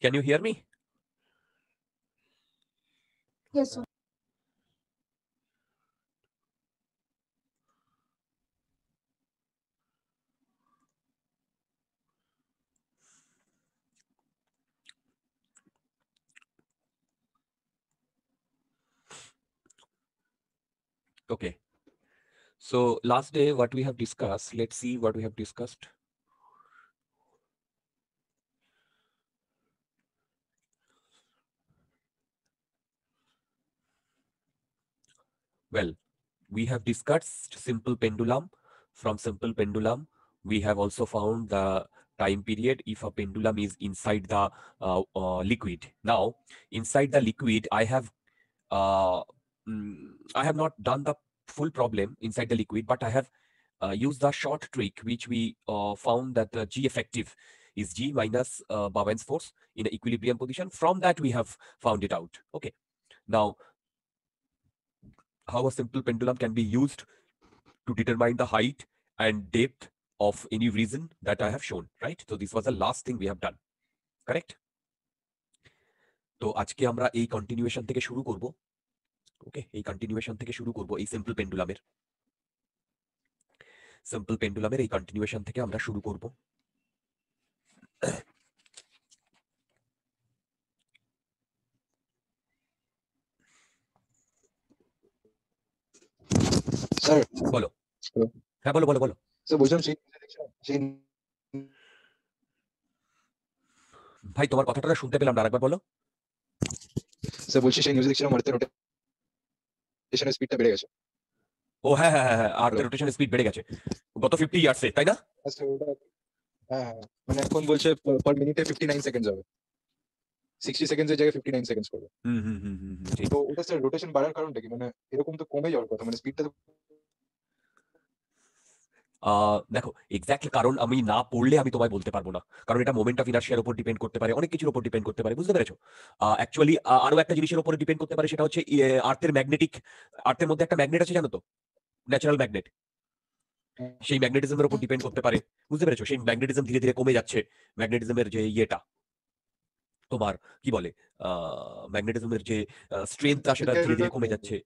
Can you hear me? Yes, sir. Okay. So last day, what we have discussed, let's see what we have discussed. well. We have discussed simple pendulum. From simple pendulum, we have also found the time period if a pendulum is inside the uh, uh, liquid. Now, inside the liquid, I have uh, mm, I have not done the full problem inside the liquid, but I have uh, used the short trick which we uh, found that the G effective is G minus uh, Bowen's force in the equilibrium position. From that, we have found it out. Okay. Now, how a simple pendulum can be used to determine the height and depth of any reason that I have shown, right? So this was the last thing we have done, correct? to তো আজকে আমরা এই continuation থেকে শুরু করব ওকে এই continuation থেকে শুরু করব এই সিম্পল পেন্ডুলামের সিম্পল পেন্ডুলামের এই কন্টিনিউয়েশন থেকে আমরা শুরু করব স্যার বলো হ্যাঁ বলো বলো বলো ভাই তোমার কথাটা শুনতে পেলাম না আরেকবার বলো স্যার বলছি সেই নিউজে দেখছিলাম রোটেশনের স্পিডটা বেড়ে গেছে ও হ্যাঁ হ্যাঁ হ্যাঁ আর রোটেশনের স্পিড বেড়ে গেছে গত ফিফটি ইয়ার্সে তাই না হ্যাঁ, হ্যাঁ, হ্যাঁ, মানে এখন বলছে পার মিনিটে ফিফটি নাইন সেকেন্ড হবে সিক্সটি সেকেন্ডের জায়গায় ফিফটি নাইন সেকেন্ড করবে তো ওটা স্যার রোটেশন বাড়ার কারণটা কি মানে এরকম তো কমে যাওয়ার কথা মানে স্পিডটা দেখো এক্স্যাক্টলি কারণ আমি না পড়লে আমি তোমায় বলতে পারবো না কারণ এটা মোমেন্ট অফ ইনার্শিয়ার উপর ডিপেন্ড করতে পারে অনেক কিছুর উপর ডিপেন্ড করতে পারে বুঝতে পেরেছো অ্যাকচুয়ালি আরো একটা জিনিসের উপর ডিপেন্ড করতে পারে সেটা হচ্ছে আর্থের ম্যাগনেটিক আর্থের মধ্যে একটা ম্যাগনেট আছে জানো তো ন্যাচারাল ম্যাগনেট সেই ম্যাগনেটিজমের উপর ডিপেন্ড করতে পারে বুঝতে পেরেছো সেই ম্যাগনেটিজম ধীরে ধীরে কমে যাচ্ছে ম্যাগনেটিজমের যে ইয়েটা তোমার কি বলে ম্যাগনেটিজমের যে স্ট্রেংথটা সেটা ধীরে ধীরে কমে যাচ্ছে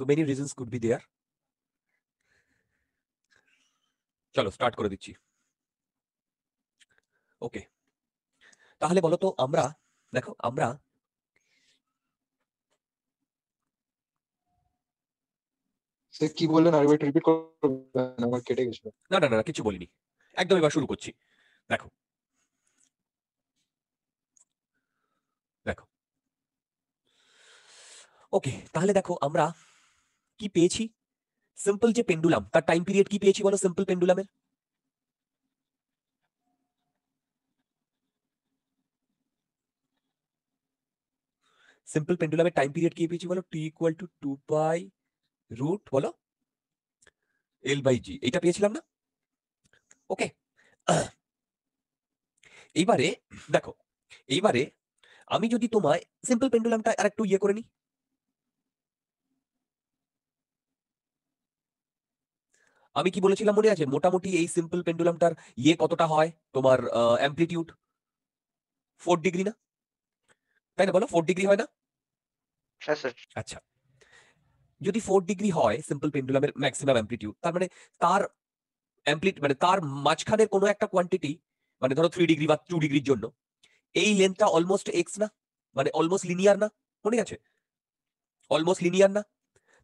So many reasons could be there. চলো স্টার্ট করে দিচ্ছি ওকে তাহলে বলো তো আমরা দেখো আমরা স্যার কি বললেন আর রিপিট করবেন কেটে গেছিল না না না কিছু বলিনি একদম এবার শুরু করছি দেখো ওকে তাহলে দেখো আমরা কি পেয়েছি সিম্পল যে পেন্ডুলাম তার টাইম পিরিয়ড কি পেয়েছি বলো সিম্পল পেন্ডুলামের সিম্পল পেন্ডুলামের টাইম পিরিয়ড কি পেয়েছি বলো T equal to two by root বলো এল বাই জি এইটা পেয়েছিলাম না ওকে এইবারে দেখো এইবারে আমি যদি তোমায় সিম্পল পেন্ডুলামটা আর একটু ইয়ে করে নিই আমি কি বলেছিলাম মনে আছে মোটামুটি এই সিম্পল পেন্ডুলামটার ইয়ে কতটা হয় তোমার অ্যাম্পলিটিউড ফোর ডিগ্রি না তাই না বলো ফোর ডিগ্রি হয় না হ্যাঁ, আচ্ছা যদি ফোর ডিগ্রি হয় সিম্পল পেন্ডুলামের ম্যাক্সিমাম অ্যাম্পলিটিউড তার মানে তার অ্যাম্পলিট মানে তার মাঝখানের কোনো একটা কোয়ান্টিটি মানে ধরো থ্রি ডিগ্রি বা টু ডিগ্রির জন্য এই লেন্থটা অলমোস্ট এক্স না মানে অলমোস্ট লিনিয়ার না মনে আছে অলমোস্ট লিনিয়ার না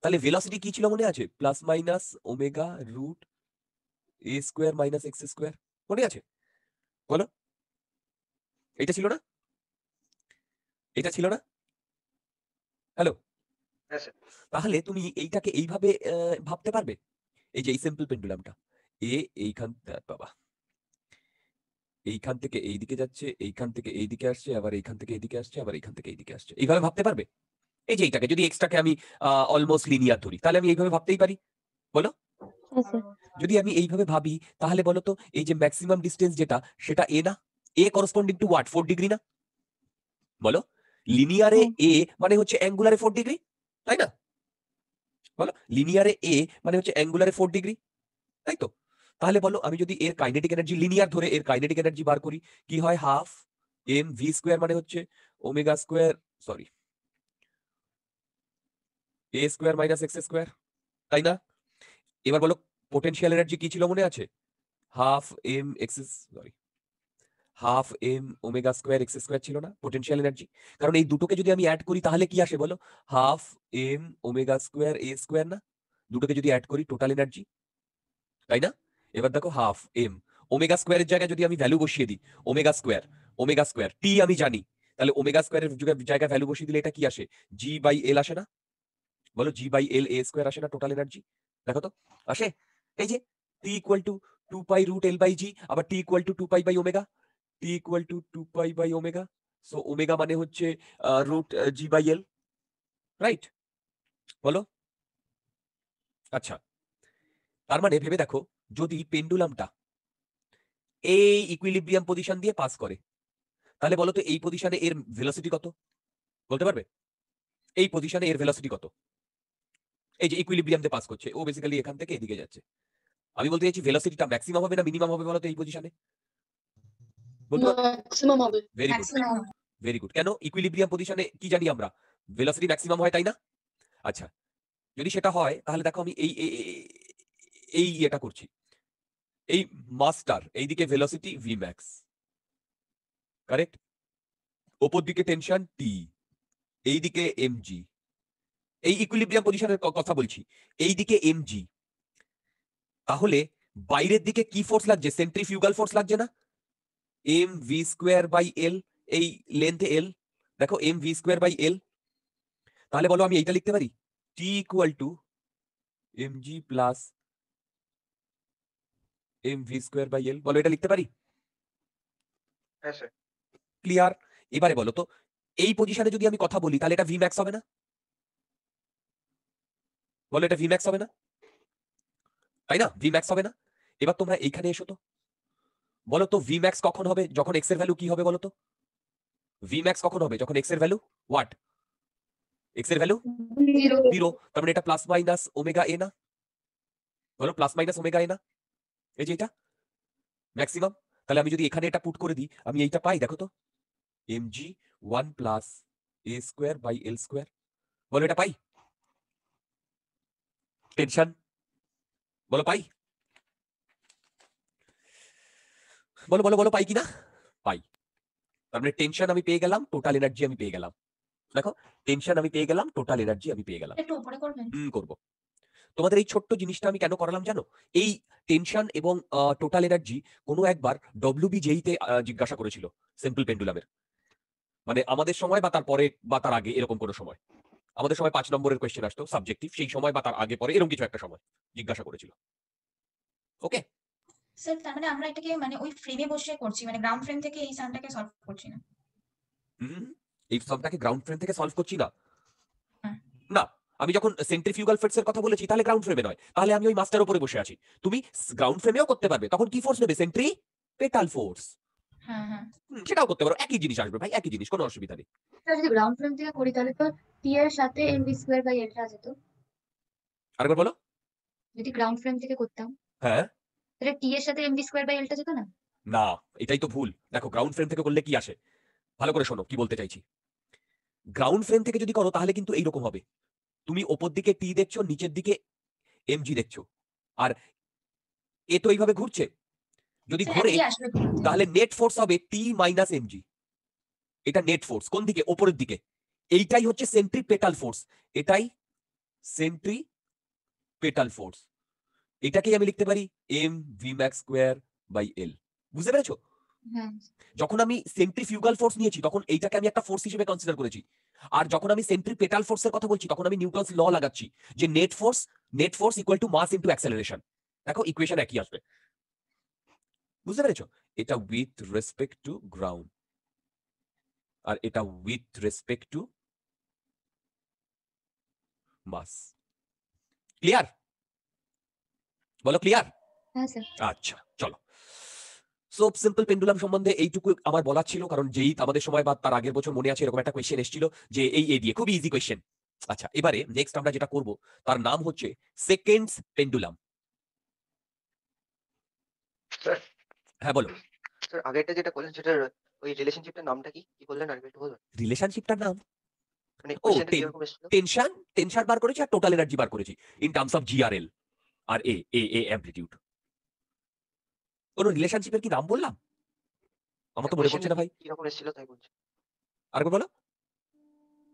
তাহলে ভেলোসিটি কি ছিল মনে আছে plus minus omega root A square minus X square মনে আছে বলো এটা ছিল না এটা ছিল না হ্যালো তাহলে তুমি এইটাকে এইভাবে ভাবতে পারবে এই যে এই সিম্পল পেন্ডুলামটা এ এইখান বাবা এইখান থেকে এইদিকে যাচ্ছে এইখান থেকে এইদিকে আসছে আবার এইখান থেকে এইদিকে আসছে আবার এইখান থেকে এইদিকে আসছে এইভাবে ভাবতে পারবে এই যে এইটাকে যদি কে আমি অলমোস্ট লিনিয়ার ধরি তাহলে আমি এইভাবে ভাবতেই পারি বলো হ্যাঁ, যদি আমি এইভাবে ভাবি তাহলে বলো তো এই যে ম্যাক্সিমাম ডিস্টেন্স যেটা সেটা এ না এ corresponding to what four degree না বলো লিনিয়ারে এ হ্যাঁ। মানে হচ্ছে অ্যাঙ্গুলারে ফোর ডিগ্রি তাই না বলো লিনিয়ারে এ মানে হচ্ছে অ্যাঙ্গুলারে ফোর ডিগ্রি তাই তো তাহলে বলো আমি যদি এর কাইনেটিক এনার্জি লিনিয়ার ধরে এর কাইনেটিক এনার্জি বার করি কি হয় হাফ এম ভি স্কোয়ার মানে হচ্ছে omega square sorry A square minus X square তাই না এবার বলো পটেনশিয়াল এনার্জি কি ছিল মনে আছে half M X sorry half M omega square X square ছিল না পটেনশিয়াল এনার্জি কারণ এই দুটোকে যদি আমি অ্যাড করি তাহলে কি আসে বলো half M omega square A square না দুটোকে যদি অ্যাড করি টোটাল এনার্জি তাই না এবার দেখো হাফ এম ওমেগা স্কোয়ারের জায়গায় যদি আমি ভ্যালু বসিয়ে দিই omega square omega square T আমি জানি তাহলে ওমেগা স্কোয়ারের জায়গায় ভ্যালু বসিয়ে দিলে এটা কি আসে জি বাই এল আসে না বলো G by L A square আসে না টোটাল এনার্জি দেখো তো আসে এই যে T equal to two pi root L by G আবার T equal to two pi by omega T equal to two pi by omega so omega মানে হচ্ছে root G by L right বলো আচ্ছা তার মানে ভেবে দেখো যদি পেন্ডুলামটা এই ইকুইলিব্রিয়াম পজিশন দিয়ে পাস করে তাহলে বলো তো এই পজিশনে এর ভেলোসিটি কত বলতে পারবে এই পজিশনে এর ভেলোসিটি কত এই যে ইকুইলিব্রিয়ামতে পাস করছে ও বেসিক্যালি এখান থেকে এদিকে যাচ্ছে আমি বলতে চাইছি ভেলোসিটিটা ম্যাক্সিমাম হবে না মিনিমাম হবে বলতে এই পজিশনে ম্যাক্সিমাম হবে ভেরি গুড ভেরি গুড কেন ইকুইলিব্রিয়াম পজিশনে কি জানি আমরা ভেলোসিটি ম্যাক্সিমাম হয় তাই না আচ্ছা যদি সেটা হয় তাহলে দেখো আমি এই এই এটা করছি এই মাস্টার এইদিকে ভেলোসিটি ভি ম্যাক্স কারেক্ট ওপর দিকে টেনশন টি এইদিকে এমজি এই ইকুইলিব্রিয়াম পজিশনের কথা বলছি এই দিকে এমজি তাহলে বাইরের দিকে কি ফোর্স লাগছে সেন্ট্রিফিউগাল ফোর্স লাগছে না M V square by L এই লেন্থ এল দেখো M V square by L তাহলে বলো আমি এইটা লিখতে পারি T equal to M G plus M V square by L বলো এটা লিখতে পারি ক্লিয়ার হ্যাঁ, এবারে বলো তো এই পজিশনে যদি আমি কথা বলি তাহলে এটা ভি ম্যাক্স হবে না বলো এটা ভিম্যাক্স হবে না তাই না ভিম্যাক্স হবে না এবার তোমরা এইখানে এসো তো বলো তো ভিম্যাক্স কখন হবে যখন এক্স এর ভ্যালু কি হবে বলো তো ভিম্যাক্স কখন হবে যখন এক্স এর ভ্যালু হোয়াট এক্স এর ভ্যালু জিরো তার মানে এটা প্লাস মাইনাস ওমেগা এ না বলো প্লাস মাইনাস ওমেগা এ না এই যে এটা ম্যাক্সিমাম তাহলে আমি যদি এখানে এটা পুট করে দিই আমি এইটা পাই দেখো তো M G one plus A square by L square বলো এটা পাই টেনশন বলো পাই বলো বলো বলো পাই কিনা পাই তার মানে টেনশন আমি পেয়ে গেলাম টোটাল এনার্জি আমি পেয়ে গেলাম দেখো টেনশন আমি পেয়ে গেলাম টোটাল এনার্জি আমি পেয়ে গেলাম একটু উপরে হুম করব তোমাদের এই ছোট্ট জিনিসটা আমি কেন করালাম জানো এই টেনশন এবং টোটাল এনার্জি কোনো একবার ডব্লিউবি e তে জিজ্ঞাসা করেছিল সিম্পল পেন্ডুলামের মানে আমাদের সময় বা তারপরে বা তার আগে এরকম কোনো সময় আমাদের সময় পাঁচ নম্বরের কোয়েশ্চেন আসতো সাবজেক্টিভ সেই সময় বা তার আগে পরে এরকম কিছু একটা সময় জিজ্ঞাসা করেছিল ওকে স্যার তার মানে আমরা এটাকে মানে ওই ফ্রেমে বসে করছি মানে গ্রাউন্ড ফ্রেম থেকে এই সামটাকে সলভ করছি না এই সামটাকে গ্রাউন্ড ফ্রেম থেকে সলভ করছি না না আমি যখন সেন্ট্রিফিউগাল ফোর্সের কথা বলেছি তাহলে গ্রাউন্ড ফ্রেমে নয় তাহলে আমি ওই মাস্টার উপরে বসে আছি তুমি গ্রাউন্ড ফ্রেমেও করতে পারবে তখন কি ফোর্স নেবে সেন্ট্রি পেটাল ফোর্স হ্যাঁ, হ্যাঁ। সেটাও করতে পারো একই জিনিস আসবে ভাই একই জিনিস কোনো অসুবিধা নেই আচ্ছা, যদি গ্রাউন্ড ফ্রেম থেকে করি তাহলে তো টি এর সাথে M V square by L টা যেত আরেকবার বলো যদি গ্রাউন্ড ফ্রেম থেকে করতাম হ্যাঁ তাহলে টি এর সাথে M V square by L টা যেত না না এটাই তো ভুল দেখো গ্রাউন্ড ফ্রেম থেকে করলে কি আসে ভালো করে শোনো কি বলতে চাইছি গ্রাউন্ড ফ্রেম থেকে যদি করো তাহলে কিন্তু এইরকম হবে তুমি ওপর দিকে টি দেখছো নিচের দিকে এম জি দেখছো আর এ তো এইভাবে ঘুরছে যদি আচ্ছা, ঘোরে তাহলে নেট ফোর্স হবে টি মাইনাস এমজি এটা নেট ফোর্স কোন দিকে ওপরের দিকে এইটাই হচ্ছে সেন্ট্রি পেটাল ফোর্স এটাই সেন্ট্রি পেটাল ফোর্স এটাকে আমি লিখতে পারি M V max square by L বুঝতে পেরেছো হ্যাঁ। যখন আমি সেন্ট্রিফিউগাল ফোর্স নিয়েছি তখন এইটাকে আমি একটা ফোর্স হিসেবে কনসিডার করেছি আর যখন আমি সেন্ট্রি পেটাল ফোর্সের কথা বলছি তখন আমি নিউটনস ল লাগাচ্ছি যে net force net force equal to mass into acceleration দেখো ইকুয়েশন একই আসবে বুঝতে পেরেছ এটা উইথ রেসপেক্ট টু গ্রাউন্ড আর এটা with respect to mass clear বলো ক্লিয়ার আচ্ছা চলো সো সিম্পল পেন্ডুলাম সম্বন্ধে এইটুকু আমার বলার ছিল কারণ যেই আমাদের সময় বা তার আগের বছর মনে আছে এরকম একটা কোয়েশ্চেন এসেছিল যে এই এ দিয়ে খুবই ইজি কোয়েশ্চেন আচ্ছা এবারে নেক্সট আমরা যেটা করব তার নাম হচ্ছে সেকেন্ডস পেন্ডুলাম হ্যাঁ বলো স্যার আগেরটা যেটা বললেন সেটা ওই রিলেশনশিপটার নামটা কি কি বললেন আর একটু রিলেশনশিপটার নাম মানে ও টেনশন টেনশন বার করেছি আর টোটাল এনার্জি বার করেছি ইন টার্মস অফ জিআরএল আর এ এ এ কোন রিলেশনশিপের কি নাম বললাম আমার তো মনে পড়ছে না ভাই কি রকম এসেছিল তাই বলছি আরেকবার বলো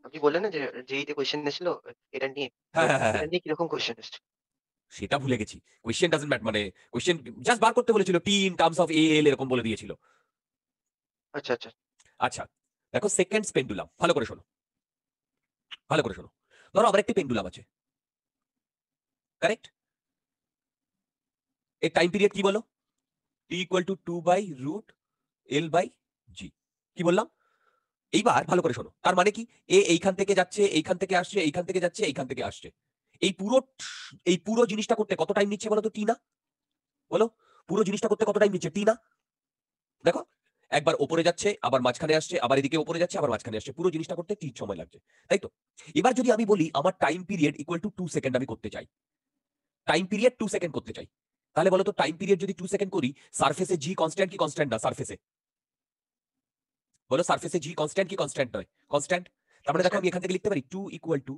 আপনি বললেন না যে যেই তে কোশ্চেন এসেছিল এটা নিয়ে হ্যাঁ হ্যাঁ কি রকম কোশ্চেন এসেছিল সেটা ভুলে গেছি কোয়েশ্চেন ডাজেন্ট ম্যাট মানে কোয়েশ্চেন জাস্ট বার করতে বলেছিল T in terms of A L এরকম বলে দিয়েছিল আচ্ছা আচ্ছা আচ্ছা দেখো সেকেন্ড পেন্ডুলাম ভালো করে শোনো ভালো করে শোনো ধরো আবার একটি পেন্ডুলাম আছে কারেক্ট এর টাইম পিরিয়ড কি বলো T equal to two by root L by G কি বললাম এইবার ভালো করে শোনো তার মানে কি এ এইখান থেকে যাচ্ছে এইখান থেকে আসছে এইখান থেকে যাচ্ছে এইখান থেকে আসছে এই পুরো এই পুরো জিনিসটা করতে কত টাইম নিচ্ছে বলো তো টিনা বলো পুরো জিনিসটা করতে কত টাইম নিচ্ছে টিনা দেখো একবার ওপরে যাচ্ছে আবার মাঝখানে আসছে আবার এদিকে ওপরে যাচ্ছে আবার মাঝখানে আসছে পুরো জিনিসটা করতে তিন সময় লাগছে তাই তো এবার যদি আমি বলি আমার time period equal to two second আমি করতে চাই টাইম পিরিয়ড টু সেকেন্ড করতে চাই তাহলে বলো তো টাইম পিরিয়ড যদি টু সেকেন্ড করি সার্ফেসে জি কনস্ট্যান্ট কি কনস্ট্যান্ট না সার্ফেসে বলো সার্ফেসে জি কনস্ট্যান্ট কি কনস্ট্যান্ট নয় কনস্ট্যান্ট তারপরে মানে দেখো আমি এখান থেকে লিখতে পারি two equal to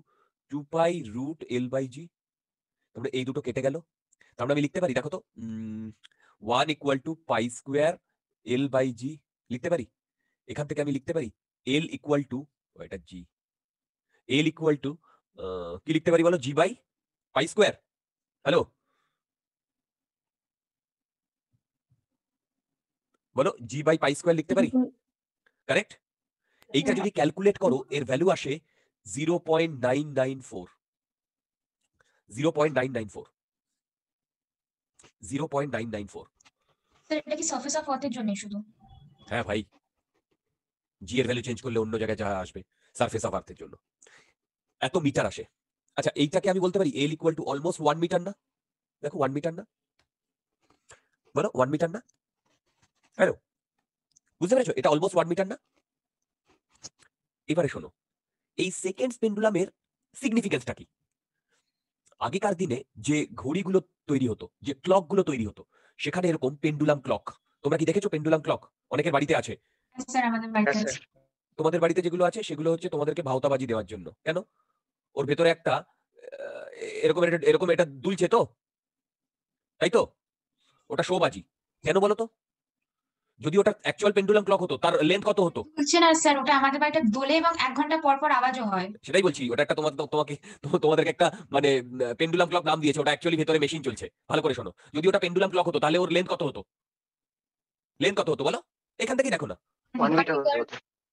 two pi root L by G তারপরে এই দুটো কেটে গেল তারপরে আমি লিখতে পারি দেখো তো one equal to pi square L by G লিখতে পারি এখান থেকে আমি লিখতে পারি এল ইকুয়াল টু এটা জি এল ইকুয়াল টু কি লিখতে পারি বলো G by pi square hello বলো জি বাই পাই স্কোয়ার লিখতে পারি কারেক্ট এইটা যদি ক্যালকুলেট করো এর ভ্যালু আসে zero point nine nine four zero point nine nine four zero point nine nine four শুধু হ্যাঁ ভাই ভ্যালু চেঞ্জ করলে অন্য জায়গায় যা আসবে সার্ফেস আর্থের জন্য এত মিটার আসে আচ্ছা আমি বলতে পারি L equal to almost one metre না দেখো ওয়ান মিটার না বলো ওয়ান মিটার না হ্যালো বুঝতে এটা অলমোস্ট ওয়ান মিটার না এবারে শোনো এই সেকেন্ড পেন্ডুলামের সিগনিফিকেন্সটা কি আগেকার দিনে যে ঘড়িগুলো তৈরি হতো যে ক্লক গুলো তৈরি হতো সেখানে এরকম পেন্ডুলাম ক্লক তোমরা কি দেখেছো পেন্ডুলাম ক্লক অনেকের বাড়িতে আছে তোমাদের বাড়িতে যেগুলো আছে সেগুলো হচ্ছে তোমাদেরকে ভাওতাবাজি দেওয়ার জন্য কেন ওর ভেতরে একটা এরকম এরকম এটা দুলছে তো তাই তো ওটা শোবাজি কেন বলো তো যদি ওটা অ্যাকচুয়াল পেন্ডুলাম ক্লক হতো তার লেন্থ কত হতো বুঝছে না স্যার ওটা আমাদের বাড়িটা দোলে এবং এক ঘন্টা পর পর আওয়াজও হয় সেটাই বলছি ওটা একটা তোমাদের তোমাকে তোমাদেরকে একটা মানে পেন্ডুলাম ক্লক নাম দিয়েছে ওটা অ্যাকচুয়ালি ভেতরে মেশিন চলছে ভালো করে শোনো যদি ওটা পেন্ডুলাম ক্লক হতো তাহলে ওর লেন্থ কত হতো লেন্থ কত হতো বলো এখান থেকে দেখো না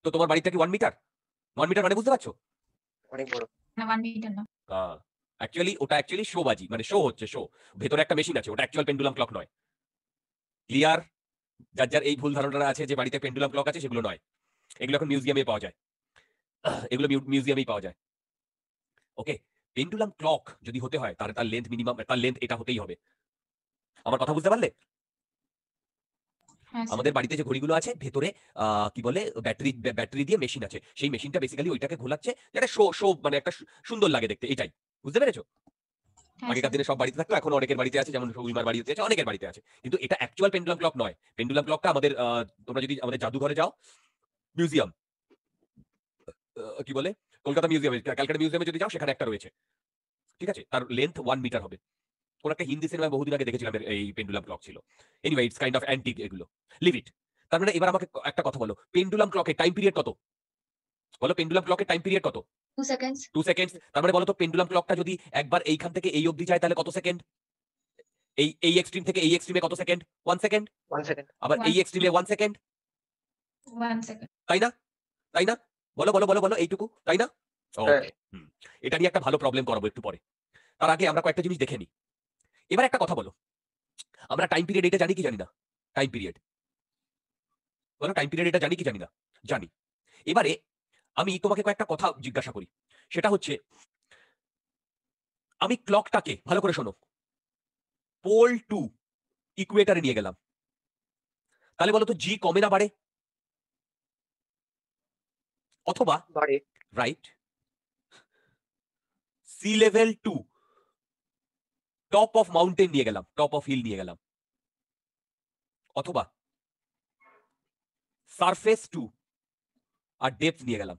তো তোমার বাড়িটা কি ওয়ান মিটার ওয়ান মিটার মানে বুঝতে পারছো অনেক বড় ওয়ান মিটার না হ্যাঁ অ্যাকচুয়ালি ওটা অ্যাকচুয়ালি শো বাজি মানে শো হচ্ছে শো ভেতরে একটা মেশিন আছে ওটা অ্যাকচুয়াল পেন্ডুলাম ক্লক নয় ক্লিয়ার যার যার এই ভুল ধারণা আছে যে বাড়িতে পেন্ডুলাম ক্লক আছে সেগুলো নয় এগুলো এখন মিউজিয়ামে পাওয়া যায় এগুলো মিউজিয়ামেই পাওয়া যায় ওকে পেন্ডুলাম ক্লক যদি হতে হয় তাহলে তার লেন্থ মিনিমাম তার লেন্থ এটা হতেই হবে আমার কথা বুঝতে পারলে হ্যাঁ, আমাদের বাড়িতে যে ঘড়িগুলো আছে ভেতরে কি বলে ব্যাটারি ব্যাটারি দিয়ে মেশিন আছে সেই মেশিনটা বেসিক্যালি ওইটাকে ঘোলাচ্ছে যেটা শো শো মানে একটা সুন্দর লাগে দেখতে এটাই বুঝতে পেরেছো আগেকার হ্যাঁ, দিনে সব বাড়িতে থাকতো এখন অনেকের বাড়িতে আছে যেমন সবুজমার বাড়িতে আছে অনেকের বাড়িতে আছে কিন্তু এটা অ্যাকচুয়াল পেন্ডুলাম ক্লক নয় পেন্ডুলাম ক্লকটা আমাদের তোমরা যদি আমাদের জাদুঘরে যাও মিউজিয়াম কি বলে কলকাতা মিউজিয়ামে ক্যালকাটা মিউজিয়ামে যদি যাও সেখানে একটা রয়েছে ঠিক আছে তার লেন্থ ওয়ান মিটার হবে কোন একটা হিন্দি সিনেমায় বহুদিন আগে দেখেছিলাম এই পেন্ডুলাম ক্লক ছিল anyway it's kind of antique এগুলো লিভ ইট তার মানে এবার আমাকে একটা কথা বলো পেন্ডুলাম ক্লকের টাইম পিরিয়ড কত বলো পেন্ডুলাম ক্লকের টাইম পিরিয়ড কত টু সেকেন্ডস টু সেকেন্ডস তার মানে বলো তো পেন্ডুলাম ক্লকটা যদি একবার এইখান থেকে এই অবধি যায় তাহলে কত সেকেন্ড এই এই এক্সট্রিম থেকে এই এক্সট্রিমে কত second one second one second আবার এই এক্সট্রিমে ওয়ান সেকেন্ড ওয়ান সেকেন্ড তাই না তাই না বলো বলো বলো বলো এইটুকু তাই না ওকে হ্যাঁ। এটা নিয়ে একটা ভালো প্রবলেম করাবো একটু পরে তার আগে আমরা কয়েকটা জিনিস দেখে নিই এবার একটা কথা বলো আমরা টাইম পিরিয়ড এটা জানি কি জানি না টাইম পিরিয়ড বলো টাইম পিরিয়ড এটা জানি কি জানি না জানি এবারে আমি তোমাকে কয়েকটা কথা জিজ্ঞাসা করি সেটা হচ্ছে আমি ক্লকটাকে ভালো করে শোনো পোল টু ইকুয়েটারে নিয়ে গেলাম তাহলে বলো তো জি কমে না বাড়ে অথবা বাড়ে right sea level to top of mountain নিয়ে গেলাম টপ অফ হিল নিয়ে গেলাম অথবা সারফেস টু আর ডেপথ নিয়ে গেলাম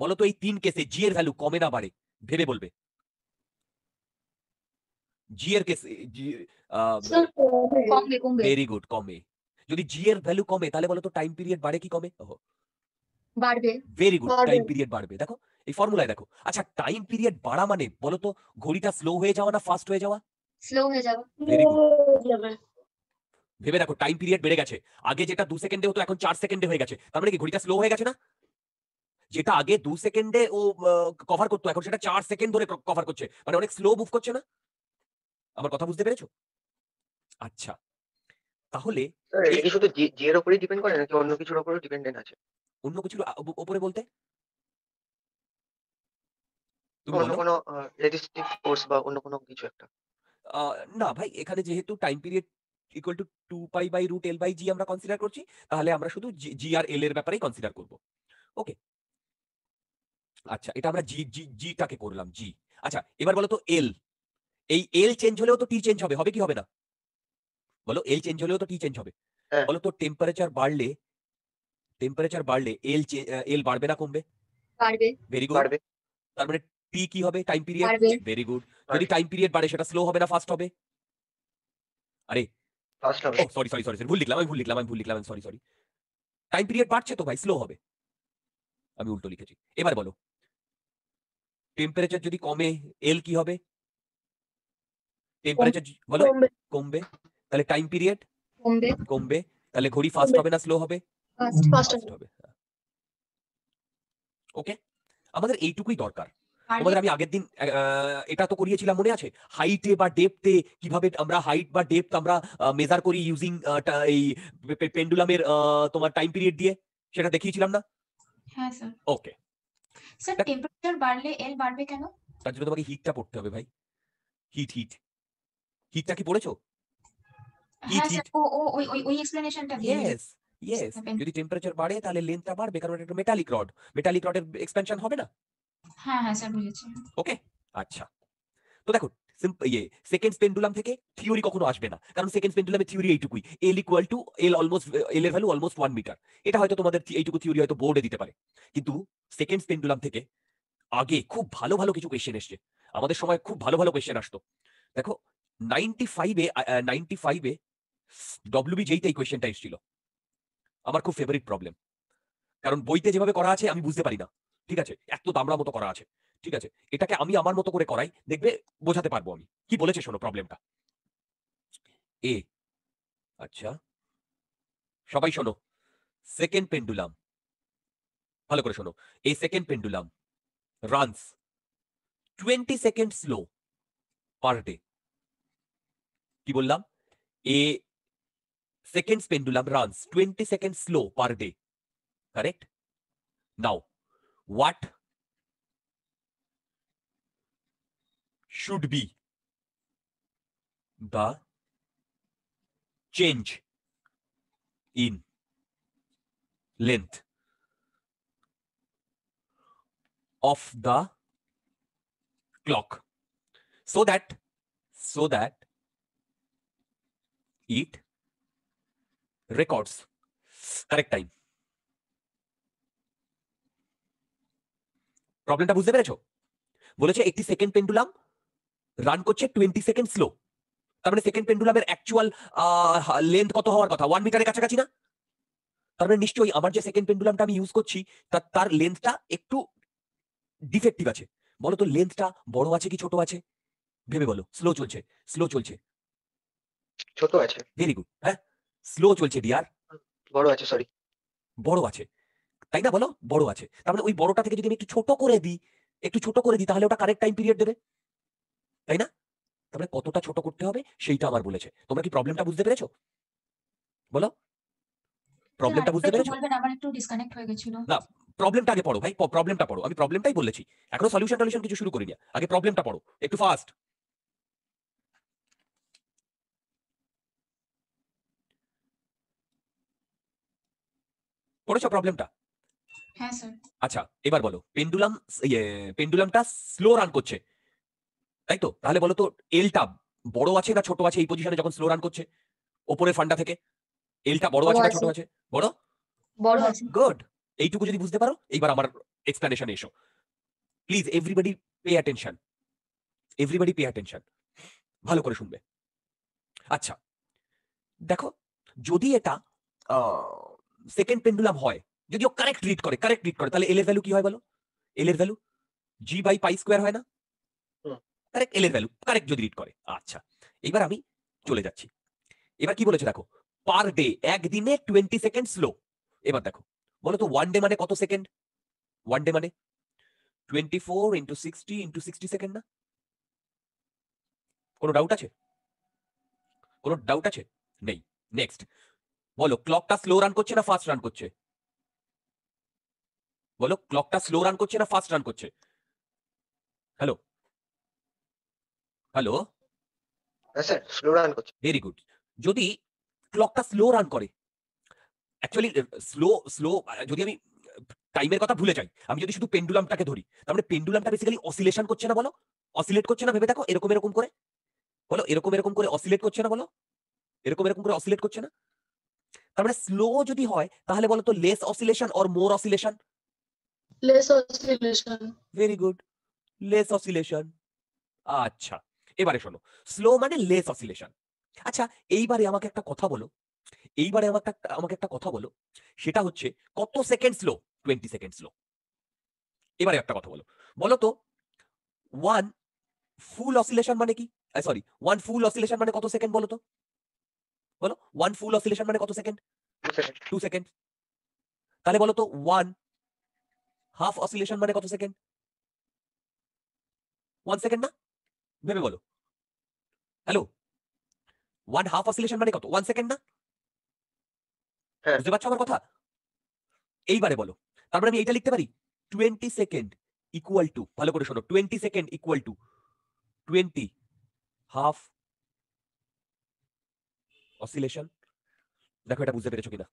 বলতো এই তিন কেসে জি এর ভ্যালু কমে না বাড়ে ভেবে বলবে জি এর কেসে ভেরি গুড কমে যদি জি এর ভ্যালু কমে তাহলে বলতো টাইম পিরিয়ড বাড়ে কি কমে বাড়বে ভেরি গুড টাইম পিরিয়ড বাড়বে দেখো এই ফর্মুলায় দেখো আচ্ছা টাইম পিরিয়ড বাড়া মানে বলতো ঘড়িটা স্লো হয়ে যাওয়া না ফাস্ট হয়ে যাওয়া স্লো হয়ে যাওয়া ভেবে দেখো টাইম পিরিয়ড বেড়ে গেছে আগে যেটা দু সেকেন্ডে হতো এখন চার সেকেন্ডে হয়ে গেছে তার মানে কি ঘড়িটা স্লো হয়ে গেছে না যেটা আগে দু সেকেন্ডে ও কভার করতো এখন সেটা চার সেকেন্ড ধরে কভার করছে মানে অনেক স্লো মুভ করছে না আমার কথা বুঝতে পেরেছো আচ্ছা তাহলে এটা শুধু জি এর ডিপেন্ড করে নাকি অন্য কিছুর উপরেও ডিপেন্ডেন্ট আছে অন্য কিছুর উপরে বলতে তুমি অন্য কোনো রেজিস্ট্রিক ফোর্স বা অন্য কোনো কিছু একটা না ভাই এখানে যেহেতু time period equal to two pi by root L by G আমরা কনসিডার করছি তাহলে আমরা শুধু জি আর এল এর ব্যাপারেই কনসিডার করব ওকে আচ্ছা এটা আমরা জি জি জিটাকে করলাম জি আচ্ছা এবার বলো তো এল এই এল চেঞ্জ হলেও তো টি চেঞ্জ হবে হবে কি হবে না বলো এল চেঞ্জ হলেও তো টি চেঞ্জ হবে হ্যাঁ। বলো তো টেম্পারেচার বাড়লে টেম্পারেচার বাড়লে এল এল বাড়বে না কমবে বাড়বে ভেরি গুড বাড়বে তার মানে টি কি হবে টাইম পিরিয়ড ভেরি গুড যদি টাইম পিরিয়ড বাড়ে সেটা স্লো হবে না ফাস্ট হবে আরে ফাস্ট হবে সরি সরি সরি ভুল লিখলাম আমি ভুল লিখলাম আমি ভুল লিখলাম সরি সরি টাইম পিরিয়ড বাড়ছে তো ভাই স্লো হবে আমি উল্টো লিখেছি এবার বলো টেম্পারেচার যদি কমে এল কি হবে টেম্পারেচার বলো কমবে তাহলে টাইম পিরিয়ড কমবে কমবে তাহলে ঘড়ি ফাস্ট হবে না স্লো হবে ফাস্ট হবে ওকে হ্যাঁ। আমাদের এইটুকুই দরকার তোমাদের আমি আগের দিন এটা তো করিয়েছিলাম মনে আছে হাইটে বা ডেপথে কিভাবে আমরা হাইট বা ডেপথ আমরা মেজার করি ইউজিং এই পেন্ডুলামের তোমার টাইম পিরিয়ড দিয়ে সেটা দেখিয়েছিলাম না হ্যাঁ স্যার ওকে স্যার টেম্পারেচার বাড়লে এল বাড়বে কেন তার জন্য তোমাকে হিটটা পড়তে হবে ভাই হিট হিট হিটটা কি পড়েছো হিট হিট হ্যাঁ, ও ও ওই ওই ওই এক্সপ্লেনেশনটা ইয়েস ইয়েস যদি টেম্পারেচার বাড়ে তাহলে লেন্থটা বাড়বে কারণ এটা মেটালিক রড মেটালিক রডের এক্সপেনশন হবে না হ্যাঁ হ্যাঁ স্যার বুঝেছি ওকে আচ্ছা তো দেখো ইয়ে সেকেন্ড পেন্ডুলাম থেকে থিওরি কখনো আসবে না কারণ সেকেন্ড পেন্ডুলামের থিওরি এইটুকুই L equal to L almost L এর ভ্যালু অলমোস্ট ওয়ান মিটার এটা হয়তো তোমাদের এইটুকু থিওরি হয়তো বোর্ডে দিতে পারে কিন্তু সেকেন্ড পেন্ডুলাম থেকে আগে খুব ভালো ভালো কিছু কোয়েশ্চেন এসছে আমাদের সময় খুব ভালো ভালো কোয়েশ্চেন আসতো দেখো নাইনটি ফাইভে নাইনটি ফাইভে ডব্লিউবি যেইতে এই কোয়েশ্চেনটা এসেছিল আমার খুব ফেভারিট প্রবলেম কারণ বইতে যেভাবে করা আছে আমি বুঝতে পারি না ঠিক আছে এত দামড়া মতো করা আছে ঠিক আছে এটাকে আমি আমার মতো করে করাই দেখবে বোঝাতে পারবো আমি কি বলেছে শোনো প্রবলেমটা এ আচ্ছা সবাই শোনো সেকেন্ড পেন্ডুলাম ভালো করে শোনো এই second pendulum runs twenty second slow per day কি বললাম a second pendulum runs twenty second slow per day correct now what should be the change in length of the clock so that so that it records correct time প্রবলেমটা বুঝতে পেরেছো বলেছে একটি second pendulum run করছে twenty second slow তার মানে second পেন্ডুলামের actual length কত হওয়ার কথা ওয়ান মিটারের কাছাকাছি না তার মানে নিশ্চয়ই আমার যে সেকেন্ড পেন্ডুলামটা আমি ইউজ করছি তার তার লেন্থটা একটু ডিফেক্টিভ আছে বলো তো লেন্থটা বড় আছে কি ছোট আছে ভেবে বলো স্লো চলছে স্লো চলছে ছোট আছে ভেরি গুড হ্যাঁ স্লো চলছে ডিয়ার বড় আছে সরি বড় আছে তাই না বলো বড় আছে তাহলে ওই বড়টা থেকে যদি আমি একটু ছোট করে দিই একটু ছোট করে দিই তাহলে ওটা কারেক্ট টাইম পিরিয়ড দেবে তাই না তাহলে কতটা ছোট করতে হবে সেইটা আমার বলেছে তোমরা কি প্রবলেমটা বুঝতে পেরেছো বলো প্রবলেমটা বুঝতে পেরেছো আবার একটু ডিসকানেক্ট হয়ে গেছিল না প্রবলেমটা আগে পড়ো ভাই প্রবলেমটা পড়ো আমি প্রবলেমটাই বলেছি এখনো সলিউশন টলিউশন কিছু শুরু করি না আগে প্রবলেমটা পড়ো একটু ফাস্ট পড়েছো প্রবলেমটা হ্যাঁ আচ্ছা এবার বলো পেন্ডুলাম ইয়ে পেন্ডুলামটা স্লো রান করছে তাই তো তাহলে বলো তো এলটা বড় আছে না ছোট আছে এই পজিশনে যখন স্লো রান করছে ওপরের ফান্ডা থেকে এলটা বড় আছে না ছোট আছে বড় বড় আছে গুড এইটুকু যদি বুঝতে পারো এইবার আমার এক্সপ্লেনেশনে এসো please everybody pay attention everybody pay attention ভালো করে শুনবে আচ্ছা দেখো যদি এটা সেকেন্ড পেন্ডুলাম হয় যদিও কারেক্ট রিড করে কারেক্ট রিড করে তাহলে এল এর ভ্যালু কি হয় বলো এল এর value G by pi square হয় না কারেক্ট এল এর ভ্যালু কারেক্ট যদি রিড করে আচ্ছা এবার আমি চলে যাচ্ছি এবার কি বলেছে দেখো পার ডে একদিনে টোয়েন্টি সেকেন্ড স্লো এবার দেখো বলো তো ওয়ান ডে মানে কত সেকেন্ড ওয়ান ডে মানে twenty four into sixty into sixty second না কোনো ডাউট আছে কোনো ডাউট আছে নেই নেক্সট বলো ক্লকটা স্লো রান করছে না ফাস্ট রান করছে বলো ক্লকটা স্লো রান করছে না ফাস্ট রান করছে হ্যালো হ্যালো স্লো রান করছে ভেরি গুড যদি ক্লকটা স্লো রান করে অ্যাকচুয়ালি স্লো স্লো যদি আমি টাইমের কথা ভুলে যাই আমি যদি শুধু পেন্ডুলামটাকে ধরি তাহলে পেন্ডুলামটা বেসিক্যালি অসিলেশন করছে না বলো অসিলেট করছে না ভেবে দেখো এরকম এরকম করে বলো এরকম এরকম করে অসিলেট করছে না বলো এরকম এরকম করে অসিলেট করছে না তার মানে স্লো যদি হয় তাহলে বলো তো less oscillation or more oscillation less oscillation very good less oscillation আচ্ছা এবারে শোনো স্লো মানে লেস অসিলেশন আচ্ছা এইবারে আমাকে একটা কথা বলো এইবারে আমাকে আমাকে একটা কথা বলো সেটা হচ্ছে কত second slow twenty second slow এবারে একটা কথা বলো বলো তো ওয়ান ফুল অসিলেশন মানে কি সরি ওয়ান ফুল অসিলেশন মানে কত সেকেন্ড বলো তো বলো ওয়ান ফুল অসিলেশন মানে কত সেকেন্ড টু সেকেন্ড তাহলে বলো তো ওয়ান হাফ অসিলেশন মানে কত সেকেন্ড ওয়ান সেকেন্ড না ভেবে বলো হ্যালো ওয়ান হাফ অসিলেশন মানে কত ওয়ান সেকেন্ড না হ্যাঁ। বুঝতে পারছো আমার কথা এইবারে বলো তারপরে মানে আমি এইটা লিখতে পারি টোয়েন্টি সেকেন্ড ইকুয়াল টু ভালো করে শোনো twenty second equal to twenty half oscillation দেখো এটা বুঝতে পেরেছো কিনা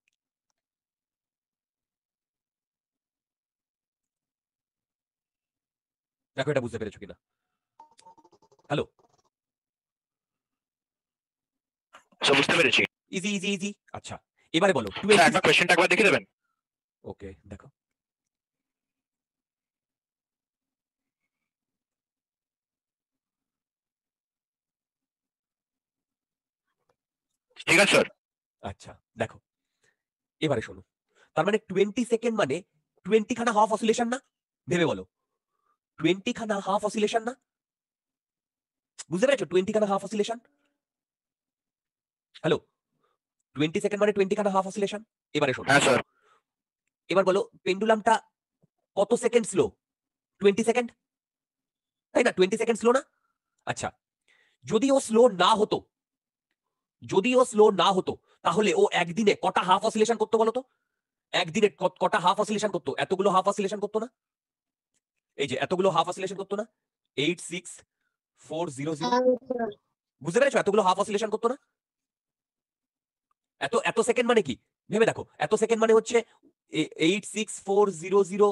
দেখো এটা বুঝতে পেরেছো কিনা হ্যালো আচ্ছা, বুঝতে পেরেছি ইজি ইজি ইজি আচ্ছা এবারে বলো হ্যাঁ, একবার একবার দেখে দেবেন ওকে দেখো ঠিক আছে স্যার আচ্ছা দেখো এবারে শোনো তার মানে টোয়েন্টি সেকেন্ড মানে টোয়েন্টি খানা হাফ অসুলেশন না ভেবে বলো টোয়েন্টি খানা হাফ অসিলেশন না বুঝতে পেরেছো টোয়েন্টি খানা half oscillation hello twenty second মানে টোয়েন্টি খানা হাফ অসিলেশন এবারে শোনো এবার বলো পেন্ডুলামটা কত সেকেন্ড স্লো টোয়েন্টি সেকেন্ড তাই না টোয়েন্টি সেকেন্ড স্লো না আচ্ছা যদি ও স্লো না হতো যদি ও স্লো না হতো তাহলে ও একদিনে কটা হাফ অসিলেশন করতো বলতো একদিনে কটা হাফ অসিলেশন করতো এতগুলো হাফ অসিলেশন করতো না এই যে এতগুলো হাফ অসিলেশন করতো না eight six four zero zero বুঝতে পেরেছো এতগুলো হাফ অসিলেশন করতো না এত এত সেকেন্ড মানে কি ভেবে দেখো এত সেকেন্ড মানে হচ্ছে eight six four zero zero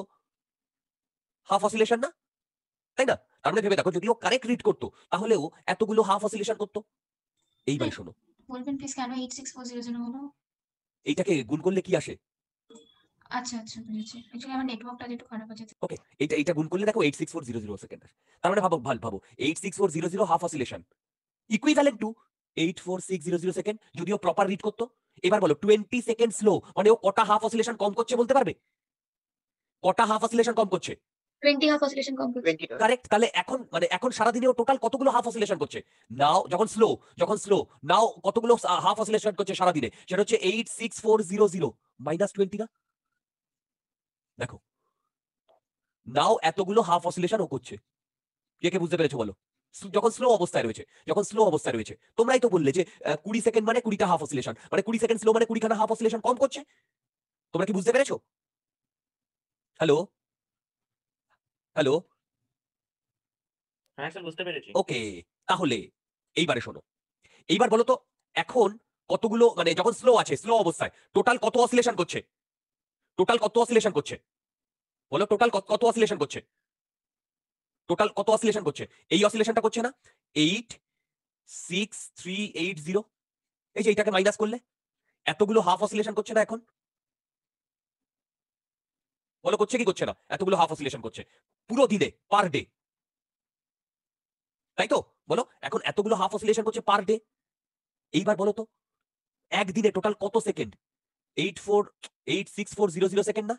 half oscillation না তাই না তার মানে ভেবে দেখো যদি ও কারেক্ট রিড করতো তাহলেও এতগুলো হাফ অসিলেশন করতো এইবার হ্যাঁ। শোনো বলবেন প্লিজ কেন eight six four zero zero হলো এইটাকে গুণ করলে কি আসে আচ্ছা আচ্ছা সেকেন্ড রিড মানে করতো হাফ কম অসিলেশন কম করছে কম মানে এখন টোটাল কতগুলো হাফ করছে নাও যখন স্লো যখন স্লো নাও কতগুলো হাফ অসিলেশন করছে সেটা হচ্ছে মাইনাস না দেখো নাও এতগুলো হাফ অসিলেশন ও করছে কে কে বুঝতে পেরেছো বলো যখন স্লো অবস্থায় রয়েছে যখন স্লো অবস্থায় রয়েছে তোমরাই তো বললে যে কুড়ি সেকেন্ড মানে কুড়িটা হাফ অসিলেশন মানে কুড়ি সেকেন্ড স্লো মানে কুড়িখানা হাফ অসিলেশন কম করছে তোমরা কি বুঝতে পেরেছো হ্যালো হ্যালো ওকে তাহলে এইবারে শোনো এইবার বলো তো এখন কতগুলো মানে যখন স্লো আছে স্লো অবস্থায় টোটাল কত অসিলেশন করছে টোটাল কত অসিলেশন করছে বলো টোটাল কত অসিলেশন করছে টোটাল কত অসিলেশন করছে এই অসিলেশনটা করছে না eight six three eight zero এই যে এইটাকে মাইনাস করলে এতগুলো হাফ অসিলেশন করছে না এখন বলো করছে কি করছে না এতগুলো হাফ অসিলেশন করছে পুরো দিনে পার ডে তাই তো বলো এখন এতগুলো হাফ অসিলেশন করছে পার ডে এইবার বলো তো একদিনে টোটাল কত second eight four eight six four zero zero second না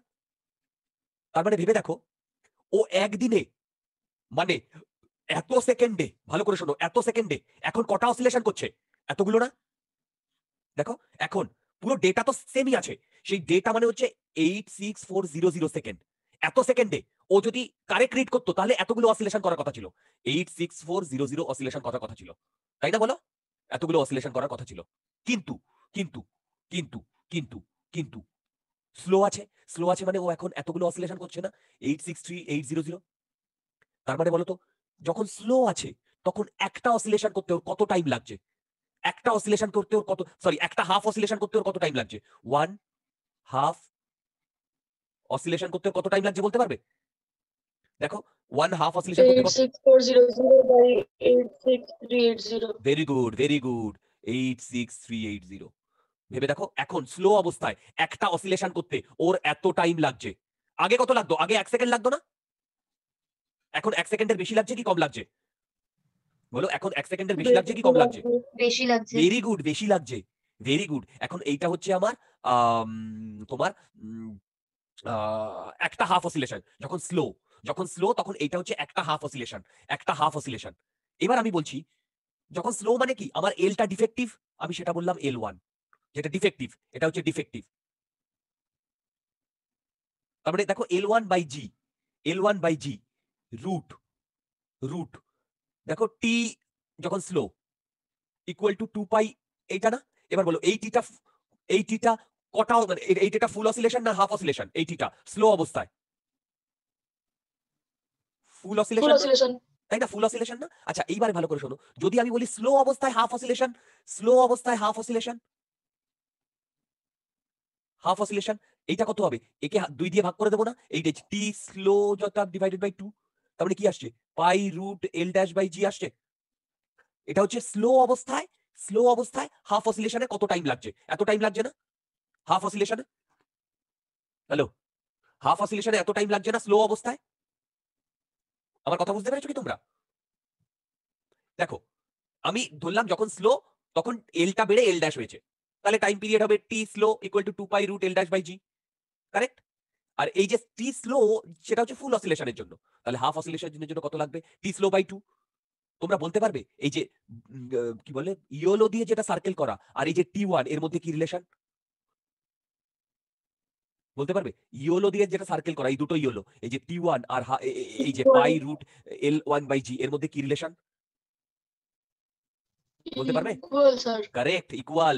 তার মানে ভেবে দেখো ও একদিনে মানে এত সেকেন্ডে ভালো করে শোনো এত সেকেন্ডে এখন কটা অসিলেশন করছে এতগুলো না দেখো এখন পুরো ডেটা তো সেমই আছে সেই ডেটা মানে হচ্ছে eight six four zero zero second এত সেকেন্ডে ও যদি কারেক্ট রিড করতো তাহলে এতগুলো অসিলেশন করার কথা ছিল eight six four zero zero oscillation করার কথা ছিল তাই না বলো এতগুলো অসিলেশন করার কথা ছিল কিন্তু কিন্তু কিন্তু কিন্তু কিন্তু স্লো আছে স্লো আছে মানে ও এখন এতগুলো অসিলেশন করছে না eight six three eight zero zero তার মানে বলতো যখন স্লো আছে তখন একটা অসিলেশন করতে ওর কত টাইম লাগছে একটা অসিলেশন করতে ওর কত সরি একটা হাফ অসিলেশন করতে ওর কত টাইম লাগছে ওয়ান হাফ অসিলেশন করতে কত টাইম লাগছে বলতে পারবে দেখো one half oscillation very good very good eight six three eight zero ভেবে দেখো এখন স্লো অবস্থায় একটা অসিলেশন করতে ওর এত টাইম লাগছে আগে কত লাগতো আগে এক সেকেন্ড লাগতো না এখন এক সেকেন্ডের বেশি লাগছে কি কম লাগছে বলো এখন এক সেকেন্ডের বেশি লাগছে কি কম লাগছে বেশি লাগছে ভেরি গুড বেশি লাগছে ভেরি গুড এখন এইটা হচ্ছে আমার তোমার একটা হাফ অসিলেশন যখন স্লো যখন স্লো তখন এইটা হচ্ছে একটা হাফ অসিলেশন একটা হাফ অসিলেশন এবার আমি বলছি যখন স্লো মানে কি আমার এলটা ডিফেক্টিভ আমি সেটা বললাম এল ওয়ান যেটা ডিফেক্টিভ এটা হচ্ছে ডিফেক্টিভ তারপরে মানে দেখো L one by G L one by G root root দেখো টি যখন slow equal to two pi এইটা না এবার বলো এই টিটা এই টিটা কটা মানে ফুল অসিলেশন না হাফ অসিলেশন এই টিটা স্লো অবস্থায় ফুল অসিলেশন তাই না ফুল অসিলেশন না আচ্ছা এইবারে ভালো করে শোনো যদি আমি বলি স্লো অবস্থায় হাফ অসিলেশন স্লো অবস্থায় হাফ অসিলেশন হাফ অসিলেশন এইটা কত হবে একে দুই দিয়ে ভাগ করে দেবো না এই টি স্লো যথা ডিভাইডেড বাই টু তারপরে কি আসছে pi root L dash by G আসছে এটা হচ্ছে স্লো অবস্থায় স্লো অবস্থায় হাফ অসিলেশনে কত টাইম লাগছে এত টাইম লাগছে না হাফ অসিলেশনে হ্যালো হাফ অসিলেশনে এত টাইম লাগছে না স্লো অবস্থায় আমার কথা বুঝতে পেরেছো কি তোমরা দেখো আমি ধরলাম যখন স্লো তখন এলটা বেড়ে এল ড্যাশ হয়েছে তাহলে টাইম পিরিয়ড হবে T slow equal to two pi root L dash by G correct আর এই যে টি স্লো সেটা হচ্ছে ফুল অসিলেশনের জন্য তাহলে হাফ অসিলেশনের জন্য কত লাগবে টি স্লো বাই টু তোমরা বলতে পারবে এই যে কি বলে ইয়োলো দিয়ে যেটা সার্কেল করা আর এই যে টি ওয়ান এর মধ্যে কি রিলেশন বলতে পারবে ইয়োলো দিয়ে যেটা সার্কেল করা এই দুটো ইয়েলো এই যে টি ওয়ান আর এই যে pi root L one by G এর মধ্যে কি রিলেশন বলতে পারবে কারেক্ট ইকুয়াল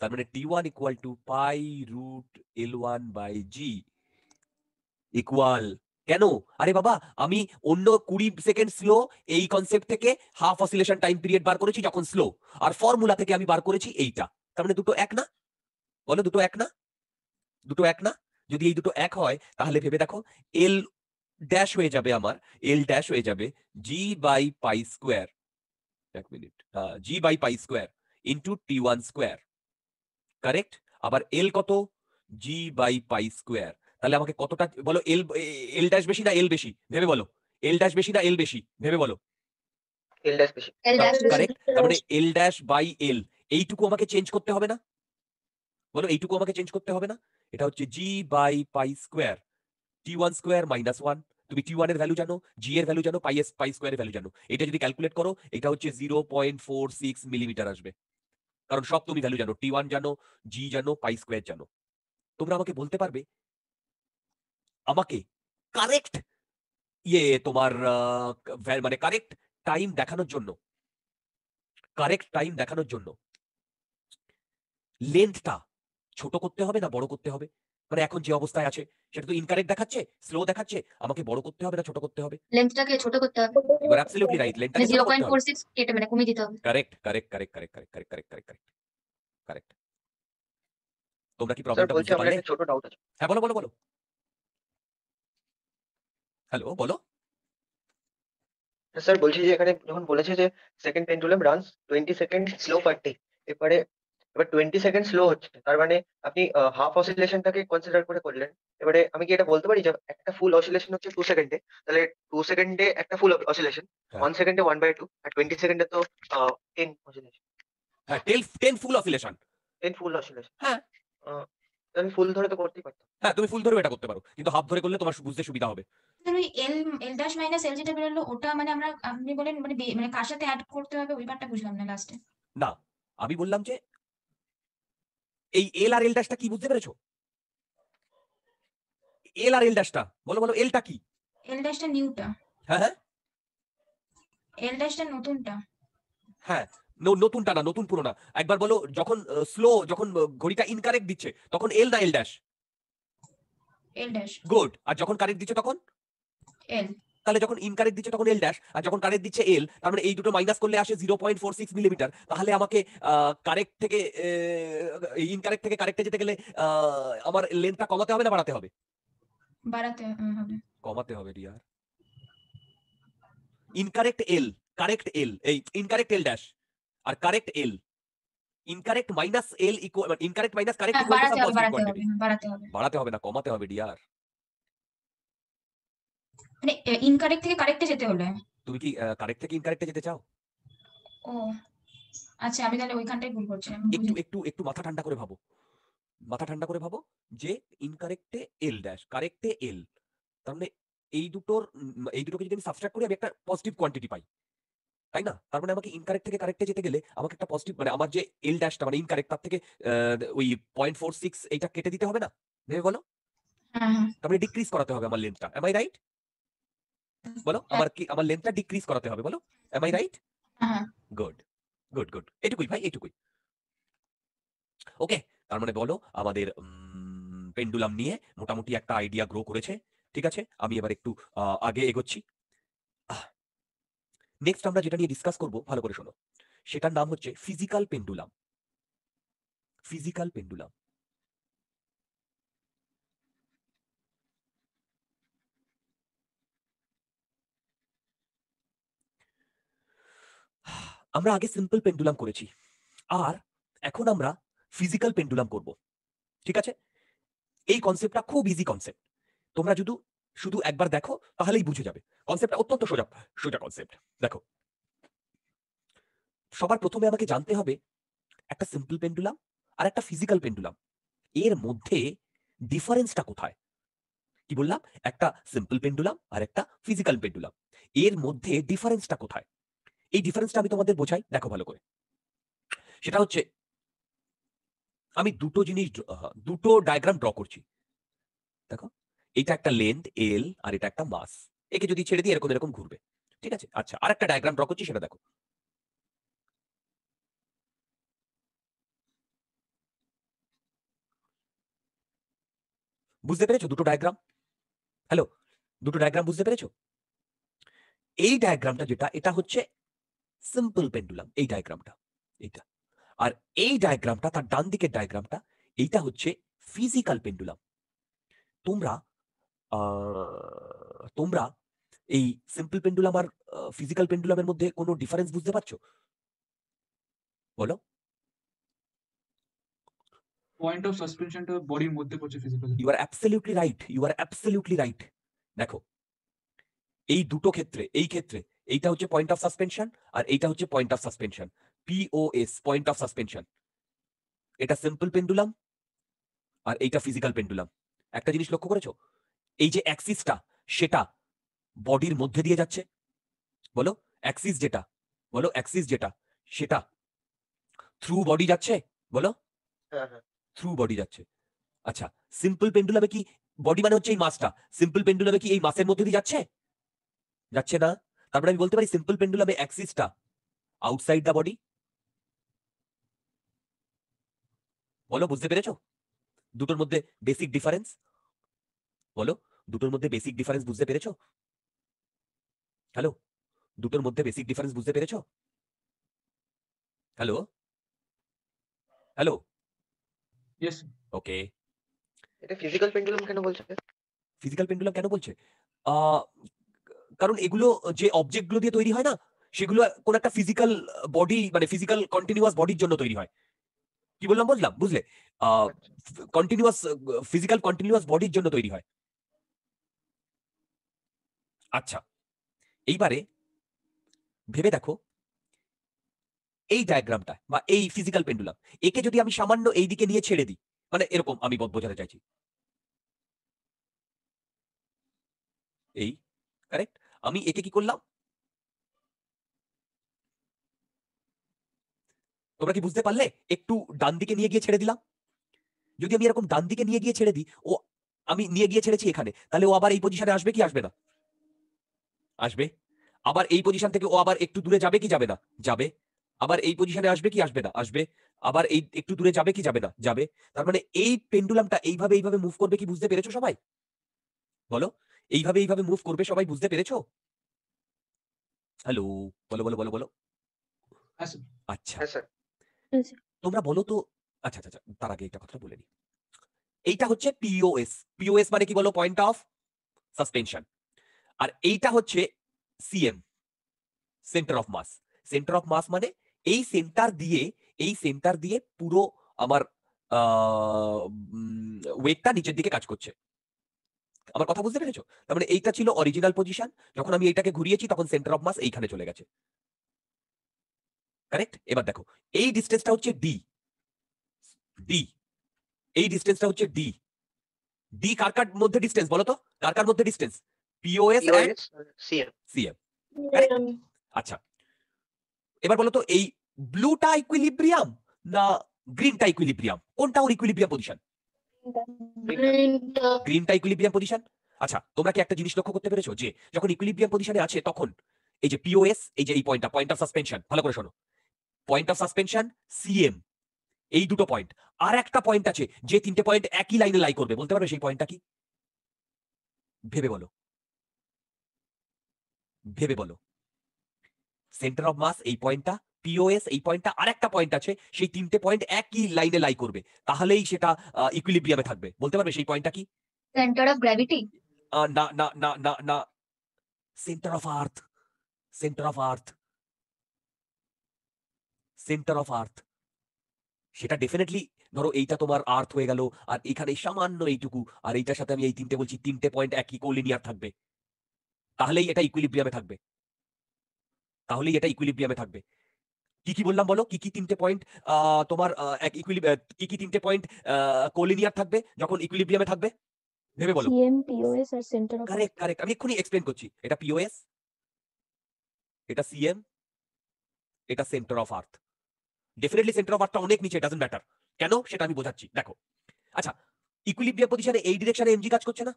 তার মানে T one equal to pi root L one by G equal কেন আরে বাবা আমি অন্য কুড়ি সেকেন্ড স্লো এই কনসেপ্ট থেকে হাফ অসিলেশন টাইম পিরিয়ড বার করেছি যখন স্লো আর ফর্মুলা থেকে আমি বার করেছি এইটা তার মানে দুটো এক না বলো দুটো এক না দুটো এক না যদি এই দুটো এক হয় তাহলে ভেবে দেখো এল ড্যাশ হয়ে যাবে আমার এল ড্যাশ হয়ে যাবে জি বাই পাই স্কোয়ার এক minute G by pi square into T one square correct আবার এল কত জি বাই পাই স্কোয়ার তাহলে আমাকে কতটা বলো এল এল ড্যাশ বেশি না এল বেশি ভেবে বলো এল ড্যাশ বেশি না এল বেশি ভেবে বলো এল ড্যাশ বাই এল এইটুকু আমাকে চেঞ্জ করতে হবে না বলো এইটুকু আমাকে চেঞ্জ করতে হবে না এটা হচ্ছে G by pi square T one square minus one তুমি টি ওয়ানের ভ্যালু জানো জি এর ভ্যালু জানো পাই এস পাই স্কোয়ারের ভ্যালু জানো এটা যদি ক্যালকুলেট করো এটা হচ্ছে zero point four six millimetre আসবে কারণ সব তুমি ভ্যালু জানো টি ওয়ান জানো জি জানো পাই স্কোয়ার জানো তোমরা আমাকে বলতে পারবে আমাকে কারেক্ট ইয়ে তোমার মানে কারেক্ট টাইম দেখানোর জন্য কারেক্ট টাইম দেখানোর জন্য লেন্থটা ছোট করতে হবে না বড় করতে হবে মানে এখন যে অবস্থায় আছে সেটা তো ইনকারেক্ট দেখাচ্ছে স্লো দেখাচ্ছে আমাকে বড় করতে হবে না ছোট করতে হবে লেন্থটাকে ছোট করতে হবে ইউ আর অ্যাবসলিউটলি রাইট লেন্থটাকে 0.46 কেটে মানে কমিয়ে দিতে হবে correct correct correct correct correct correct correct correct correct correct তোমরা কি প্রবলেমটা বুঝতে পারলে ছোট ডাউট আছে হ্যাঁ বলো বলো বলো হ্যালো বলো স্যার বলছি যে এখানে যখন বলেছে যে second pendulum runs 20 second slow 40 এরপরে এবার টোয়েন্টি সেকেন্ড স্লো হচ্ছে তার মানে আপনি হাফ অসিলেশনটাকে কনসিডার করে করলেন এবারে আমি কি এটা বলতে পারি যে একটা ফুল অসিলেশন হচ্ছে টু সেকেন্ডে তাহলে টু সেকেন্ডে একটা ফুল অসিলেশন ওয়ান সেকেন্ডে ওয়ান বাই টু আর টোয়েন্টি সেকেন্ডে তো টেন অসিলেশন হ্যাঁ ten full oscillation ten full oscillation হ্যাঁ আমি ফুল ধরে তো করতেই পারতাম হ্যাঁ তুমি ফুল ধরে এটা করতে পারো কিন্তু হাফ ধরে করলে তোমার বুঝতে সুবিধা হবে এল এল ড্যাশ মাইনাস এল যেটা বেরোলো ওটা মানে আমরা আপনি বলেন মানে মানে অ্যাড করতে হবে ওই পার্টটা বুঝলাম লাস্টে না আমি বললাম যে এই এল আর এল ড্যাশটা কি বুঝতে পেরেছো এল আর এল ড্যাশটা বলো বলো এলটা কি এল ড্যাশটা নিউটা হ্যাঁ হ্যাঁ এল ড্যাশটা নতুনটা হ্যাঁ নতুনটা না নতুন পুরোনা একবার বলো যখন স্লো যখন ঘড়িটা ইনকারেক্ট দিচ্ছে তখন এল না L dash L dash good আর যখন কারেক্ট দিচ্ছে তখন এল তাহলে যখন ইনকারেক্ট দিচ্ছে তখন এল ড্যাশ আর যখন কারেক্ট দিচ্ছে এল তার মানে এই দুটো মাইনাস করলে আসে zero point four six millimetre তাহলে আমাকে কারেক্ট থেকে ইনকারেক্ট থেকে কারেক্টে যেতে গেলে আমার লেন্থটা কমাতে হবে না বাড়াতে হবে বাড়াতে হবে কমাতে হবে dear incorrect L correct L এই ইনকারেক্ট এল ড্যাশ আর correct L incorrect minus L equal incorrect minus correct বাড়াতে হবে বাড়াতে হবে না কমাতে হবে ডিয়ার মানে ইনকারেক্ট থেকে কারেক্টে যেতে হলে তুমি কি কারেক্ট থেকে ইনকারেক্টে যেতে চাও ও আচ্ছা আমি তাহলে ওইখানটাই ভুল করছি একটু একটু একটু মাথা ঠান্ডা করে ভাবো মাথা ঠান্ডা করে ভাবো যে ইনকারেক্টে এল ড্যাশ কারেক্টে এল তার মানে এই দুটোর এই দুটোকে যদি আমি সাবস্ট্রাক্ট করি আমি একটা পজিটিভ কোয়ান্টিটি পাই তাই না তার মানে আমাকে ইনকারেক্ট থেকে কারেক্টে যেতে গেলে আমাকে একটা পজিটিভ মানে আমার যে এল ড্যাশটা মানে ইনকারেক্ট তার থেকে ওই পয়েন্ট ফোর সিক্স এইটা কেটে দিতে হবে না ভেবে বলো হ্যাঁ, হ্যাঁ। তারপরে মানে ডিক্রিজ করাতে হবে আমার লেন্থটা এম আই রাইট বলো হ্যাঁ। আমার কি আমার লেন্থটা ডিক্রিজ করাতে হবে বলো am I right good good good এটুকুই ভাই এটুকুই ওকে তার মানে বলো আমাদের পেন্ডুলাম নিয়ে মোটামুটি একটা আইডিয়া গ্রো করেছে ঠিক আছে আমি এবার একটু আগে এগোচ্ছি নেক্সট আমরা যেটা নিয়ে ডিসকাস করব ভালো করে শোনো সেটার নাম হচ্ছে ফিজিক্যাল পেন্ডুলাম ফিজিক্যাল পেন্ডুলাম আমরা আগে সিম্পল পেন্ডুলাম করেছি আর এখন আমরা ফিজিক্যাল পেন্ডুলাম করব ঠিক আছে এই কনসেপ্টটা খুব ইজি কনসেপ্ট তোমরা যদি শুধু একবার দেখো তাহলেই বুঝে যাবে কনসেপ্টটা অত্যন্ত সোজা সোজা কনসেপ্ট দেখো সবার প্রথমে আমাকে জানতে হবে একটা সিম্পল পেন্ডুলাম আর একটা ফিজিক্যাল পেন্ডুলাম এর মধ্যে ডিফারেন্সটা কোথায় কি বললাম একটা সিম্পল পেন্ডুলাম আর একটা ফিজিক্যাল পেন্ডুলাম এর মধ্যে ডিফারেন্সটা কোথায় এই ডিফারেন্সটা আমি তোমাদের বোঝাই দেখো ভালো করে সেটা হচ্ছে আমি দুটো জিনিস দুটো ডায়াগ্রাম ড্র করছি দেখো এটা একটা লেন্থ এল আর এটা একটা মাস একে যদি ছেড়ে দিই এরকম এরকম ঘুরবে ঠিক আছে আচ্ছা আর একটা ডায়াগ্রাম ড্র করছি সেটা দেখো বুঝতে পেরেছো দুটো ডায়াগ্রাম হ্যালো দুটো ডায়াগ্রাম বুঝতে পেরেছো এই ডায়াগ্রামটা যেটা এটা হচ্ছে সিম্পল পেন্ডুলাম এই ডায়াগ্রামটা এটা আর এই ডায়াগ্রামটা তার ডান দিকের ডায়াগ্রামটা এইটা হচ্ছে ফিজিক্যাল পেন্ডুলাম তোমরা তোমরা এই সিম্পল পেন্ডুলাম আর ফিজিক্যাল পেন্ডুলামের মধ্যে কোনো ডিফারেন্স বুঝতে পারছো বলো পয়েন্ট অফ সাসপেনশনটা বডির মধ্যে পড়ছে physical you are absolutely right you are absolutely right দেখো এই দুটো ক্ষেত্রে এই ক্ষেত্রে এইটা হচ্ছে পয়েন্ট অফ সাসপেনশন আর এইটা হচ্ছে point of suspension POS point of suspension এটা সিম্পল পেন্ডুলাম আর এইটা ফিজিক্যাল পেন্ডুলাম একটা জিনিস লক্ষ্য করেছো এই যে অ্যাক্সিসটা সেটা বডির মধ্যে দিয়ে যাচ্ছে বলো অ্যাক্সিস যেটা বলো অ্যাক্সিস যেটা সেটা থ্রু বডি যাচ্ছে বলো থ্রু হ্যাঁ, বডি হ্যাঁ। যাচ্ছে আচ্ছা সিম্পল পেন্ডুলামে কি বডি মানে হচ্ছে এই মাসটা সিম্পল পেন্ডুলামে কি এই মাসের মধ্যে দিয়ে যাচ্ছে যাচ্ছে না তারপরে আমি বলতে পারি সিম্পল পেন্ডুলামে অ্যাক্সিসটা আউটসাইড দ্য বডি বলো বুঝতে পেরেছো দুটোর মধ্যে বেসিক ডিফারেন্স বলো দুটোর মধ্যে বেসিক ডিফারেন্স বুঝতে পেরেছো হ্যালো দুটোর মধ্যে বেসিক ডিফারেন্স বুঝতে পেরেছো হ্যালো হ্যালো ওকে এটা ফিজিক্যাল পেন্ডুলাম কেন বলছে ফিজিক্যাল পেন্ডুলাম কেন বলছে কারণ এগুলো যে অবজেক্টগুলো দিয়ে তৈরি হয় না সেগুলো কোন একটা ফিজিক্যাল বডি মানে ফিজিক্যাল কন্টিনিউয়াস বডির জন্য তৈরি হয় কি বললাম বললাম বুঝলে কন্টিনিউয়াস ফিজিক্যাল কন্টিনিউয়াস বডির জন্য তৈরি হয় আচ্ছা এইবারে ভেবে দেখো এই ডায়াগ্রামটা বা এই ফিজিক্যাল পেন্ডুলাম একে যদি আমি সামান্য এই দিকে নিয়ে ছেড়ে দিই মানে এরকম আমি বোঝাতে চাইছি এই কারেক্ট আমি একে কি করলাম তোমরা কি বুঝতে পারলে একটু ডান দিকে নিয়ে গিয়ে ছেড়ে দিলাম যদি আমি এরকম ডান দিকে নিয়ে গিয়ে ছেড়ে দিই ও আমি নিয়ে গিয়ে ছেড়েছি এখানে তাহলে ও আবার এই পজিশনে আসবে কি আসবে না আসবে আবার এই পজিশন থেকে ও আবার একটু দূরে যাবে কি যাবে না যাবে আবার এই পজিশনে আসবে কি আসবে না আসবে আবার এই একটু দূরে যাবে কি যাবে না যাবে তার মানে এই পেন্ডুলামটা এইভাবে এইভাবে মুভ করবে কি বুঝতে পেরেছো সবাই বলো এইভাবে এইভাবে মুভ করবে সবাই বুঝতে পেরেছো হ্যালো বলো বলো বলো বলো হ্যাঁ, আচ্ছা হ্যাঁ, হ্যাঁ, তোমরা বলো তো আচ্ছা আচ্ছা, আচ্ছা তার আগে একটা কথা বলে নি এইটা হচ্ছে পিওএস পিওএস মানে কি বলো পয়েন্ট অফ সাসপেনশন আর এইটা হচ্ছে CM centre of mass centre of mass মানে এই সেন্টার দিয়ে এই সেন্টার দিয়ে পুরো আমার ওয়েটটা নিচের দিকে কাজ করছে আমার কথা বুঝতে পেরেছো তার মানে এইটা ছিল অরিজিনাল পজিশন যখন আমি এইটাকে ঘুরিয়েছি তখন সেন্টার অফ মাস এইখানে চলে গেছে কারেক্ট এবার দেখো এই ডিস্টেন্সটা হচ্ছে ডি ডি এই ডিস্টেন্সটা হচ্ছে ডি ডি কার কার মধ্যে ডিস্টেন্স বলো তো কার কার মধ্যে distance POS and CM CM আচ্ছা এবার বলো তো এই ব্লুটা ইকুইলিব্রিয়াম না গ্রিনটা ইকুইলিব্রিয়াম কোনটা ওর ইকুইলিব্রিয়াম পজিশন টা ইকুইলিব্রিয়াম পজিশন আচ্ছা তোমরা কি একটা জিনিস লক্ষ্য করতে পেরেছো যে যখন ইকুইলিব্রিয়াম পজিশনে আছে তখন এই যে পিওএস এই যে এই পয়েন্টটা পয়েন্ট অফ সাসপেনশন ভালো করে শোনো পয়েন্ট অফ সাসপেনশন সিএম এই দুটো পয়েন্ট আর একটা পয়েন্ট আছে যে তিনটে পয়েন্ট একই লাইনে লাই করবে বলতে পারবে সেই পয়েন্টটা কি ভেবে বলো ভেবে বলো সেন্টার অফ মাস এই পয়েন্টটা পিওএস এই পয়েন্টটা আর একটা পয়েন্ট আছে সেই তিনটে পয়েন্ট একই লাইনে লাই করবে তাহলেই সেটা ইকুইলিব্রিয়ামে থাকবে বলতে পারবে সেই পয়েন্টটা কি সেন্টার অফ গ্র্যাভিটি না না না না না centre of earth centre of earth centre of earth সেটা ডেফিনেটলি ধরো এইটা তোমার আর্থ হয়ে গেল আর এখানে সামান্য এইটুকু আর এইটার সাথে আমি এই তিনটে বলছি তিনটে পয়েন্ট একই কোলিনিয়ার থাকবে তাহলেই এটা ইকুইলিব্রিয়ামে থাকবে তাহলেই এটা ইকুইলিব্রিয়ামে থাকবে কি কি বললাম বলো কি কি তিনটে পয়েন্ট তোমার এক ইকুইলি কি কি তিনটে পয়েন্ট কোলিনিয়ার থাকবে যখন ইকুইলিব্রিয়ামে থাকবে ভেবে বলো সিএম পিওএস আর সেন্টার অফ কারেক্ট কারেক্ট আমি এক্ষুনি এক্সপ্লেন করছি এটা পিওএস এটা সিএম এটা centre of earth definitely centre of আর্থটা অনেক নিচে ডাজন্ট ম্যাটার কেন সেটা আমি বোঝাচ্ছি দেখো আচ্ছা ইকুইলিব্রিয়াম পজিশনে এই ডিরেকশনে এমজি কাজ করছে না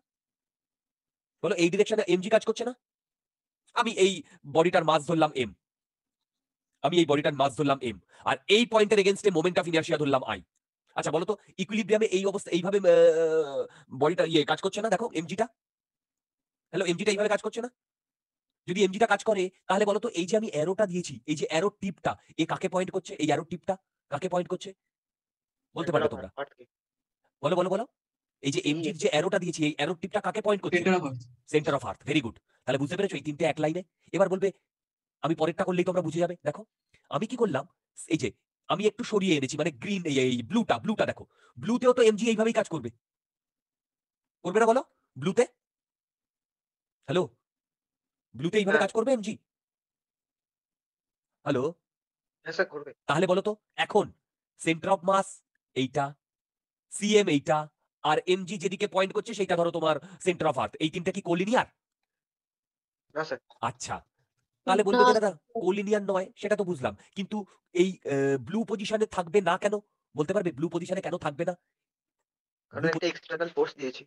বলো এই ডিরেকশনে এমজি কাজ করছে না আমি এই বডিটার মাস ধরলাম এম আমি এই বডিটার মাছ ধরলাম এম আর এই পয়েন্টের এগেনস্টে মোমেন্ট অফ ইনার্সিয়া ধরলাম আই আচ্ছা বলতো ইকুইলিব্রিয়ামে এই অবস্থা এইভাবে বডিটা ইয়ে কাজ করছে না দেখো এমজিটা হ্যালো এমজিটা এইভাবে কাজ করছে না যদি এমজিটা কাজ করে তাহলে বলতো এই যে আমি অ্যারোটা দিয়েছি এই যে অ্যারো টিপটা এ কাকে পয়েন্ট করছে এই অ্যারো টিপটা কাকে পয়েন্ট করছে বলতে পারো তোমরা বলো বলো বলো এই যে এমজি যে অ্যারোটা দিয়েছি এই অ্যারো টিপটা কাকে পয়েন্ট করছে centre of earth very good তাহলে বুঝতে পেরেছো এই তিনটে এক লাইনে এবার বলবে আমি পরেরটা করলেই তোমরা বুঝে যাবে দেখো আমি কি করলাম এই যে আমি একটু সরিয়ে এনেছি মানে গ্রিন এই ব্লুটা ব্লুটা দেখো ব্লুতেও তো এমজি এইভাবেই কাজ করবে করবে না বলো ব্লুতে হ্যালো ব্লুতে এইভাবে হ্যাঁ। কাজ করবে এমজি হ্যালো তাহলে বলো তো এখন সেন্টার অফ মাস এইটা সিএম এইটা আর এমজি যেদিকে পয়েন্ট করছে সেটা ধরো তোমার সেন্টার অফ আর্থ এই তিনটা কি কোলিনিয়ার আচ্ছা তাহলে বলতে গেলে কোলিনিয়ার নয় সেটা তো বুঝলাম কিন্তু এই ব্লু পজিশনে থাকবে না কেন বলতে পারবে ব্লু পজিশনে কেন থাকবে না কারণ একটা এক্সটার্নাল ফোর্স দিয়েছি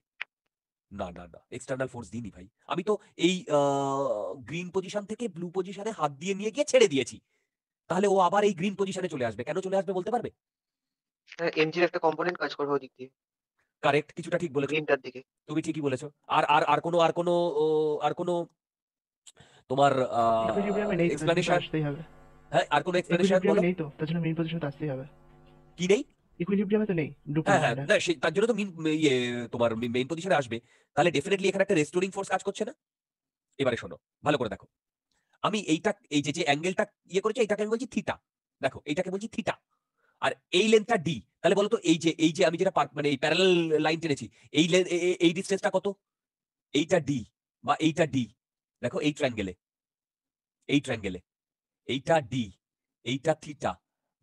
না না না এক্সটার্নাল ফোর্স দিইনি ভাই আমি তো এই গ্রিন পজিশন থেকে ব্লু পজিশনে হাত দিয়ে নিয়ে গিয়ে ছেড়ে দিয়েছি তাহলে ও আবার এই গ্রিন পজিশনে চলে আসবে কেন চলে আসবে বলতে পারবে হ্যাঁ, এমজির একটা কম্পোনেন্ট কাজ করবে ওদিক দিয়ে কারেক্ট কিছুটা ঠিক বলেছো তুমি ঠিকই বলেছো আর আর আর কোনো আর কোনো আর কোনো তোমার এক্সপ্লেনেশন হ্যাঁ আর কোনো এক্সপ্লেনেশন বলো নেই তো তার জন্য মেইন পজিশন তো আসতেই হবে কি নেই ইকুইলিব্রিয়ামে তো নেই হ্যাঁ হ্যাঁ না তার জন্য তো মেইন ইয়ে তোমার মেইন পজিশনে আসবে তাহলে ডেফিনেটলি এখানে একটা রেস্টোরিং ফোর্স কাজ করছে না এবারে শোনো ভালো করে দেখো আমি এইটা এই যে যে অ্যাঙ্গেলটা ইয়ে করেছি এটাকে আমি বলছি থিটা দেখো এইটাকে বলছি থিটা আর এই লেন্থটা ডি তাহলে বলো তো এই যে এই যে আমি যেটা মানে এই প্যারাল লাইন টেনেছি এই এই ডিসটেন্সটা কত এইটা ডি বা এইটা ডি দেখো এই ট্রাঙ্গেলে এই ট্রাঙ্গেলে এইটা ডি এইটা থিটা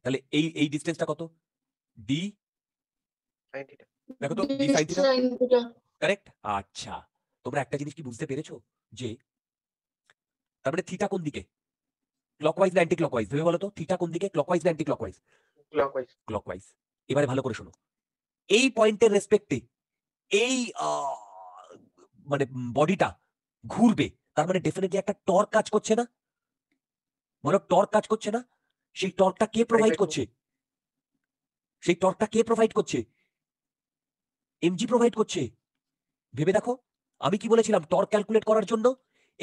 তাহলে এই এই ডিস্টেন্সটা কত ডি দেখো তো ডি সাইন থিটা কারেক্ট আচ্ছা তোমরা একটা জিনিস কি বুঝতে পেরেছো যে তারপরে মানে থিটা কোন দিকে ক্লকওয়াইজ না অ্যান্টি ক্লকওয়াইজ ভেবে বলো তো থিটা কোন দিকে ক্লকওয়াইজ না অ্যান্টি ক্লকওয়াইজ ক্লকওয়াইজ ক্লকওয়াইজ এবারে ভালো করে শোনো এই পয়েন্টের রেসপেক্টে এই মানে বডিটা ঘুরবে তার মানে ডেফিনেটলি একটা টর্ক কাজ করছে না বলো টর্ক কাজ করছে না সেই টর্কটা কে প্রোভাইড করছে সেই টর্কটা কে প্রোভাইড করছে এমজি প্রোভাইড করছে ভেবে দেখো আমি কি বলেছিলাম টর্ক ক্যালকুলেট করার জন্য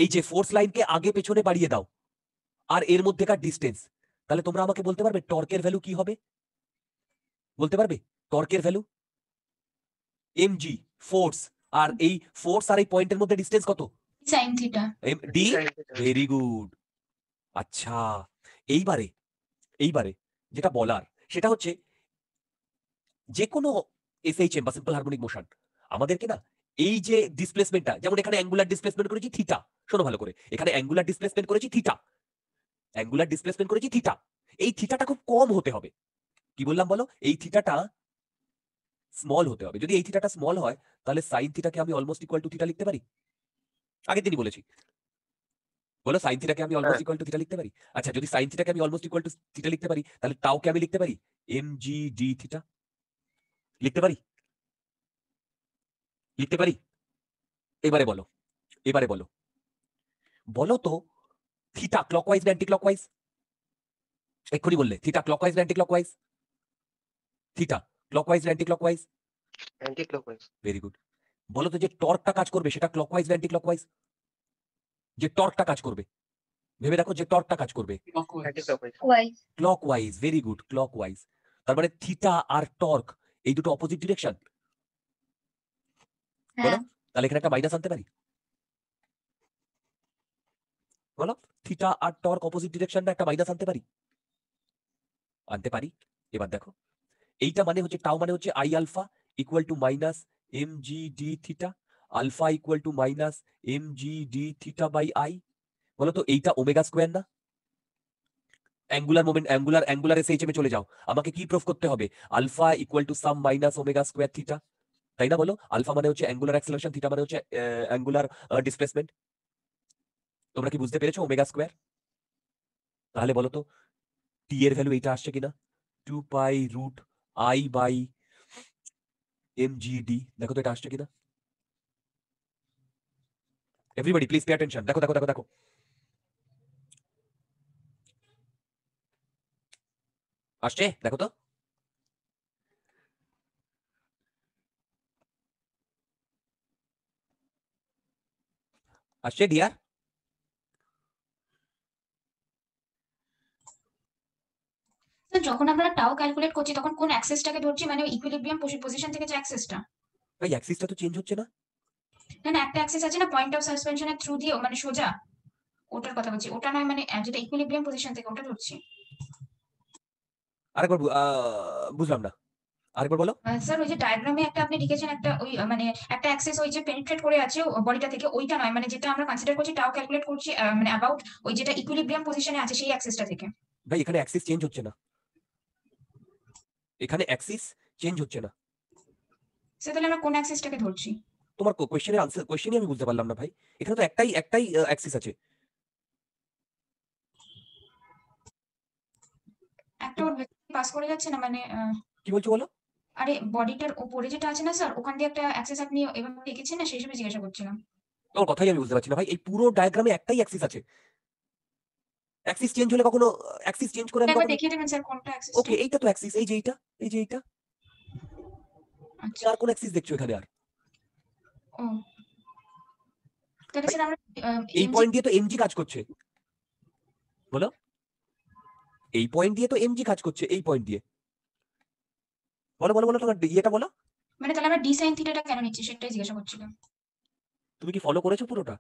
এই যে ফোর্স লাইনকে আগে পেছনে বাড়িয়ে দাও আর এর মধ্যেকার ডিস্টেন্স তাহলে তোমরা আমাকে বলতে পারবে টর্কের ভ্যালু কি হবে বলতে পারবে টর্কের ভ্যালু এমজি ফোর্স আর এই ফোর্স আর এই পয়েন্টের মধ্যে ডিস্টেন্স কত sin theta d very good আচ্ছা এইবারে এইবারে যেটা বলার সেটা হচ্ছে যে কোনো এসএইচএম বা সিম্পল হারমোনিক মোশন আমাদেরকে না এই যে ডিসপ্লেসমেন্টটা যেমন এখানে অ্যাঙ্গুলার ডিসপ্লেসমেন্ট করেছি থিটা শোনো ভালো করে এখানে অ্যাঙ্গুলার ডিসপ্লেসমেন্ট করেছি থিটা অ্যাঙ্গুলার ডিসপ্লেসমেন্ট করেছি থিটা এই থিটাটা খুব কম হতে হবে কি বললাম বলো এই থিটাটা স্মল হতে হবে যদি এই থিটাটা স্মল হয় তাহলে সাইন থিটাকে আমি অলমোস্ট ইকুয়াল টু থিটা লিখতে পারি আগের দিনই বলেছি বলো সাইন থিটাকে আমি অলমোস্ট ইকুয়াল টু থিটা লিখতে পারি আচ্ছা যদি সাইন থিটাকে আমি অলমোস্ট ইকুয়াল টু থিটা লিখতে পারি তাহলে কে আমি লিখতে পারি এম জি ডি থিটা লিখতে পারি লিখতে পারি এবারে বলো এবারে বলো বলো তো থিটা ক্লকওয়াইজ না অ্যান্টি ক্লকওয়াইজ এক্ষুনি বললে থিটা ক্লকওয়াইজ না anticlockwise theta clockwise wise anticlockwise anticlockwise very good বলতো যে টর্কটা কাজ করবে সেটা ক্লকওয়াইজ বা অ্যান্টি ক্লকওয়াইজ যে টর্কটা কাজ করবে ভেবে দেখো যে টর্কটা কাজ করবে ক্লকওয়াইজ ভেরি গুড ক্লকওয়াইজ তার মানে থিটা আর টর্ক এই দুটো অপোজিট ডিরেকশন হ্যাঁ। বলো তাহলে এখানে একটা মাইনাস আনতে পারি বলো থিটা আর টর্ক অপোজিট ডিরেকশনটা একটা মাইনাস আনতে পারি আনতে পারি এবার দেখো এইটা মানে হচ্ছে টাও মানে হচ্ছে I alpha equal to minus M G D theta alpha equal to minus M G D theta by I বলো তো এইটা ওমেগা স্কোয়ার না অ্যাঙ্গুলার মোমেন্ট অ্যাঙ্গুলার অ্যাঙ্গুলার এসে এইচএমে চলে যাও আমাকে কি প্রুফ করতে হবে alpha equal to some minus omega square theta তাই না বলো আলফা মানে হচ্ছে অ্যাঙ্গুলার অ্যাক্সেলারেশন থিটা মানে হচ্ছে অ্যাঙ্গুলার ডিসপ্লেসমেন্ট তোমরা কি বুঝতে পেরেছো ওমেগা স্কোয়ার তাহলে বলো তো টি এর ভ্যালু এইটা আসছে কিনা two pi root I by mgd দেখো তো এটা আসছে কিনা এভরিবডি প্লিজ পে অ্যাটেনশন দেখো দেখো দেখো দেখো আসছে দেখো তো আসছে ডিয়ার যখন আমরা টাও ক্যালকুলেট করছি তখন কোন অ্যাক্সেসটাকে ধরছি মানে ইকুইলিব্রিয়াম পজিশন থেকে যে অ্যাক্সিসটা ভাই অ্যাক্সিসটা তো চেঞ্জ হচ্ছে না না না একটা অ্যাক্সেস আছে না পয়েন্ট অফ সাসপেনশনের থ্রু দিয়ে মানে সোজা ওটার কথা বলছি ওটা নয় মানে যেটা ইকুইলিব্রিয়াম পজিশন থেকে ওটা ধরছি আরেকবার বুঝলাম না আরেকবার বলো স্যার ওই যে ডায়াগ্রামে একটা আপনি লিখেছেন একটা ওই মানে একটা অ্যাক্সেস ওই যে পেনিট্রেট করে আছে বডিটা থেকে ওইটা নয় মানে যেটা আমরা কনসিডার করছি টাও ক্যালকুলেট করছি মানে অ্যাবাউট ওই যেটা ইকুইলিব্রিয়াম পজিশনে আছে সেই অ্যাক্সেসটা থেকে ভাই এখানে অ্যাক্সেস চেঞ্জ হচ্ছে না এখানে অ্যাক্সিস চেঞ্জ হচ্ছে না সে তাহলে আমরা কোন অ্যাক্সিসটাকে ধরছি তোমার কোশ্চেনের আনসার কোশ্চেনই আমি বুঝতে পারলাম না ভাই এখানে তো একটাই একটাই অ্যাক্সিস আছে একটা পাস করে যাচ্ছে না মানে কি বলছো বলো আরে বডিটার উপরে যেটা আছে না স্যার ওখান দিয়ে একটা অ্যাক্সিস আপনি এভাবে দেখেছেন না সেই হিসেবে জিজ্ঞাসা করছিলাম তোমার কথাই আমি বুঝতে পারছি না ভাই এই পুরো ডায়াগ্রামে একটাই অ্যাক্সিস আছে অ্যাক্সিস চেঞ্জ হলে কখনো অ্যাক্সিস চেঞ্জ করে একবার দেখিয়ে দেবেন স্যার কোনটা অ্যাক্সিস ওকে এইটা তো অ্যাক্সিস এই যে এইটা এই যে এইটা আচ্ছা আর কোন অ্যাক্সিস দেখছো এখানে আর ও তাহলে স্যার আমরা এই পয়েন্ট দিয়ে তো এমজি কাজ করছে বলো এই পয়েন্ট দিয়ে তো এমজি কাজ করছে এই পয়েন্ট দিয়ে বলো বলো বলো তোমার এটা বলো মানে তাহলে আমরা ডি সাইন থিটাটা কেন নিচ্ছি সেটাই জিজ্ঞাসা করছিলাম তুমি কি ফলো করেছো পুরোটা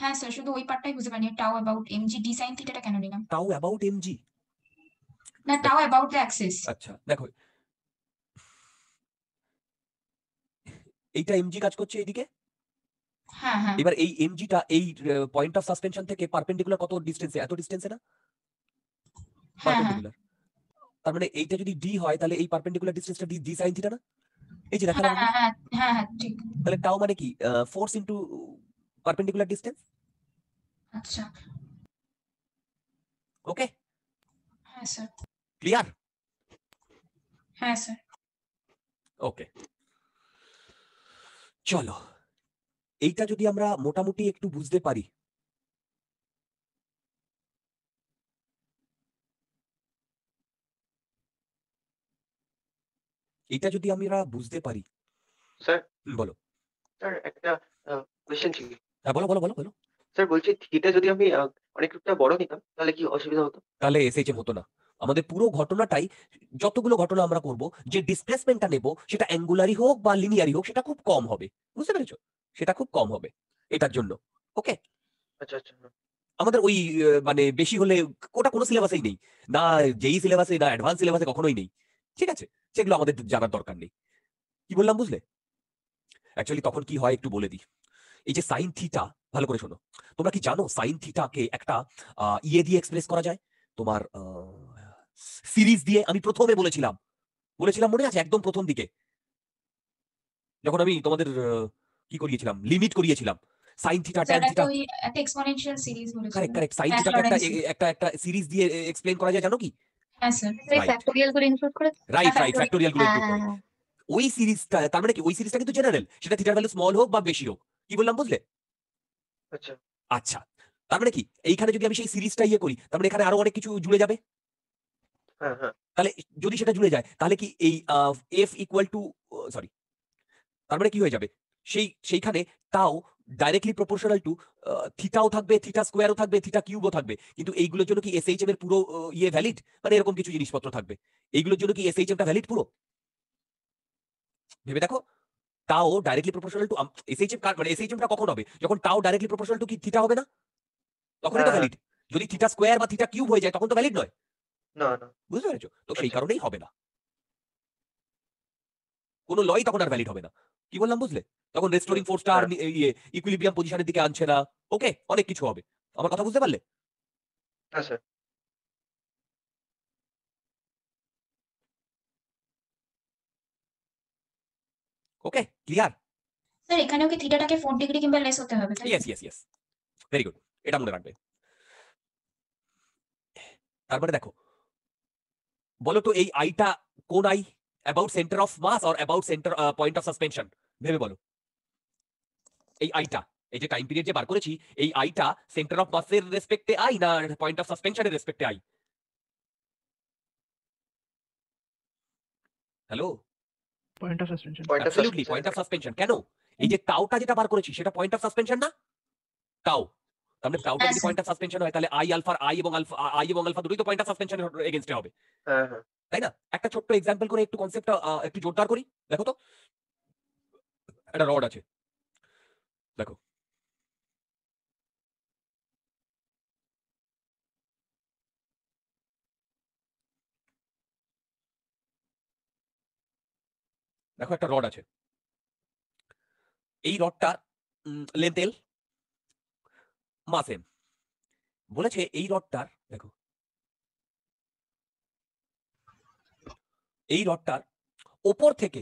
হ্যাঁ স্যার শুধু ওই পার্টটাই বুঝতে পারিনি tau about MG D sine থিটাটা কেন নিলাম টাউ অ্যাবাউট এমজি না টাউ অ্যাবাউট দ্য অ্যাক্সিস আচ্ছা দেখো এইটা এমজি কাজ করছে এইদিকে হ্যাঁ হ্যাঁ এবার এই এমজিটা এই পয়েন্ট অফ সাসপেনশন থেকে পারপেন্ডিকুলার কত ডিসটেন্সে এত ডিসটেন্সে না পারপেন্ডিকুলার হ্যাঁ, হ্যাঁ। তার মানে এইটা যদি ডি হয় তাহলে এই পারপেন্ডিকুলার ডিসটেন্সটা ডি ডি সাইন থিটা না এই যে দেখা হ্যাঁ, হ্যাঁ হ্যাঁ ঠিক তাহলে টাউ মানে কি ফোর্স ইনটু perpendicular distance আচ্ছা ওকে হ্যাঁ স্যার ক্লিয়ার হ্যাঁ স্যার ওকে চলো এইটা যদি আমরা মোটামুটি একটু বুঝতে পারি এটা যদি আমরা বুঝতে পারি স্যার বলো স্যার একটা কোশ্চেন ছিল হ্যাঁ বলো বলো বলো বলো স্যার বলছি থিটা যদি আমি অনেকটা বড় নিতাম তাহলে কি অসুবিধা হতো তাহলে এসএইচএম হতো না আমাদের পুরো ঘটনাটাই যতগুলো ঘটনা আমরা করব যে ডিসপ্লেসমেন্টটা নেব সেটা অ্যাঙ্গুলারই হোক বা লিনিয়ারই হোক সেটা খুব কম হবে বুঝতে পেরেছো সেটা খুব কম হবে এটার জন্য ওকে আচ্ছা আচ্ছা আমাদের ওই মানে বেশি হলে কোটা কোনো সিলেবাসেই নেই না যেই সিলেবাসে না অ্যাডভান্স সিলেবাসে কখনোই নেই ঠিক আছে সেগুলো আমাদের জানার দরকার নেই কি বললাম বুঝলে অ্যাকচুয়ালি তখন কি হয় একটু বলে দিই এই যে সাইন থিটা ভালো করে শোনো তোমরা কি জানো সাইন থিটাকে একটা ইয়ে দিয়ে এক্সপ্রেস করা যায় তোমার সিরিজ দিয়ে আমি প্রথমে বলেছিলাম বলেছিলাম মনে আছে একদম প্রথম দিকে যখন আমি তোমাদের কি করিয়েছিলাম লিমিট করিয়েছিলাম সাইন থিটা ট্যান থিটা একটা এক্সপোনেনশিয়াল সিরিজ বলেছিলাম কারেক্ট কারেক্ট সাইন থিটা একটা একটা একটা সিরিজ দিয়ে এক্সপ্লেইন করা যায় জানো কি রাইট রাইট ফ্যাক্টোরিয়াল ইনক্লুড করে ওই সিরিজটা তার মানে কি ওই সিরিজটা কিন্তু জেনারেল সেটা থিটার ভ্যালু স্মল হোক বা বেশি হোক কি বললাম বুঝলে আচ্ছা আচ্ছা তার মানে কি এইখানে যদি আমি সেই সিরিজটা ইয়ে করি তার মানে এখানে আরো অনেক কিছু জুড়ে যাবে হ্যাঁ, হ্যাঁ। তাহলে যদি সেটা জুড়ে যায় তাহলে কি এই এফ ইকুয়াল টু সরি তার মানে কি হয়ে যাবে সেই সেইখানে তাও ডাইরেক্টলি প্রপোর্শনাল টু থিটাও থাকবে থিটা স্কোয়ারও থাকবে থিটা কিউবও থাকবে কিন্তু এইগুলোর জন্য কি এসএইচএম এর পুরো ইয়ে ভ্যালিড মানে এরকম কিছু জিনিসপত্র থাকবে এইগুলোর জন্য কি এসএইচএমটা ভ্যালিড পুরো ভেবে দেখো tau directly proportional to SHM কার মানে এসএইচএমটা কখন হবে যখন তাও ডাইরেক্টলি প্রপোর্শনাল টু কি থিটা হবে না তখনই তো ভ্যালিড যদি থিটা স্কোয়ার বা থিটা কিউব হয়ে যায় তখন তো ভ্যালিড নয় বুঝতে পেরেছো তো সেই আচ্ছা। কারণেই হবে না কোনো লয় তখন আর ভ্যালিড হবে না কি বললাম বুঝলে তখন রেস্টোরিং ফোর্সটা আর ইয়ে ইকুইলিব্রিয়াম পজিশনের দিকে আনছে না ওকে অনেক কিছু হবে আমার কথা বুঝতে পারলে আচ্ছা ওকে ক্লিয়ার স্যার এখানেও কি থিটাটাকে 4 ডিগ্রি কিংবা লেস হতে হবে yes yes yes very good এটা মনে রাখবে তারপরে দেখো বলো তো এই আইটা কোন I about centre of mass or about centre point of suspension ভেবে বলো এই আইটা এই যে টাইম পিরিয়ড যে বার করেছি এই আইটা সেন্টার অফ মাসের রেসপেক্টে আই না পয়েন্ট অফ সাসপেনশনের রেসপেক্টে I hello point of suspension point of suspension কেন এই যে টাউটা যেটা বার করেছি সেটা পয়েন্ট অফ সাসপেনশন না টাউ তাহলে টাউটা যদি পয়েন্ট অফ সাসপেনশন হয় তাহলে আই আলফা আই এবং আলফা আই এবং আলফা দুটোই তো পয়েন্ট অফ সাসপেনশন এগেইনস্টে হবে হ্যাঁ, হ্যাঁ। তাই না একটা ছোট্ট এক্সাম্পল করে একটু কনসেপ্ট একটু জোরদার করি দেখো তো একটা রড আছে দেখো দেখো একটা রড আছে এই রডটার লেন্থেল মাসেম বলেছে এই রডটার দেখো এই রডটার ওপর থেকে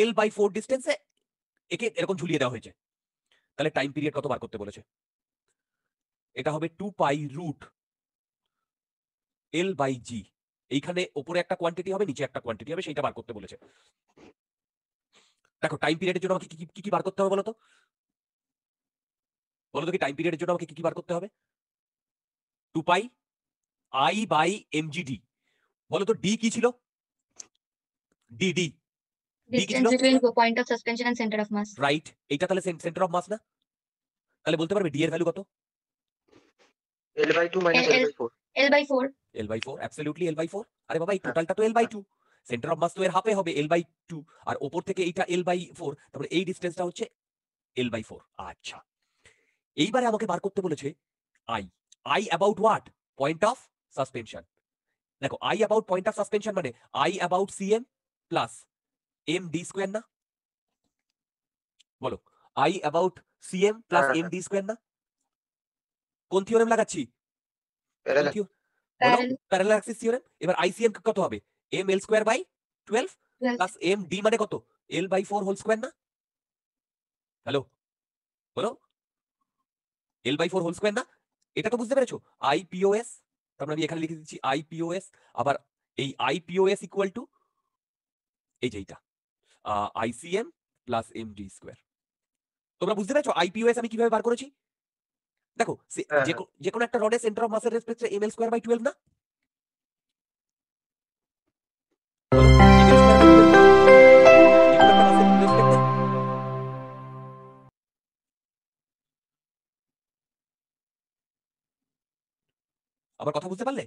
এল বাই ফোর ডিস্টেন্সে একে এরকম ঝুলিয়ে দেওয়া হয়েছে তাহলে টাইম পিরিয়ড কত বার করতে বলেছে এটা হবে two pi root L by G এইখানে ওপরে একটা কোয়ান্টিটি হবে নিচে একটা কোয়ান্টিটি হবে সেইটা বার করতে বলেছে দেখো টাইম পিরিয়ডের জন্য আমাকে কি কি বার করতে হবে বলতো বলতো কি টাইম পিরিয়ডের জন্য আমাকে কি কি বার করতে হবে two pi I by MGD বলতো ডি কি ছিল D D point of suspension right এইটা তাহলে সেন্টার অফ মাস না তাহলে বলতে পারবে ডি এর ভ্যালু কত l by 2 minus l, l by 4 l by L by four absolutely L by four আরে বাবা এই টোটালটা হ্যাঁ। তো L by two centre of mass তো এর হাফে হবে এল বাই টু আর ওপর থেকে এইটা এল বাই ফোর তারপরে এই ডিস্টেন্সটা হচ্ছে এল বাই ফোর আচ্ছা এইবারে আমাকে বার করতে বলেছে I I about what point of suspension দেখো I about point of suspension মানে I about CM plus M D square না বলো I about CM plus M D square না কোন থিওরেম লাগাচ্ছি প্যারালাল অ্যাক্সিস থিওরেম এবার আইসিএম কত হবে M L square by twelve plus M D মানে কত L by four whole square না হ্যালো বলো L by four whole square না এটা তো বুঝতে পেরেছো আইপিওএস তারপরে মানে আমি এখানে লিখে দিচ্ছি আইপিওএস আবার এই আইপিওএস ইকুয়াল টু এই যে এইটা ICM plus M D square তোমরা বুঝতে পেরেছো আইপিওএস আমি কিভাবে বার করেছি দেখো হ্যাঁ, হ্যাঁ। যে কোনো একটা রডের সেন্টার অফ মাসের রেসপেক্টে M L square by twelve না আমার কথা বুঝতে পারলে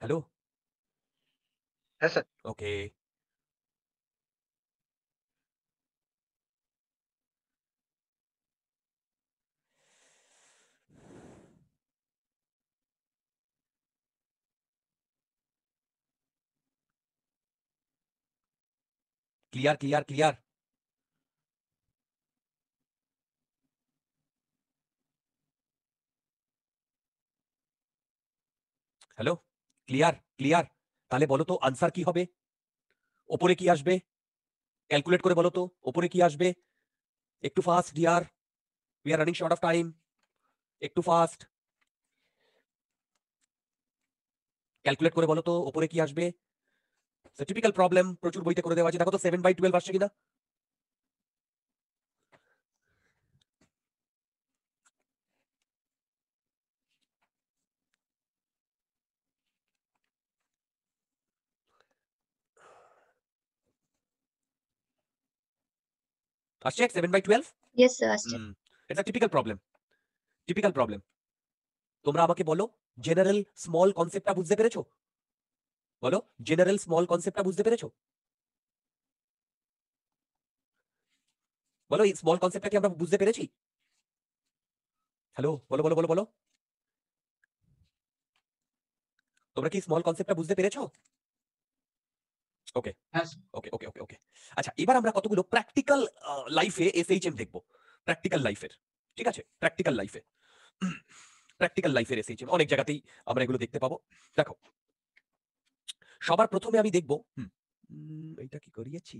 হ্যালো হ্যাঁ sir okay clear clear clear hello clear clear তাহলে বলো তো আনসার কি হবে ওপরে কি আসবে ক্যালকুলেট করে বলো তো ওপরে কি আসবে একটু fast dear we are running short of time একটু ফাস্ট ক্যালকুলেট করে বলো তো ওপরে কি আসবে টিপিক্যাল প্রবলেম প্রচুর বইতে করে দেওয়া আছে দেখো তো সেভেন বাই টুয়েলভ আসছে কিনা আসছে 7 বাই 12 यस স্যার এটা টিপিক্যাল প্রবলেম টিপিক্যাল প্রবলেম তোমরা আমাকে বলো জেনারেল স্মল কনসেপ্টটা বুঝতে পেরেছো বলো জেনারেল স্মল কনসেপ্টটা বুঝতে পেরেছো বলো এই স্মল কনসেপ্টটা কি আমরা বুঝতে পেরেছি হ্যালো বলো বলো বলো বলো তোমরা কি স্মল কনসেপ্টটা বুঝতে পেরেছো ওকে ওকে ওকে ওকে ওকে আচ্ছা এবার আমরা কতগুলো প্র্যাকটিক্যাল লাইফে এসএইচএম দেখব প্র্যাকটিক্যাল লাইফের ঠিক আছে প্র্যাকটিক্যাল লাইফে প্র্যাকটিক্যাল লাইফের এসএইচএম অনেক জায়গাতেই আমরা এগুলো দেখতে পাবো দেখো সবার প্রথমে আমি দেখব এটা কি করিয়েছি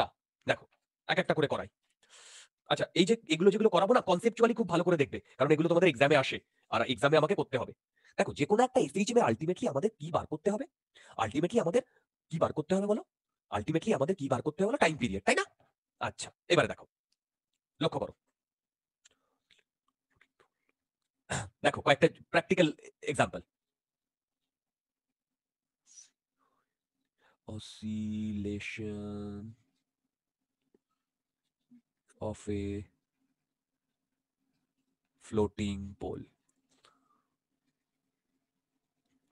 না দেখো এক একটা করে করাই আচ্ছা এই যে এগুলো যেগুলো করাবো না কনসেপচুয়ালি খুব ভালো করে দেখবে কারণ এগুলো তোমাদের এক্সামে আসে আর এক্সামে আমাকে করতে হবে দেখো যে কোনো একটা এসএইচএম এ আলটিমেটলি আমাদের কি বার করতে হবে আলটিমেটলি আমাদের কি বার করতে হবে বলো আলটিমেটলি আমাদের কি বার করতে হবে টাইম পিরিয়ড তাই না আচ্ছা এবারে দেখো লক্ষ্য করো দেখো কয়েকটা practical example oscillation of a floating pole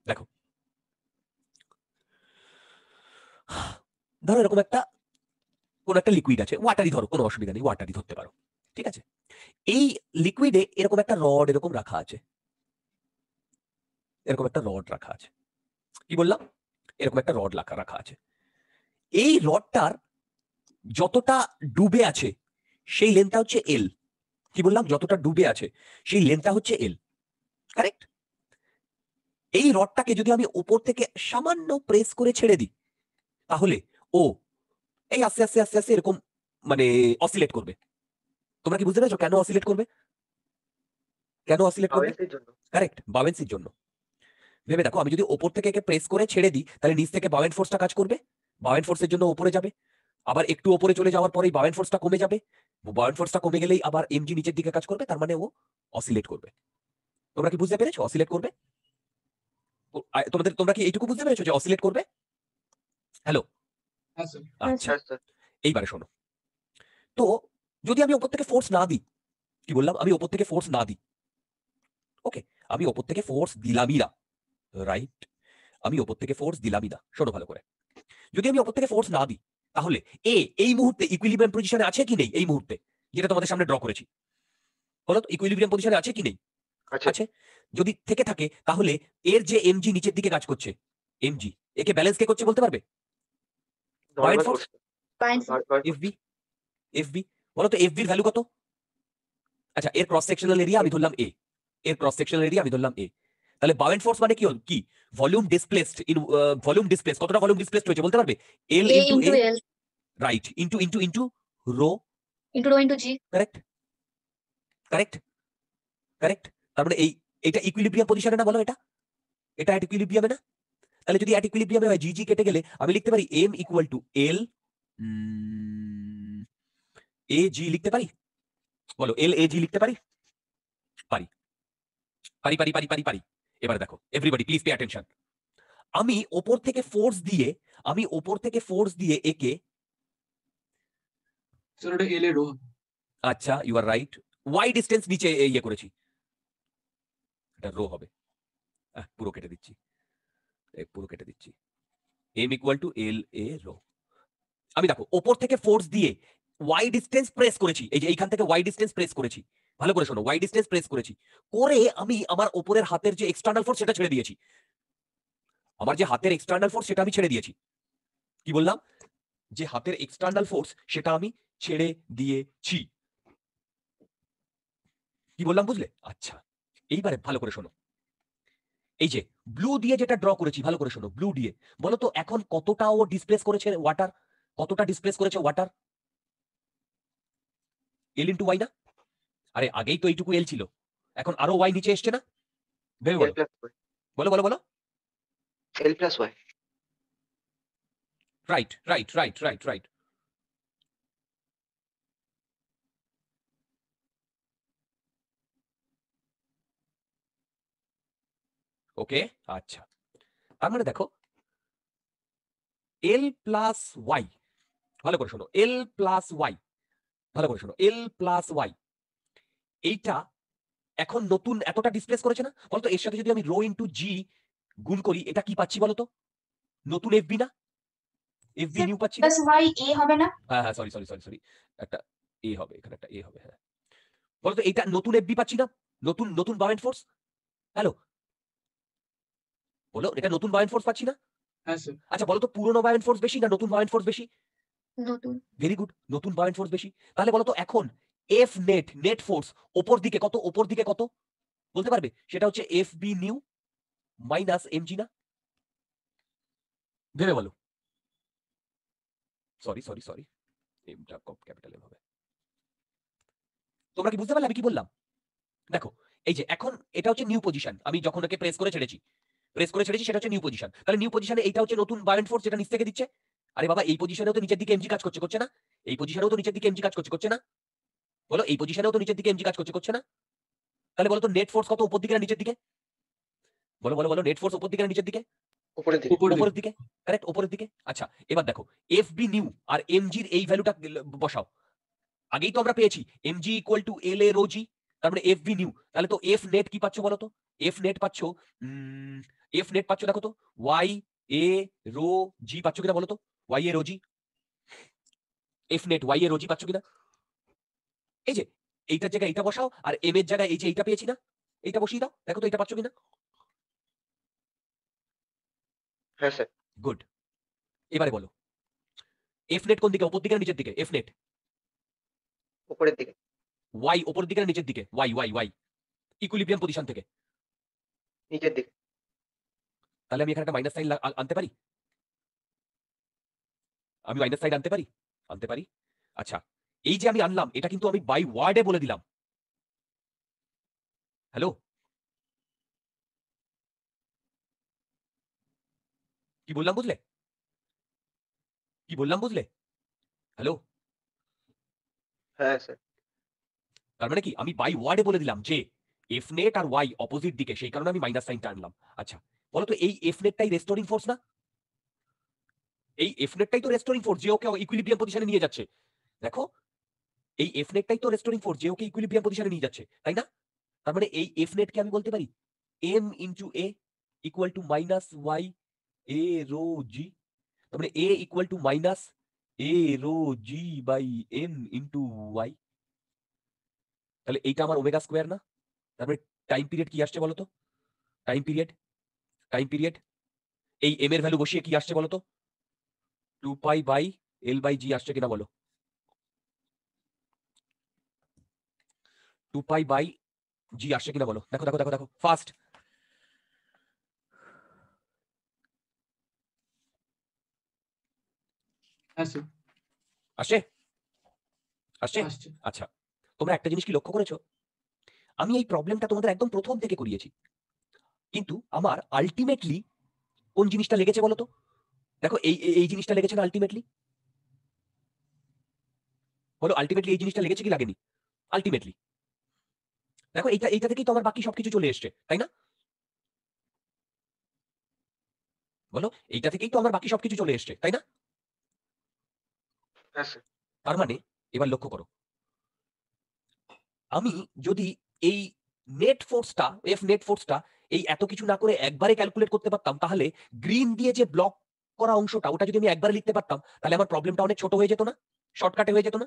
দেখো ধরো এরকম একটা কোন একটা লিকুইড আছে ওয়াটারই ধরো কোনো অসুবিধা নেই ওয়াটারই ধরতে পারো ঠিক আছে এই লিকুইডে এরকম একটা রড এরকম রাখা আছে এরকম একটা রড রাখা আছে কি বললাম এরকম একটা রড লাখা রাখা আছে এই রডটার যতটা ডুবে আছে সেই লেন্থটা হচ্ছে এল কি বললাম যতটা ডুবে আছে সেই লেন্থটা হচ্ছে এল কারেক্ট এই রডটাকে যদি আমি ওপর থেকে সামান্য প্রেস করে ছেড়ে দিই তাহলে ও এই আস্তে আস্তে আস্তে আস্তে এরকম মানে অসিলেট করবে তোমরা কি বুঝতে পেরেছো কেন অসিলেট করবে কেন অসিলেট করবে কারেক্ট বাবেন্সির জন্য ভেবে দেখো আমি যদি ওপর থেকে একে প্রেস করে ছেড়ে দিই তাহলে নিচ থেকে বাওয়েন ফোর্সটা কাজ করবে বাওয়েন ফোর্সের জন্য ওপরে যাবে আবার একটু ওপরে চলে যাওয়ার পরেই বাওয়েন ফোর্সটা কমে যাবে বাওয়েন ফোর্সটা কমে গেলেই আবার এমজি নিচের দিকে কাজ করবে তার মানে ও অসিলেট করবে তোমরা কি বুঝতে পেরেছো অসিলেট করবে তোমাদের তোমরা কি এইটুকু বুঝতে পেরেছো যে অসিলেট করবে হ্যালো আচ্ছা হ্যাঁ, এইবারে শোনো তো যদি আমি ওপর থেকে ফোর্স না দিই কি বললাম আমি ওপর থেকে ফোর্স না দিই ওকে আমি ওপর থেকে ফোর্স দিলামই না রাইট আমি ওপর থেকে ফোর্স দিলামই না শোনো ভালো করে যদি আমি ওপর থেকে ফোর্স না দিই তাহলে এ এই মুহূর্তে ইকুইলিব্রিয়াম পজিশনে আছে কি নেই এই মুহূর্তে যেটা তোমাদের সামনে ড্র করেছি হলো তো ইকুইলিব্রিয়াম পজিশনে আছে কি নেই আছে যদি থেকে থাকে তাহলে এর যে এমজি নিচের দিকে কাজ করছে এমজি একে ব্যালেন্স কে করছে বলতে পারবে পয়েন্ট ফোর্স এফবি এফবি বলো তো এফবির ভ্যালু কত আচ্ছা এর ক্রস সেকশনাল এরিয়া আমি ধরলাম এ এর ক্রস সেকশনাল এরিয়া আমি ধরলাম এ তাহলে বাউ ফোর্স মানে কি হল কি volume displaced in volume displace কতটা ভলিউম ডিসপ্লেসড হয়েছে বলতে পারবে L into L right into into into rho into rho into G correct correct correct তারপরে এই এটা ইকুইলিব্রিয়াম পজিশনে না বলো এটা এটা এট ইকুইলিব্রিয়ামে না তাহলে যদি এট ইকুইলিব্রিয়ামে হয় জি জি কেটে গেলে আমি লিখতে পারি M equal to L A G লিখতে পারি বলো এল এ জি লিখতে পারি পারি পারি পারি পারি পারি পারি এবারে দেখো এভরিবডি প্লিজ পে অ্যাটেনশন আমি ওপর থেকে ফোর্স দিয়ে আমি ওপর থেকে ফোর্স দিয়ে একে স্যার রো আচ্ছা you are right Y distance নিচে ইয়ে করেছি এটা রো হবে পুরো কেটে দিচ্ছি পুরো কেটে দিচ্ছি M equal to L A rho আমি দেখো ওপর থেকে ফোর্স দিয়ে ওয়াই ডিসটেন্স প্রেস করেছি এই যে এইখান থেকে ওয়াই ডিসটেন্স প্রেস করেছি ভালো করে শোনো ওয়াইড ডিস্টেন্স প্রেস করেছি করে আমি আমার ওপরের হাতের যে এক্সটার্নাল ফোর্স সেটা ছেড়ে দিয়েছি আমার যে হাতের এক্সটার্নাল ফোর্স সেটা আমি ছেড়ে দিয়েছি কি বললাম যে হাতের এক্সটার্নাল ফোর্স সেটা আমি ছেড়ে দিয়েছি কি বললাম বুঝলে আচ্ছা এইবারে ভালো করে শোনো এই যে ব্লু দিয়ে যেটা ড্র করেছি ভালো করে শোনো ব্লু দিয়ে বলো তো এখন কতটা ও ডিসপ্লেস করেছে ওয়াটার কতটা ডিসপ্লেস করেছে ওয়াটার এল ইন্টু ওয়াই না আরে আগেই তো এইটুকু এল ছিল এখন আরো ওয়াই নিচে এসছে না ভেবে বলো বলো বলো বলো L plus Y right right right right right okay আচ্ছা তার মানে দেখো এল প্লাস ওয়াই ভালো করে শোনো এল প্লাস ওয়াই ভালো করে শোনো এল প্লাস ওয়াই এইটা এখন নতুন এতটা ডিসপ্লেস করেছে না বলতো এর সাথে যদি আমি রো ইন্টু জি গুণ করি এটা কি পাচ্ছি বলতো নতুন এফবি না এফবি নিউ পাচ্ছি প্লাস ওয়াই এ হবে না হ্যাঁ হ্যাঁ সরি সরি সরি সরি একটা এ হবে এখানে একটা এ হবে হ্যাঁ বলতো এটা নতুন এফবি পাচ্ছি না নতুন নতুন বাউন্ড ফোর্স হ্যালো বলো এটা নতুন বাউন্ড ফোর্স পাচ্ছি না হ্যাঁ, আচ্ছা বলতো পুরনো বাউন্ড ফোর্স বেশি না নতুন বাউন্ড ফোর্স বেশি নতুন ভেরি গুড নতুন বাউন্ড ফোর্স বেশি তাহলে বলতো এখন এফ নেট নেট ফোর্স ওপর দিকে কত ওপর দিকে কত বলতে পারবে সেটা হচ্ছে F B new minus M G না ভেবে বলো সরি সরি সরি এমটা ক্যাপিটাল হবে তোমরা কি বুঝতে পারলে আমি কি বললাম দেখো এই যে এখন এটা হচ্ছে নিউ পজিশন আমি যখন ওকে প্রেস করে ছেড়েছি প্রেস করে ছেড়েছি সেটা হচ্ছে নিউ পজিশন তাহলে নিউ পজিশনে এটা হচ্ছে নতুন বায়ন ফোর্স যেটা নিচ থেকে দিচ্ছে আরে বাবা এই পজিশনেও তো নিচের দিকে এমজি কাজ করছে করছে না এই পজিশনেও তো নিচের দিকে এমজি কাজ করছে করছে না বলো এই পজিশনেও তো নিচের দিকে এমজি কাজ করছে করছে না তাহলে বলো তো নেট ফোর্স কত উপর দিকে না নিচের দিকে বলো বলো বলো নেট ফোর্স উপর দিকে না নিচের দিকে উপরের দিকে কারেক্ট উপরের দিকে আচ্ছা এবার দেখো এফ বি নিউ আর এই ভ্যালুটা বসাও আগেই তো আমরা পেয়েছি MG equal to L A rho G তার এফ বি নিউ তাহলে তো এফ নেট কি পাচ্ছ বলো তো এফ নেট পাচ্ছ এফ নেট পাচ্ছ দেখো তো ওয়াই এ রো জি পাচ্ছ কিনা বলো তো Y A rho G F net Y A rho G পাচ্ছ কিনা এই যে এইটার জায়গায় এইটা বসাও আর এম এর জায়গায় এই যে এইটা পেয়েছি না এইটা বসিয়ে দাও দেখো তো এটা পাচ্ছ কিনা হ্যাঁ স্যার গুড এবারে বলো এফ নেট কোন দিকে উপর দিকে নিচের দিকে এফ নেট উপরের দিকে ওয়াই উপর দিকে নিচের দিকে Y Y Y equilibrium position থেকে নিচের দিকে তাহলে আমি এখানে একটা মাইনাস সাইন আনতে পারি আমি মাইনাস সাইন আনতে পারি আনতে পারি আচ্ছা এই যে আমি আনলাম এটা কিন্তু আমি বাই ওয়ার্ডে বলে দিলাম হ্যালো কি বললাম বুঝলে কি বললাম বুঝলে হ্যালো হ্যাঁ তার মানে কি আমি বাই ওয়ার্ডে বলে দিলাম যে এফ নেট আর ওয়াই অপোজিট দিকে সেই কারণে আমি মাইনাস সাইনটা আনলাম আচ্ছা বলতো এই এফ নেটটাই রেস্টোরিং ফোর্স না এই এফ নেটটাই তো রেস্টোরিং ফোর্স যে ওকে ইকুইলিব্রিয়াম পজিশনে নিয়ে যাচ্ছে দেখো এই এফ নেটটাই তো রেস্টোরিং ফোর যে ওকে ইকুইলিব্রিয়াম পজিশনে নিয়ে যাচ্ছে তাই না তার মানে এই এফ নেটকে আমি বলতে পারি M into A equal to minus Y A rho G তার মানে A equal to minus A rho G by M into Y তাহলে এইটা আমার ওমেগা স্কোয়ার না তারপরে টাইম পিরিয়ড কি আসছে বলতো টাইম পিরিয়ড টাইম পিরিয়ড এই এম এর ভ্যালু বসিয়ে কি আসছে বলতো two pi by L by G আসছে কিনা বলো টু পাই বাই জি আসছে কিনা বলো দেখো দেখো দেখো দেখো ফার্স্ট আসে আসে আচ্ছা তোমরা একটা জিনিস কি লক্ষ্য করেছো আমি এই প্রবলেমটা তোমাদের একদম প্রথম থেকে করিয়েছি কিন্তু আমার আলটিমেটলি কোন জিনিসটা লেগেছে বলো তো দেখো এই এই জিনিসটা লেগেছে না আলটিমেটলি বলো আলটিমেটলি এই জিনিসটা লেগেছে কি লাগেনি আলটিমেটলি দেখো এইটা এইটা থেকেই তো আমার বাকি সবকিছু চলে এসছে তাই না বলো এইটা থেকেই তো আমার বাকি সবকিছু চলে এসছে তাই না হ্যাঁ, তার মানে এবার লক্ষ্য করো আমি যদি এই নেট ফোর্সটা এফ নেট ফোর্সটা এই এত কিছু না করে একবারে ক্যালকুলেট করতে পারতাম তাহলে গ্রিন দিয়ে যে ব্লক করা অংশটা ওটা যদি আমি একবারে লিখতে পারতাম তাহলে আমার প্রবলেমটা অনেক ছোট হয়ে যেত না শর্টকাটে হয়ে যেত না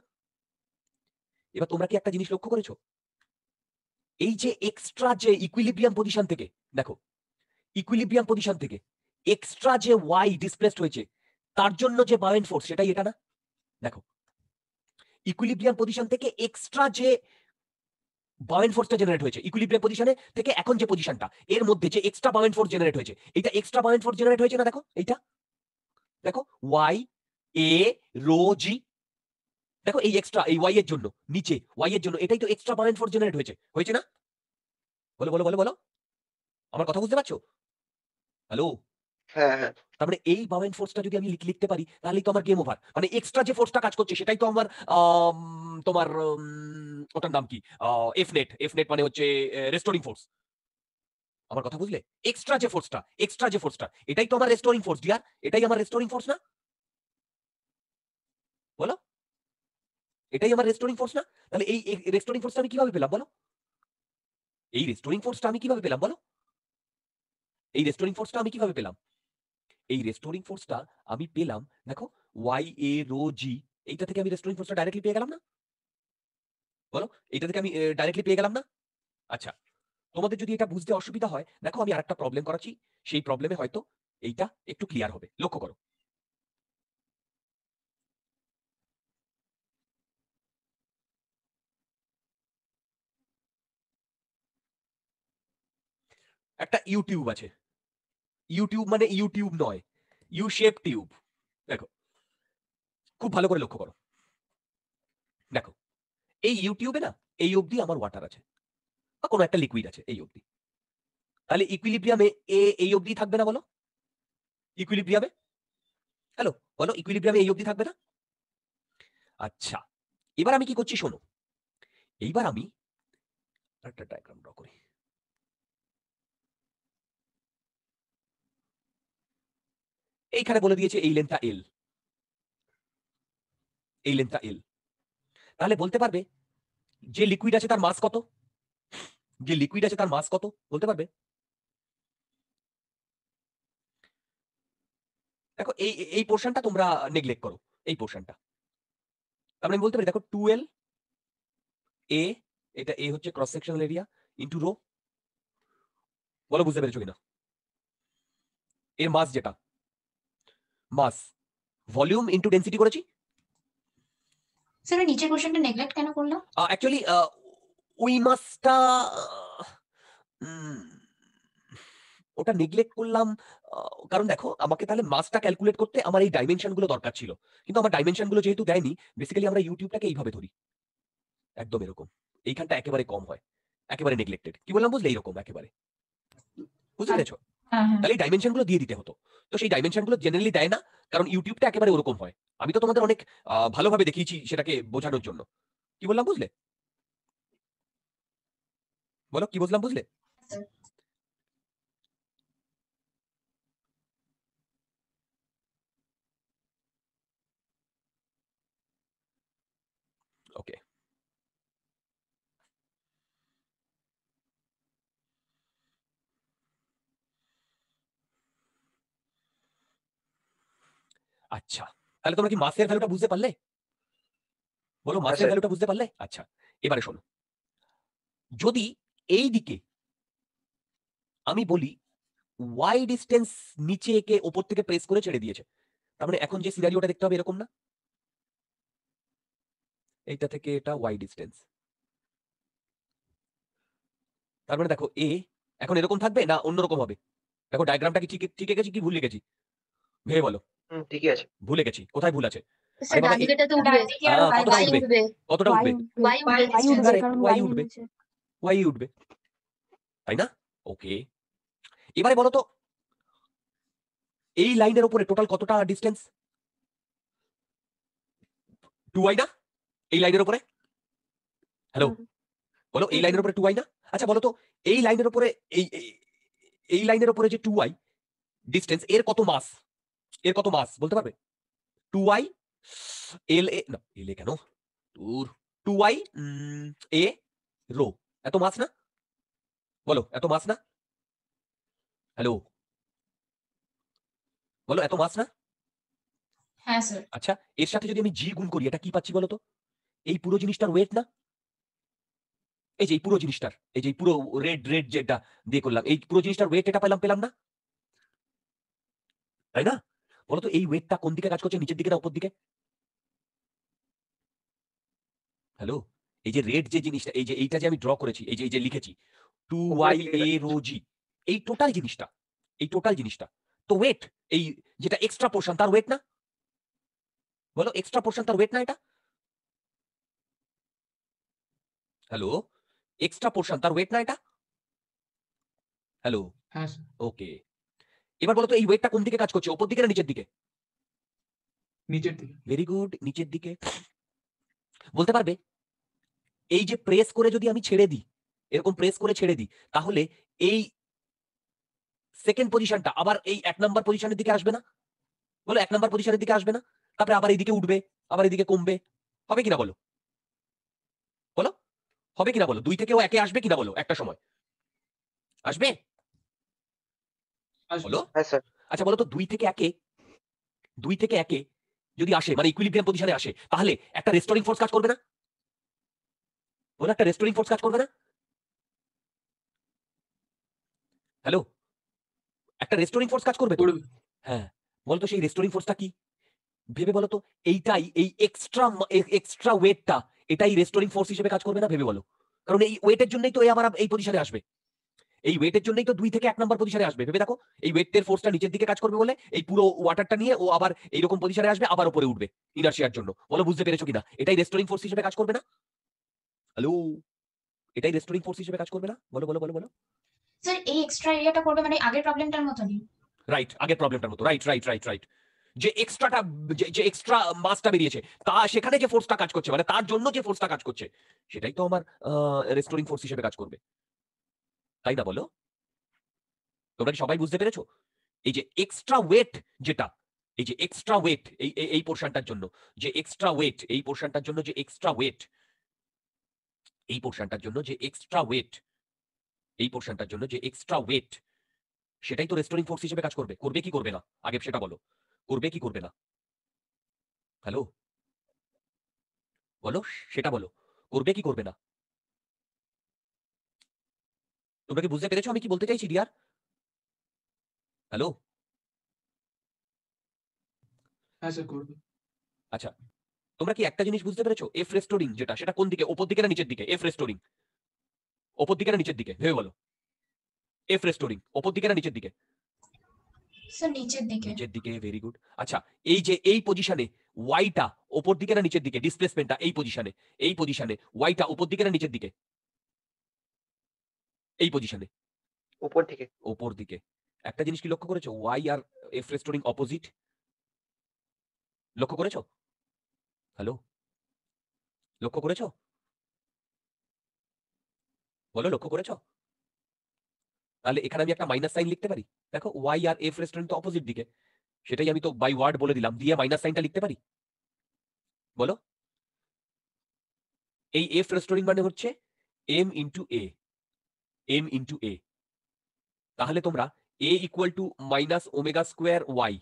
এবার তোমরা কি একটা জিনিস লক্ষ্য করেছো এই যে এক্সট্রা যে ইকুইলিব্রিয়াম পজিশন থেকে দেখো ইকুইলিব্রিয়াম পজিশন থেকে এক্সট্রা যে ওয়াই ডিসপ্লেসড হয়েছে তার জন্য যে বায়েন ফোর্স সেটাই এটা না দেখো ইকুইলিব্রিয়াম পজিশন থেকে এক্সট্রা যে বায়োন ফোর্সটা জেনারেট হয়েছে ইকুইলিব্রিয়াম পজিশনে থেকে এখন যে পজিশনটা এর মধ্যে যে এক্সট্রা বায়োন ফোর্স জেনারেট হয়েছে এটা এক্সট্রা বায়োন ফোর্স জেনারেট হয়েছে না দেখো এটা দেখো ওয়াই এ রো জি দেখো এই এক্সট্রা এই ওয়াই এর জন্য নিচে ওয়াই এর জন্য এটাই তো এক্সট্রা বারেন্ট ফোর্স জেনারেট হয়েছে হয়েছে না বলো বলো বলো বলো আমার কথা বুঝতে পারছো হ্যালো হ্যাঁ। তারপরে মানে এই বাউন্ড ফোর্সটা যদি আমি লিখতে পারি তাহলে তো আমার গেম ওভার মানে এক্সট্রা যে ফোর্সটা কাজ করছে সেটাই তো আমার তোমার ওটার নাম কি এফ নেট এফ নেট মানে হচ্ছে রেস্টোরিং ফোর্স আমার কথা বুঝলে এক্সট্রা যে ফোর্সটা এক্সট্রা যে ফোর্সটা এটাই তো আমার রেস্টোরিং ফোর্স ডিয়ার এটাই আমার রেস্টোরিং ফোর্স না বলো এটাই আমার রেস্টোরিং ফোর্স না তাহলে এই রেস্টোরিং ফোর্সটা আমি কিভাবে পেলাম বলো এই রেস্টোরিং ফোর্সটা আমি কিভাবে পেলাম বলো এই রেস্টোরিং ফোর্সটা আমি কিভাবে পেলাম এই রেস্টোরিং ফোর্সটা আমি পেলাম দেখো ওয়াই এ রো জি এইটা থেকে আমি রেস্টোরিং ফোর্সটা ডাইরেক্টলি পেয়ে গেলাম না বলো এইটা থেকে আমি ডাইরেক্টলি পেয়ে গেলাম না আচ্ছা তোমাদের যদি এটা বুঝতে অসুবিধা হয় দেখো আমি আরেকটা প্রবলেম করাচ্ছি সেই প্রবলেমে হয়তো এইটা একটু ক্লিয়ার হবে লক্ষ্য করো একটা ইউটিউব আছে ইউটিউব মানে ইউটিউব নয় ইউ শেপ টিউব দেখো খুব ভালো করে লক্ষ্য করো দেখো এই ইউটিউবে না এই অবধি আমার ওয়াটার আছে বা কোনো একটা লিকুইড আছে এই অবধি তাহলে ইকুইলিব্রিয়ামে এ এই অবধি থাকবে না বলো ইকুইলিব্রিয়ামে হ্যালো বলো ইকুইলিব্রিয়ামে এই অবধি থাকবে না আচ্ছা এবার আমি কি করছি শোনো এইবার আমি একটা ড্রাইগ্রাম ড্র করি এইখানে বলে দিয়েছে এই লেনটা এল এই লেনটা এল তাহলে বলতে পারবে যে লিকুইড আছে তার মাস কত যে লিকুইড আছে তার মাস কত বলতে পারবে দেখো এই এই পোর্শনটা তোমরা নেগলেক্ট করো এই পোর্শনটা আমি মানে বলতে পারি দেখো টু এল এ এটা এ হচ্ছে cross sectional area into rho বলো বুঝতে পেরেছো কিনা এর মাস যেটা মাস ভলিউম ইনটু ডেনসিটি করেছি স্যার নিচের কোশ্চেনটা নেগলেক্ট কেন করলাম অ্যাকচুয়ালি ওই মাসটা ওটা নেগলেক্ট করলাম কারণ দেখো আমাকে তাহলে মাসটা ক্যালকুলেট করতে আমার এই ডাইমেনশনগুলো দরকার ছিল কিন্তু আমার ডাইমেনশনগুলো যেহেতু দেয়নি বেসিক্যালি আমরা ইউটিউবটাকে এইভাবে ধরি একদম এরকম এইখানটা একেবারে কম হয় একেবারে নেগলেক্টেড কি বললাম বুঝলে এইরকম একেবারে বুঝতে আচ্ছা। পেরেছো হ্যাঁ, হ্যাঁ। তাহলে এই ডাইমেনশন গুলো দিয়ে দিতে হতো তো সেই ডাইমেনশন গুলো জেনারেলি দেয় না কারণ ইউটিউবটা একেবারে ওরকম হয় আমি তো তোমাদের অনেক ভালোভাবে দেখিয়েছি সেটাকে বোঝানোর জন্য কি বললাম বুঝলে বলো কি বুঝলাম বুঝলে আচ্ছা। আচ্ছা তাহলে তোমরা কি মাসের ভ্যালুটা বুঝতে পারলে বলো হ্যাঁ, মাসের ভ্যালুটা বুঝতে পারলে আচ্ছা এবারে শোনো যদি এই দিকে আমি বলি ওয়াই ডিস্টেন্স নিচে একে ওপর থেকে প্রেস করে ছেড়ে দিয়েছে তার মানে এখন যে সিনারিওটা দেখতে হবে এরকম না এইটা থেকে এটা ওয়াই ডিস্টেন্স তার মানে দেখো এ এখন এরকম থাকবে না অন্যরকম হবে দেখো ডায়গ্রামটা কি ঠিক ঠিক এঁকেছি কি ভুল লিখেছি ভেবে বলো ঠিকই আছে ভুলে গেছি কোথায় ভুল আছে উঠবে তাই না ওকে এবারে বলতো এই লাইনের উপরে টোটাল কতটা ডিস্টেন্স টু আই না এই লাইনের উপরে হ্যালো বলো এই লাইনের উপরে টু আই না আচ্ছা বলো তো এই লাইনের উপরে এই এই লাইনের উপরে যে টু আই ডিস্টেন্স এর কত মাস এর কত মাস বলতে পারবে টু আই এল এ না এল এ কেন টু আই এ রো এত মাস না বলো এত মাস না হ্যালো বলো এত মাস না হ্যাঁ স্যার আচ্ছা এর সাথে যদি আমি জি গুণ করি এটা কি পাচ্ছি বলো তো এই পুরো জিনিসটার ওয়েট না এই যে এই পুরো জিনিসটার এই যে পুরো রেড রেড যেটা দিয়ে করলাম এই পুরো জিনিসটার ওয়েট এটা পেলাম পেলাম না তাই না বলতো এই ওয়েটটা কোন দিকে কাজ করছে নিচের দিকে না উপর দিকে হ্যালো এই যে রেড যে জিনিসটা এই যে এইটা যে আমি ড্র করেছি এই যে এই যে লিখেছি টু ওয়াই এ রোজি এই টোটাল জিনিসটা এই টোটাল জিনিসটা তো ওয়েট এই যেটা এক্সট্রা পোর্শন তার ওয়েট না বলো এক্সট্রা পোর্শন তার ওয়েট না এটা হ্যালো এক্সট্রা পোর্শন তার ওয়েট না এটা হ্যালো ওকে এবার বলতো এই ওয়েটটা কোন দিকে কাজ করছে ওপর দিকে না নিচের দিকে নিচের দিকে ভেরি গুড নিচের দিকে বলতে পারবে এই যে প্রেস করে যদি আমি ছেড়ে দিই এরকম প্রেস করে ছেড়ে দিই তাহলে এই সেকেন্ড পজিশনটা আবার এই এক নাম্বার পজিশনের দিকে আসবে না বলো এক নাম্বার পজিশনের দিকে আসবে না তারপরে আবার এইদিকে উঠবে আবার এইদিকে কমবে হবে কিনা বলো বলো হবে কিনা বলো দুই থেকেও একে আসবে কিনা বলো একটা সময় আসবে হলো হ্যাঁ, আচ্ছা বলো তো দুই থেকে একে দুই থেকে একে যদি আসে মানে ইকুইলিব্রিয়াম পজিশনে আসে তাহলে একটা রেস্টোরিং ফোর্স কাজ করবে না বলো একটা রেস্টোরিং ফোর্স কাজ করবে না হ্যালো একটা রেস্টোরিং ফোর্স কাজ করবে হ্যাঁ বলতো সেই রেস্টোরিং ফোর্সটা কি ভেবে বলো তো এইটাই এই এক্সট্রা এক্সট্রা ওয়েটটা এটাই রেস্টোরিং ফোর্স হিসেবে কাজ করবে না ভেবে বলো কারণ এই ওয়েটের জন্যই তো এই আমার এই পজিশনে আসবে এই ওয়েটের জন্যই তো দুই থেকে এক নম্বর পজিশনে আসবে ভেবে দেখো এই ওয়েটের ফোর্সটা নিচের দিকে কাজ করবে বলে এই পুরো ওয়াটারটা নিয়ে ও আবার এইরকম পজিশনে আসবে আবার উপরে উঠবে ইনার্শিয়ার জন্য বলো বুঝতে পেরেছো কিনা এটাই রেস্টোরিং ফোর্স হিসেবে কাজ করবে না হ্যালো এটাই রেস্টোরিং ফোর্স হিসেবে কাজ করবে না বলো বলো বলো বলো স্যার এই এক্সট্রা এরিয়াটা করবে মানে আগের প্রবলেমটার মতনই রাইট আগের প্রবলেমটার মতো রাইট রাইট রাইট রাইট যে এক্সট্রাটা যে এক্সট্রা মাসটা বেরিয়েছে তা সেখানে যে ফোর্সটা কাজ করছে মানে তার জন্য যে ফোর্সটা কাজ করছে সেটাই তো আমার রেস্টোরিং ফোর্স হিসেবে কাজ করবে তাই না বলো তোমরা কি সবাই বুঝতে পেরেছো এই যে এক্সট্রা ওয়েট যেটা এই যে এক্সট্রা ওয়েট এই এই পোর্শনটার জন্য যে এক্সট্রা ওয়েট এই পোর্শনটার জন্য যে এক্সট্রা ওয়েট এই পোর্শনটার জন্য যে এক্সট্রা ওয়েট এই পোর্শনটার জন্য যে এক্সট্রা ওয়েট সেটাই তো রেস্টোরিং ফোর্স হিসেবে কাজ করবে করবে কি করবে না আগে সেটা বলো করবে কি করবে না হ্যালো বলো সেটা বলো করবে কি করবে না তোমরা কি বুঝতে পেরেছো আমি কি বলতে চাইছি ডিয়ার হ্যালো হ্যাঁ আচ্ছা তোমরা কি একটা জিনিস বুঝতে পেরেছো এফ রেস্টোরিং যেটা সেটা কোন দিকে ওপর দিকে না নিচের দিকে এফ রেস্টোরিং ওপর দিকে না নিচের দিকে হয়ে বলো এফ রেস্টোরিং ওপর দিকে না নিচের দিকে নিচের দিকে নিচের দিকে ভেরি গুড আচ্ছা এই যে এই পজিশনে ওয়াইটা ওপর দিকে না নিচের দিকে ডিসপ্লেসমেন্টটা এই পজিশনে এই পজিশনে ওয়াইটা ওপর দিকে না নিচের দিকে এই পজিশনে উপর থেকে উপর দিকে একটা জিনিস কি লক্ষ্য করেছো ওয়াই আর এফ রেস্টোরিং অপোজিট লক্ষ্য করেছো হ্যালো লক্ষ্য করেছো বলো লক্ষ্য করেছো তাহলে এখানে আমি একটা মাইনাস সাইন লিখতে পারি দেখো ওয়াই আর এফ রেস্টুরেন্ট তো অপোজিট দিকে সেটাই আমি তো বাই ওয়ার্ড বলে দিলাম দিয়ে মাইনাস সাইনটা লিখতে পারি বলো এই এফ রেস্টোরিং মানে হচ্ছে M into A M into A তাহলে তোমরা A equal to minus omega square Y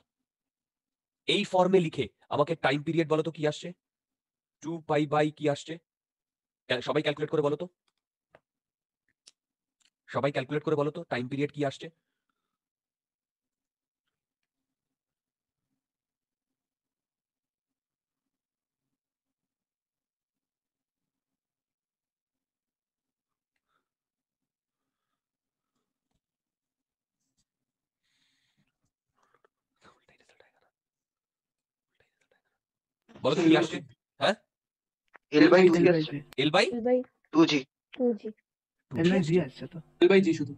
এই ফর্মে লিখে আমাকে টাইম পিরিয়ড বলো তো কি আসছে টু পাই বাই কি আসছে সবাই ক্যালকুলেট করে বলো তো সবাই ক্যালকুলেট করে বলো তো টাইম পিরিয়ড কি আসছে বলো কি হ্যাঁ এল বাই টু আসছে L by two G two G L by G আসছে তো এল বাই জি শুধু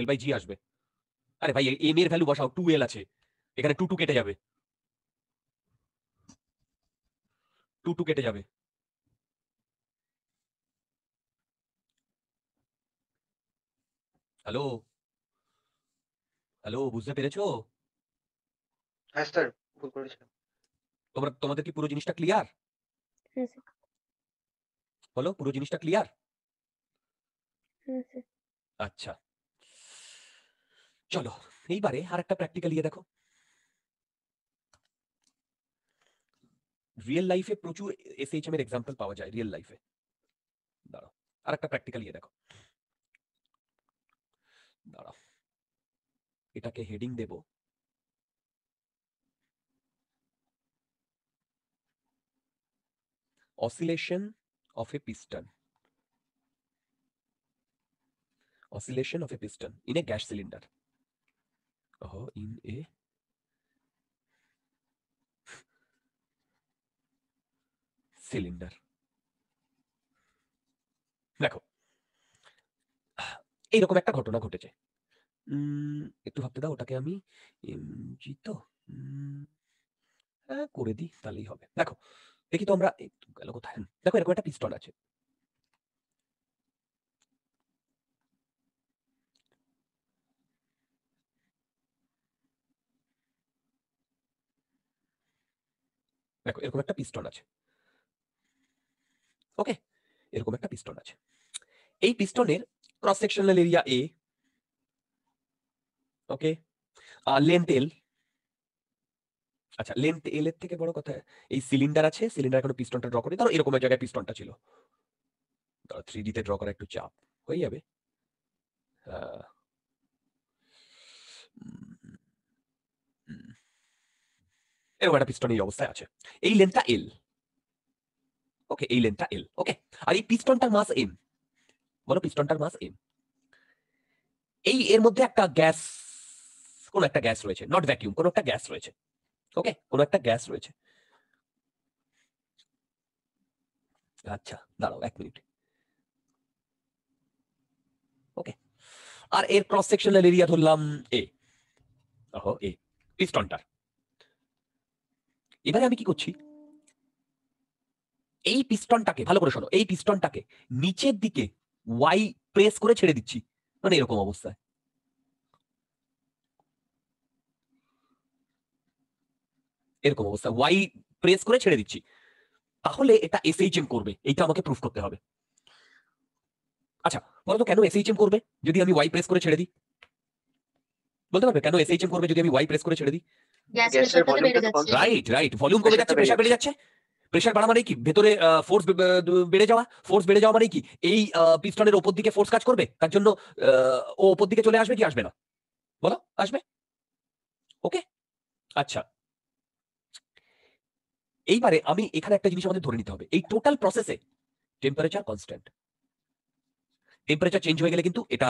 এল বাই জি আসবে আরে ভাই এম এর ভ্যালু বসাও টু এল আছে এখানে টু টু কেটে যাবে টু টু কেটে যাবে হ্যালো হ্যালো বুঝতে পেরেছো হ্যাঁ স্যার ভুল করেছিলাম তোমরা তোমাদের কি পুরো জিনিসটা ক্লিয়ার বলো পুরো জিনিসটা ক্লিয়ার আচ্ছা চলো এইবারে আর একটা প্র্যাকটিক্যাল ইয়ে দেখো রিয়েল লাইফে প্রচুর এসএইচএম এর এক্সাম্পল পাওয়া যায় রিয়েল লাইফে দাঁড়াও আর একটা প্র্যাকটিক্যাল ইয়ে দেখো দাঁড়াও এটাকে হেডিং দেব oscillation of a piston oscillation of a piston in a gas cylinder oh in a cylinder দেখো এইরকম একটা ঘটনা ঘটেছে একটু ভাবতে দাও ওটাকে আমি এমজি তো করে দিই তাহলেই হবে দেখো দেখি তো আমরা গেল কোথায় দেখো এরকম একটা পিস্টল আছে দেখো এরকম একটা পিস্টন আছে ওকে এরকম একটা পিস্টন আছে এই পিস্টনের cross sectional area A okay length L আচ্ছা লেন্থ এল এর থেকে বড় কথা এই সিলিন্ডার আছে সিলিন্ডার এখনো পিস্টনটা ড্র করে ধরো এরকম জায়গায় পিস্টনটা ছিল ধরো থ্রি ডিতে ড্র করা একটু চাপ হয়ে যাবে এরকম একটা পিস্টন এই অবস্থায় আছে এই লেন্থটা এল ওকে এই লেন্থটা এল ওকে আর এই পিস্টনটার মাস এম বলো পিস্টনটার মাস এম এই এর মধ্যে একটা গ্যাস কোন একটা গ্যাস রয়েছে নট ভ্যাকিউম কোন একটা গ্যাস রয়েছে ওকে কোনো একটা গ্যাস রয়েছে আচ্ছা দাঁড়াও এক মিনিট ওকে আর এর ক্রস সেকশনাল এরিয়া ধরলাম এ ও এ পিস্টনটার এবারে আমি কি করছি এই পিস্টনটাকে ভালো করে শোনো এই পিস্টনটাকে নিচের দিকে ওয়াই প্রেস করে ছেড়ে দিচ্ছি মানে এরকম অবস্থায় এরকম অবস্থা ওয়াই প্রেস করে ছেড়ে দিচ্ছি তাহলে এটা এসএইচএম করবে এটা আমাকে প্রুফ করতে হবে আচ্ছা বলতো কেন এসএইচএম করবে যদি আমি ওয়াই প্রেস করে ছেড়ে দিই বলতে পারবে কেন এসএইচএম করবে যদি আমি ওয়াই প্রেস করে ছেড়ে দিই রাইট রাইট ভলিউম কমে যাচ্ছে প্রেশার বেড়ে যাচ্ছে প্রেশার বাড়া মানে কি ভেতরে ফোর্স বেড়ে যাওয়া ফোর্স বেড়ে যাওয়া মানে কি এই পিস্টনের ওপর দিকে ফোর্স কাজ করবে তার জন্য ও ওপর দিকে চলে আসবে কি আসবে না বলো আসবে ওকে আচ্ছা এইবারে আমি এখানে একটা জিনিস আমাদের ধরে নিতে হবে এই টোটাল প্রসেসে টেম্পারেচার কনস্ট্যান্ট টেম্পারেচার চেঞ্জ হয়ে গেলে কিন্তু এটা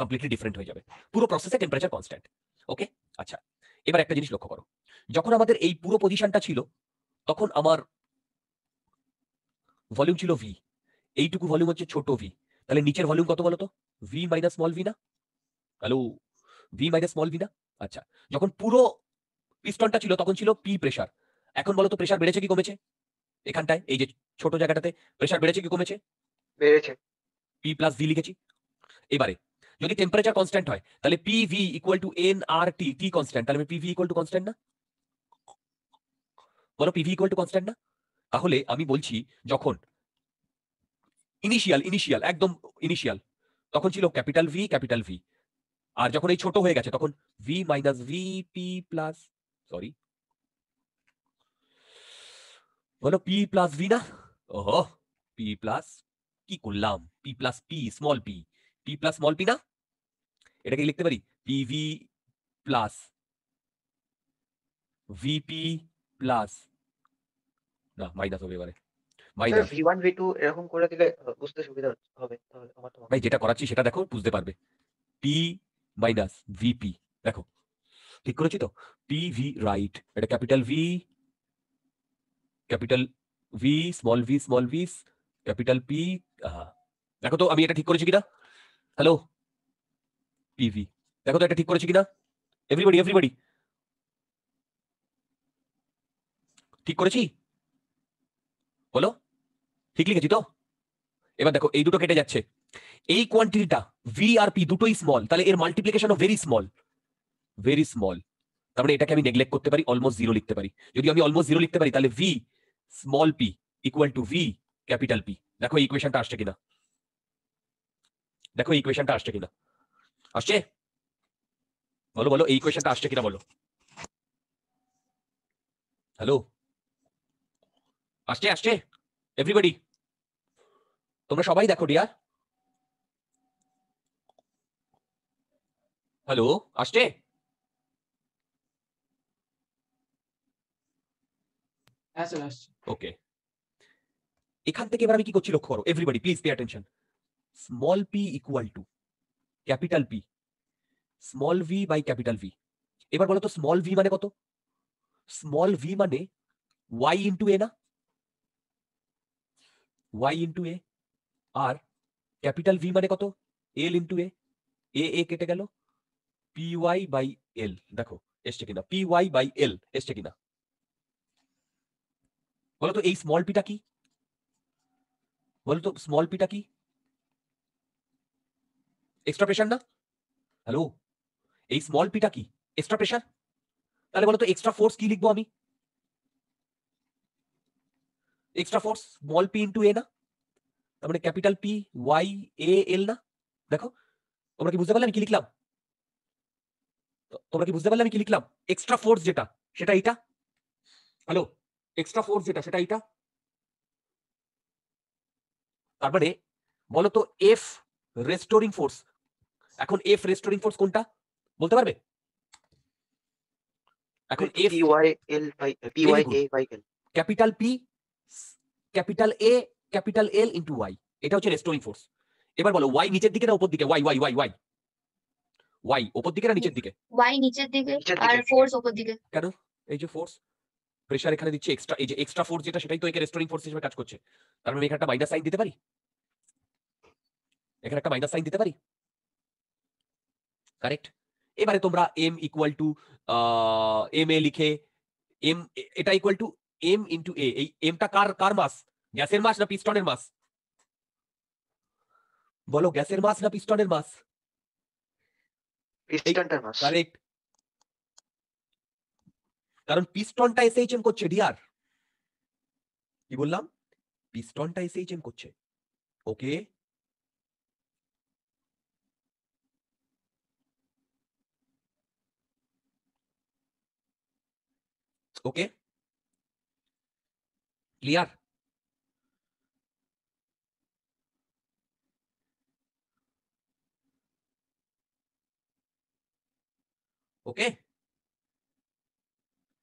কমপ্লিটলি ডিফারেন্ট হয়ে যাবে পুরো প্রসেসে টেম্পারেচার কনস্ট্যান্ট ওকে আচ্ছা এবার একটা জিনিস লক্ষ্য করো যখন আমাদের এই পুরো পজিশনটা ছিল তখন আমার ভলিউম ছিল ভি এইটুকু ভলিউম হচ্ছে ছোট ভি তাহলে নিচের ভলিউম কত বলতো ভি মাইনাস স্মল ভি না hello V minus small V না আচ্ছা যখন পুরো পিস্টনটা ছিল তখন ছিল পি প্রেশার এখন বলো তো প্রেশার বেড়েছে কি কমেছে এখানটায় এই যে ছোট জায়গাটাতে প্রেশার বেড়েছে কি কমেছে বেড়েছে পি প্লাস ভি লিখেছি এবারে যদি টেম্পারেচার কনস্ট্যান্ট হয় তাহলে P V equal to N R T T constant তাহলে P V equal to constant না বলো P V equal to constant না তাহলে আমি বলছি যখন ইনিশিয়াল ইনিশিয়াল একদম ইনিশিয়াল তখন ছিল ক্যাপিটাল ভি ক্যাপিটাল ভি আর যখন এই ছোট হয়ে গেছে তখন V minus V P plus sorry বলো পি প্লাস ভি না ওহো পি প্লাস কি করলাম P plus P small P P plus small P না এটাকে লিখতে পারি P V plus V P plus না মাইনাস হবে এবারে minus V one V two এরকম করে দিলে বুঝতে সুবিধা হবে যেটা করাচ্ছি সেটা দেখো বুঝতে পারবে পি মাইনাস ভিপি দেখো ঠিক করেছি তো পি ভি রাইট এটা capital V capital V small V small V capital P দেখো তো আমি এটা ঠিক করেছি কিনা হ্যালো পিভি দেখো তো এটা ঠিক করেছি কিনা এভরিবডি এভরিবডি ঠিক করেছি বলো ঠিক লিখেছি তো এবার দেখো এই দুটো কেটে যাচ্ছে এই কোয়ান্টিটিটা ভি আর পি দুটোই স্মল তাহলে এর মাল্টিপ্লিকেশনও ভেরি স্মল ভেরি স্মল তারপরে এটাকে আমি নেগলেক্ট করতে পারি অলমোস্ট জিরো লিখতে পারি যদি আমি অলমোস্ট জিরো লিখতে পারি তাহলে V small P equal to V capital P দেখো ইকুয়েশনটা আসছে কিনা দেখো ইকুয়েশনটা আসছে কিনা আসছে বলো বলো এই ইকুয়েশনটা আসছে কিনা বলো হ্যালো আসছে আসছে এভরিবডি তোমরা সবাই দেখো ডিয়ার হ্যালো আসছে ওকে এখান থেকে এবার আমি কি করছি লক্ষ্য করো everybody please pay attention small P equal to capital P small V by capital V এবার বলো তো স্মল ভি মানে কত স্মল ভি মানে ওয়াই ইন্টু এ না ওয়াই ইন্টু এ আর ক্যাপিটাল ভি মানে কত এল ইন্টু এ এ এ কেটে গেল পি ওয়াই বাই এল দেখো এসছে কিনা পি ওয়াই বাই এল এসছে কিনা বলো তো এই স্মল পিটা কি বলো তো স্মল পিটা কি এক্সট্রা প্রেশার না হ্যালো এই স্মল পিটা কি এক্সট্রা প্রেশার তাহলে বলো তো এক্সট্রা ফোর্স কি লিখবো আমি extra force small P into A না তার মানে capital P Y A L না দেখো তোমরা কি বুঝতে পারলে আমি কি লিখলাম তোমরা কি বুঝতে পারলে আমি কি লিখলাম এক্সট্রা ফোর্স যেটা সেটা এটা হ্যালো এক্সট্রা ফোর্স যেটা সেটা এইটা তারপরে বলতো এফ রেস্টোরিং ফোর্স এখন এফ রেস্টোরিং ফোর্স কোনটা বলতে পারবে এখন F capital P capital A capital L into Y এটা হচ্ছে রেস্টোরিং ফোর্স এবার বলো ওয়াই নিচের দিকে না উপর দিকে Y Y Y Y Y উপর দিকে না নিচের দিকে ওয়াই নিচের দিকে আর ফোর্স উপর দিকে কেন এই যে ফোর্স প্রেশার এখানে দিচ্ছে এক্সট্রা এই যে এক্সট্রা ফোর্স যেটা সেটাই তো একে রেস্টোরিং ফোর্স হিসেবে কাজ করছে তার মানে এখানে একটা মাইনাস সাইন দিতে পারি এখানে একটা মাইনাস সাইন দিতে পারি কারেক্ট এবারে তোমরা M equal to M A লিখে এম এটা equal to M into A এই এমটা কার কার মাস গ্যাসের মাস না পিস্টনের মাস বলো গ্যাসের মাস না পিস্টনের মাস কারেক্ট কারণ পিস্টনটা এসে এইচএম করছে ডিয়ার কি বললাম পিস্টনটা এসে এইচএম করছে okay okay clear okay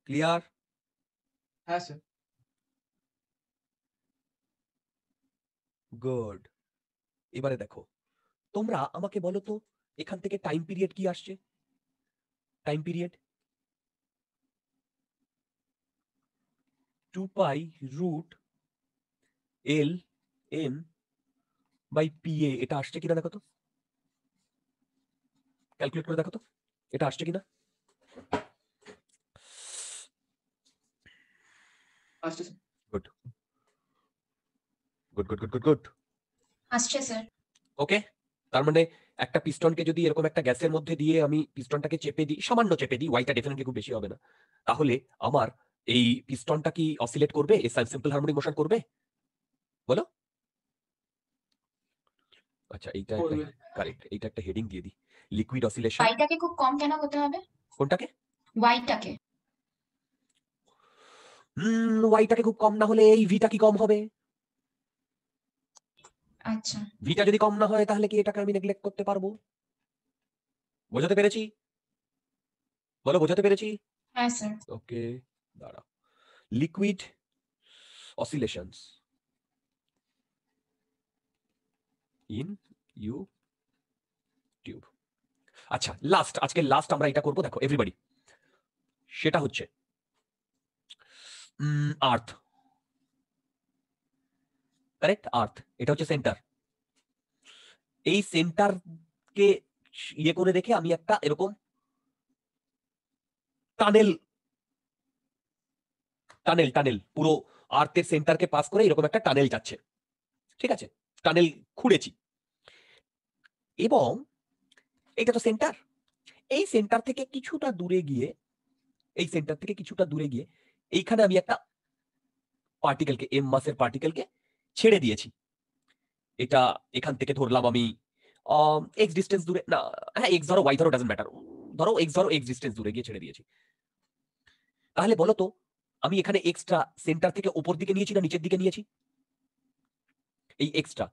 clear হ্যাঁ স্যার গুড এবারে দেখো তোমরা আমাকে বলো তো এখান থেকে টাইম পিরিয়ড কি আসছে time period two pi root L M by P A এটা আসছে কিনা দেখো তো ক্যালকুলেট করে দেখো তো এটা আসছে কিনা আসছে good good good good good good আসছে স্যার ওকে তার মানে একটা পিস্টনকে যদি এরকম একটা গ্যাসের মধ্যে দিয়ে আমি পিস্টনটাকে চেপে দিই সামান্য চেপে দিই ওয়াইটা ডেফিনেটলি খুব বেশি হবে না তাহলে আমার এই পিস্টনটা কি অসিলেট করবে এই সিম্পল হারমোনিক মোশন করবে বলো আচ্ছা এইটা একটা কারেক্ট এইটা একটা হেডিং দিয়ে দিই লিকুইড অসিলেশন ওয়াইটাকে খুব কম কেন হতে হবে কোনটাকে ওয়াইটাকে ওয়াইটাকে খুব কম না হলে এই ভিটা কি কম হবে আচ্ছা ভিটা যদি কম না হয় তাহলে কি এটাকে আমি নেগলেক্ট করতে পারবো বোঝাতে পেরেছি বলো বোঝাতে পেরেছি হ্যাঁ স্যার ওকে দাঁড়া liquid oscillations in U tube আচ্ছা লাস্ট আজকে লাস্ট আমরা এটা করব দেখো এভরিবডি সেটা হচ্ছে আর্থ কারেক্ট আর্থ এটা হচ্ছে সেন্টার এই সেন্টার কে ইয়ে করে দেখে আমি একটা এরকম টানেল টানেল টানেল পুরো আর্থের সেন্টারকে পাস করে এরকম একটা টানেল যাচ্ছে ঠিক আছে টানেল খুঁড়েছি এবং এটা তো সেন্টার এই সেন্টার থেকে কিছুটা দূরে গিয়ে এই সেন্টার থেকে কিছুটা দূরে গিয়ে এইখানে আমি একটা পার্টিকেলকে এম মাসের পার্টিকেলকে ছেড়ে দিয়েছি এটা এখান থেকে ধরলাম আমি এক্স ডিস্টেন্স দূরে না হ্যাঁ এক্স ধরো ওয়াই ধরো ডাজেন্ট ম্যাটার ধরো এক্স ধরো এক্স ডিস্টেন্স দূরে গিয়ে ছেড়ে দিয়েছি তাহলে বলো তো আমি এখানে এক্সট্রা সেন্টার থেকে ওপর দিকে নিয়েছি না নিচের দিকে নিয়েছি এই এক্সট্রা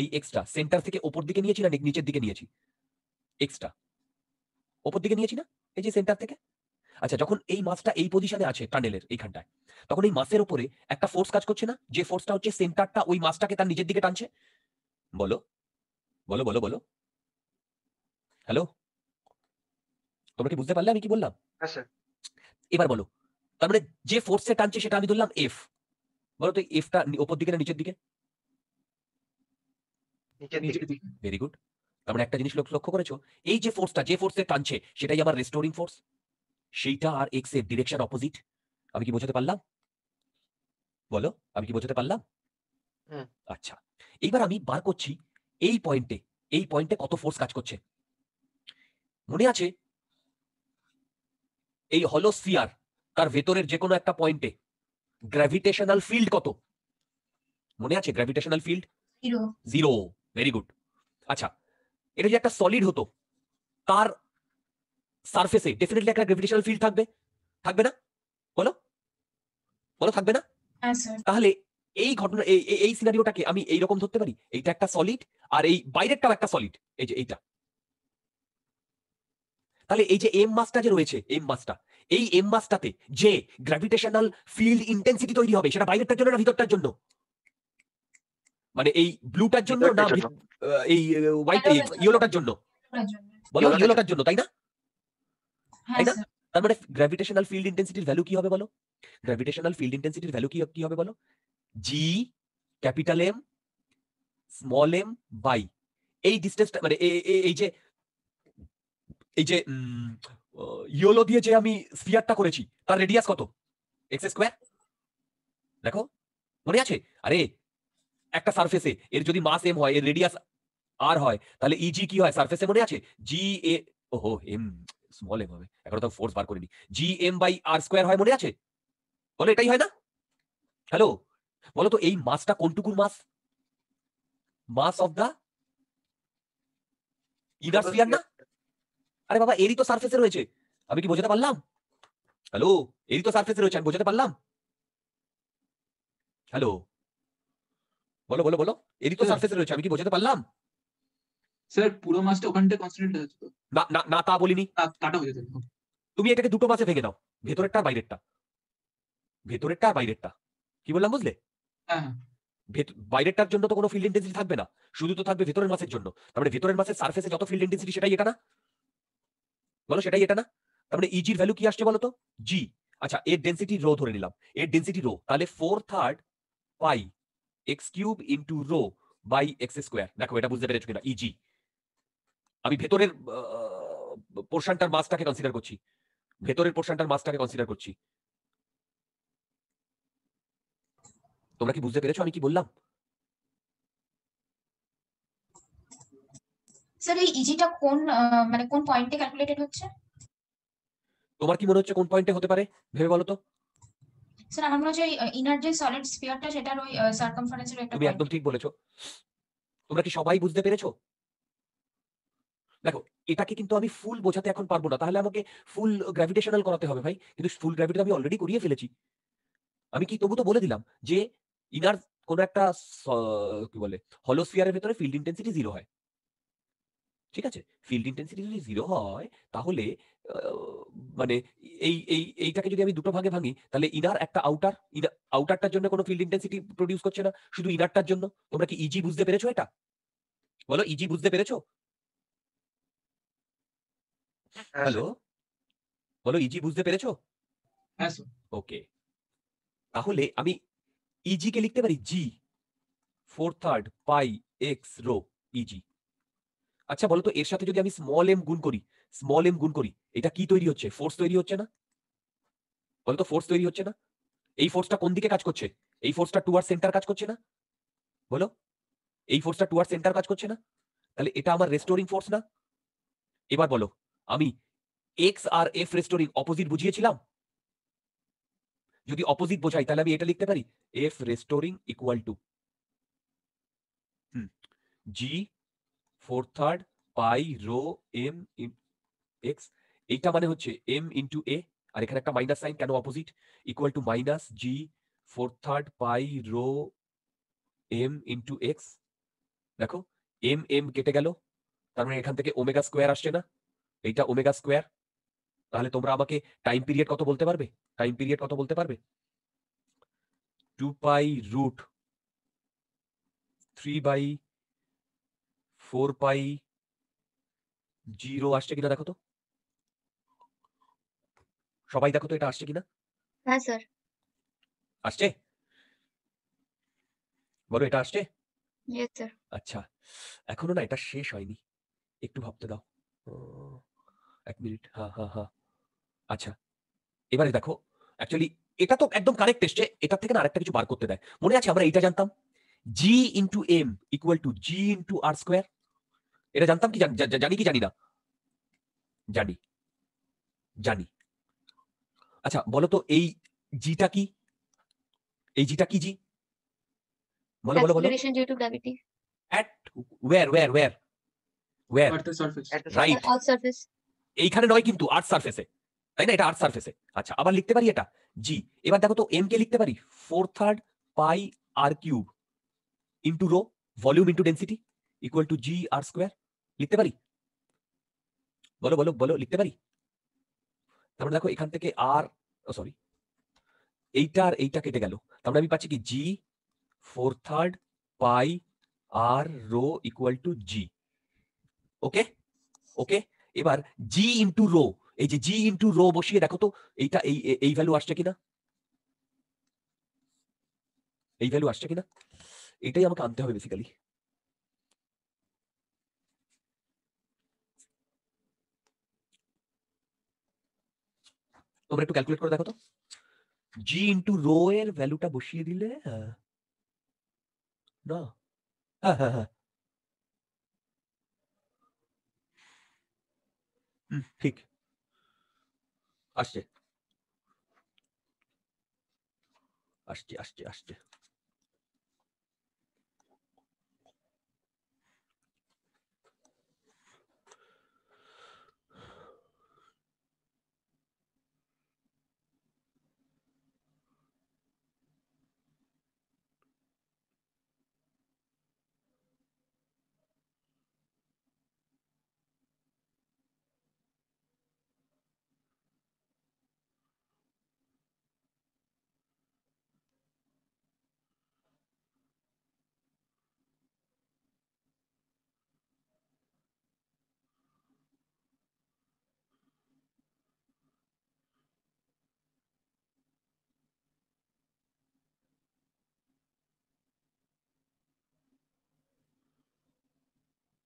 এই এক্সট্রা সেন্টার থেকে ওপর দিকে নিয়েছি না নিচের দিকে নিয়েছি এক্সট্রা ওপর দিকে নিয়েছি না এই যে সেন্টার থেকে আচ্ছা যখন এই মাসটা এই পজিশনে আছে টানেলের এইখানটায় তখন এই মাসের উপরে একটা ফোর্স কাজ করছে না যে ফোর্সটা হচ্ছে সেন্টারটা ওই মাসটাকে তার নিজের দিকে টানছে বলো বলো বলো বলো হ্যালো তোমরা কি বুঝতে পারলে আমি কি বললাম হ্যাঁ, এবার বলো তার মানে যে ফোর্সে টানছে সেটা আমি ধরলাম এফ বলো তো এফটা ওপর দিকে না নিচের দিকে ভেরি গুড তার মানে একটা জিনিস লক্ষ্য করেছো এই যে ফোর্সটা যে ফোর্সে টানছে সেটাই আমার রেস্টোরিং ফোর্স সেইটা আর এক্স এর ডিরেকশন অপোজিট আমি কি বোঝাতে পারলাম বলো আমি কি বোঝাতে পারলাম আচ্ছা এইবার আমি বার করছি এই পয়েন্টে এই পয়েন্টে কত ফোর্স কাজ করছে মনে আছে এই হলো সিয়ার তার ভেতরের যে কোনো একটা পয়েন্টে গ্র্যাভিটেশনাল ফিল্ড কত মনে আছে gravitational field zero very good আচ্ছা এটা যে একটা সলিড হতো তার সারফেসে ডেফিনেটলি একটা গ্রেভিটেশনাল ফিল্ড থাকবে থাকবে না বলো বলো থাকবে না হ্যাঁ, তাহলে এই ঘটনা এই সিনারিওটাকে আমি এইরকম ধরতে পারি এইটা একটা সলিড আর এই বাইরেরটাও একটা সলিড এই যে এইটা তাহলে এই যে এম মাসটা যে রয়েছে এম মাসটা এই এম মাসটাতে যে গ্র্যাভিটেশনাল ফিল্ড ইন্টেন্সিটি তৈরি হবে সেটা বাইরেরটার জন্য না ভিতরটার জন্য মানে এই ব্লুটার জন্য না এই হোয়াইট ইয়েলোটার জন্য বলো ইয়েলোটার জন্য তাই না তার মানে গ্র্যাভিটেশনাল ফিল্ড ইন্টেন্সিটির ভ্যালু কি হবে বলো গ্র্যাভিটেশনাল ফিল্ড ইন্টেন্সিটির ভ্যালু কি হবে বলো G capital M small M by এই ডিস্টেন্সটা মানে এই যে এই যে ইয়োলো দিয়ে যে আমি স্পিয়ারটা করেছি তার রেডিয়াস কত এক্স স্কোয়ার দেখো মনে আছে আরে একটা সারফেসে এর যদি মাস এম হয় এর রেডিয়াস আর হয় তাহলে ইজি e কি হয় সারফেসে মনে আছে জি এ ওহো এম স্মল এম হবে এখনো তো ফোর্স বার করিনি G M by R square হয় মনে আছে বলো এটাই হয় না হ্যালো বলো তো এই মাসটা কোনটুকুর মাস মাস অফ দা ইনার না আরে বাবা এরই তো সারফেসে রয়েছে আমি কি বোঝাতে পারলাম হ্যালো এরই তো সারফেসে রয়েছে আমি বোঝাতে পারলাম হ্যালো বলো বলো বলো এরই তো সারফেসে হ্যাঁ। রয়েছে আমি কি বোঝাতে পারলাম স্যার পুরো মাসটা ওখানটা কনসেন্ট্রেট হয়ে যেত না না না তা বলিনি কাটা হয়ে যেত তুমি এটাকে দুটো মাসে ভেঙে দাও ভেতরেরটা আর বাইরেরটা ভেতরেরটা আর বাইরেরটা কি বললাম বুঝলে হ্যাঁ, হ্যাঁ। বাইরেরটার জন্য তো কোনো ফিল্ড ইন্টেন্সিটি থাকবে না শুধু তো থাকবে ভেতরের মাসের জন্য তারপরে মানে ভেতরের মাছের সার্ফেসে যত ফিল্ড ইন্টেন্সিটি সেটাই এটা না বলো সেটাই এটা না তারপরে ইজির ভ্যালু কি আসছে বলো তো জি আচ্ছা এর ডেন্সিটি রো ধরে নিলাম এর ডেন্সিটি রো তাহলে four third pi X cube into rho by X square দেখো এটা বুঝতে পেরেছো কিনা ইজি আমি ভেতরের পোর্শনটার মাসটাকে কনসিডার করছি ভেতরের পোর্শনটার মাসটাকে কনসিডার করছি তোমরা কি বুঝতে পেরেছো আমি কি বললাম স্যার এই ইজিটা কোন মানে কোন পয়েন্টে ক্যালকুলেটেড হচ্ছে তোমার কি মনে হচ্ছে কোন পয়েন্টে হতে পারে ভেবে বলো তো স্যার আমার মনে হচ্ছে ইনার যে সলিড স্ফিয়ারটা সেটার ওই সার্কামফারেন্সের একটা তুমি একদম ঠিক বলেছো তোমরা কি সবাই বুঝতে পেরেছো দেখো এটাকে কিন্তু আমি ফুল বোঝাতে এখন পারবো না তাহলে আমাকে ফুল গ্র্যাভিটেশনাল করাতে হবে ভাই কিন্তু ফুল গ্র্যাভিটি আমি অলরেডি করিয়ে ফেলেছি আমি কি তবু তো বলে দিলাম যে ইনার কোন একটা কি বলে হলোস্ফিয়ারের ভেতরে ফিল্ড ইন্টেন্সিটি জিরো হয় ঠিক আছে ফিল্ড ইন্টেন্সিটি যদি জিরো হয় তাহলে মানে এই এই এইটাকে যদি আমি দুটো ভাগে ভাঙি তাহলে ইনার একটা আউটার আউটারটার জন্য কোনো ফিল্ড ইন্টেন্সিটি প্রডিউস করছে না শুধু ইনারটার জন্য তোমরা কি ইজি e বুঝতে পেরেছো এটা বলো ইজি e বুঝতে পেরেছো হ্যাঁ, হ্যালো বলো ইজি e বুঝতে পেরেছো হ্যাঁ, ওকে তাহলে আমি ইজি e কে লিখতে পারি G four third pi X rho easy আচ্ছা বলো তো এর সাথে যদি আমি স্মল এম গুণ করি স্মল এম গুণ করি এটা কি তৈরি হচ্ছে ফোর্স তৈরি হচ্ছে না বলো তো ফোর্স তৈরি হচ্ছে না এই ফোর্সটা কোন দিকে কাজ করছে এই ফোর্সটা টুয়ার্ড সেন্টার কাজ করছে না বলো এই ফোর্সটা টুয়ার্ড সেন্টার কাজ করছে না তাহলে এটা আমার রেস্টোরিং ফোর্স না এবার বলো আমি এক্স আর এফ রেস্টোরিং অপোজিট বুঝিয়েছিলাম যদি অপোজিট বোঝাই তাহলে আমি এটা লিখতে পারি F restoring equal to G four third pi rho M X এইটা মানে হচ্ছে এম ইন্টু এ আর এখানে একটা মাইনাস সাইন কেন opposite equal to minus G four third pi rho M into X দেখো এম এম কেটে গেল তার মানে এখান থেকে ওমেগা স্কোয়ার আসছে না এইটা ওমেগা স্কোয়ার তাহলে তোমরা আমাকে টাইম পিরিয়ড কত বলতে পারবে টাইম পিরিয়ড কত বলতে পারবে two pi root three by four pi zero আসছে কিনা দেখো তো সবাই দেখো তো এটা আসছে কিনা হ্যাঁ, আসছে বলো এটা আসছে আচ্ছা এখনো না এটা শেষ হয়নি একটু ভাবতে দাও এক মিনিট হা হা হা আচ্ছা এবারে দেখো অ্যাকচুয়ালি এটা তো একদম কারেক্ট এসছে এটার থেকে না আরেকটা কিছু বার করতে দেয় মনে আছে আমরা এটা জানতাম G into M equal to G into R square এটা জানতাম কি জানি কি জানি না জানি জানি আচ্ছা বলতো তো এই জিটা কি এই জিটা কি জি বলো বলো বলো at where where where where right all এইখানে নয় কিন্তু আর্থ সার্ফেসে তাই না এটা আর্থ সার্ফেসে আচ্ছা আবার লিখতে পারি এটা জি এবার দেখো তো এম কে লিখতে পারি four third pi R cube into rho volume into density equal to G R square লিখতে পারি বলো বলো বলো লিখতে পারি তারপরে মানে দেখো এখান থেকে আর সরি এইটা আর এইটা কেটে গেল তারপরে মানে আমি পাচ্ছি কি G four third pi R rho equal to G okay okay এবার জি ইন্টু রো এই যে জি ইন্টু রো বসিয়ে দেখো তো এইটা এই এই ভ্যালু আসছে কিনা এই ভ্যালু আসছে কিনা এটাই আমাকে আনতে হবে বেসিক্যালি তোমরা একটু ক্যালকুলেট করে দেখো তো জি ইন্টু রো এর ভ্যালুটা বসিয়ে দিলে হ্যাঁ। না হ্যাঁ হ্যাঁ হ্যাঁ ঠিক আসছে আসছে আসছে আসছে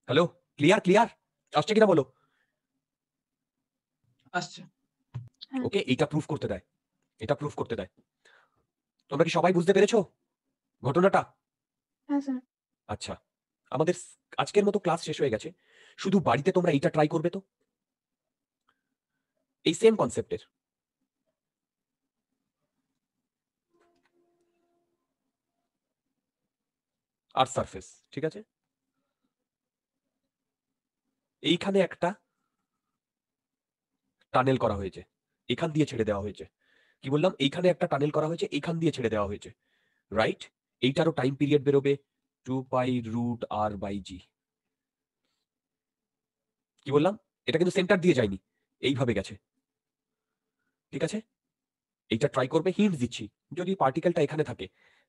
হ্যালো ক্লিয়ার ক্লিয়ার আসছে কিনা বলো আসছে ওকে এটা প্রুফ করতে দেয় এটা প্রুফ করতে দেয় তোমরা কি সবাই বুঝতে পেরেছো ঘটনাটা হ্যাঁ, আচ্ছা আমাদের আজকের মতো ক্লাস শেষ হয়ে গেছে শুধু বাড়িতে তোমরা এটা ট্রাই করবে তো এই সেম কনসেপ্টের আর সারফেস ঠিক আছে এইখানে একটা টানেল করা হয়েছে এখান দিয়ে ছেড়ে দেওয়া হয়েছে কি বললাম এইখানে একটা টানেল করা হয়েছে এখান দিয়ে ছেড়ে দেওয়া হয়েছে রাইট এইটারও টাইম পিরিয়ড বেরোবে two pi root R by G কি বললাম এটা কিন্তু সেন্টার দিয়ে যায়নি এইভাবে গেছে ঠিক আছে এইটা ট্রাই করবে হিন্ট দিচ্ছি যদি পার্টিকেলটা এখানে থাকে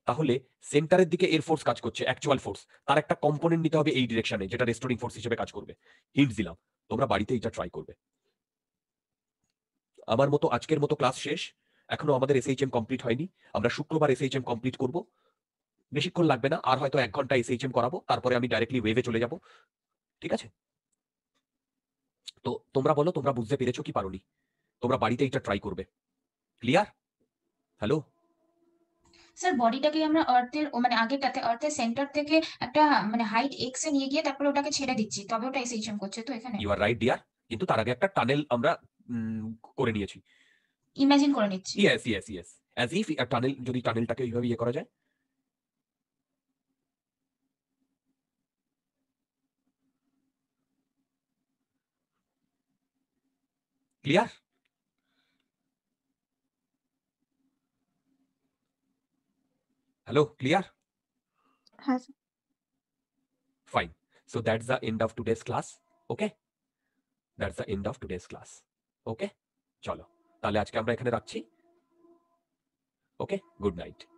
তাহলে সেন্টারের দিকে এয়ারফোর্স কাজ করছে অ্যাকচুয়াল ফোর্স তার একটা কম্পোনেন্ট নিতে হবে এই ডিরেকশনে যেটা রেস্টোরিং ফোর্স হিসেবে কাজ করবে হিন্ট দিলাম তোমরা বাড়িতে এটা ট্রাই করবে আমার মতো আজকের মতো ক্লাস শেষ এখনো আমাদের এসএইচএম কমপ্লিট হয়নি আমরা শুক্রবার এসএইচএম কমপ্লিট করব বেশিক্ষণ লাগবে না আর হয়তো এক ঘন্টা এসএইচএম করাবো তারপরে আমি ডাইরেক্টলি ওয়েভে চলে যাব ঠিক আছে তো তোমরা বলো তোমরা বুঝতে পেরেছো কি পারোনি তোমরা বাড়িতে এটা ট্রাই করবে ক্লিয়ার হ্যালো স্যার বডিটাকে আমরা আর্থের মানে আগেরটাতে আর্থের সেন্টার থেকে একটা মানে হাইট এক্স এ নিয়ে গিয়ে তারপরে ওটাকে ছেড়ে দিচ্ছি তবে ওটা এসএইচএম করছে তো এখানে ইউ আর রাইট ডিয়ার কিন্তু তার আগে একটা টানেল আমরা করে নিয়েছি ইমাজিন করে নিচ্ছি yes yes yes as if tunnel যদি টানেলটাকে এইভাবে ইয়ে করা যায় clear hello clear yes fine so that's the end of today's class okay that's the end of today's class okay chalo tale ajke amra ekhane rakhchi okay good night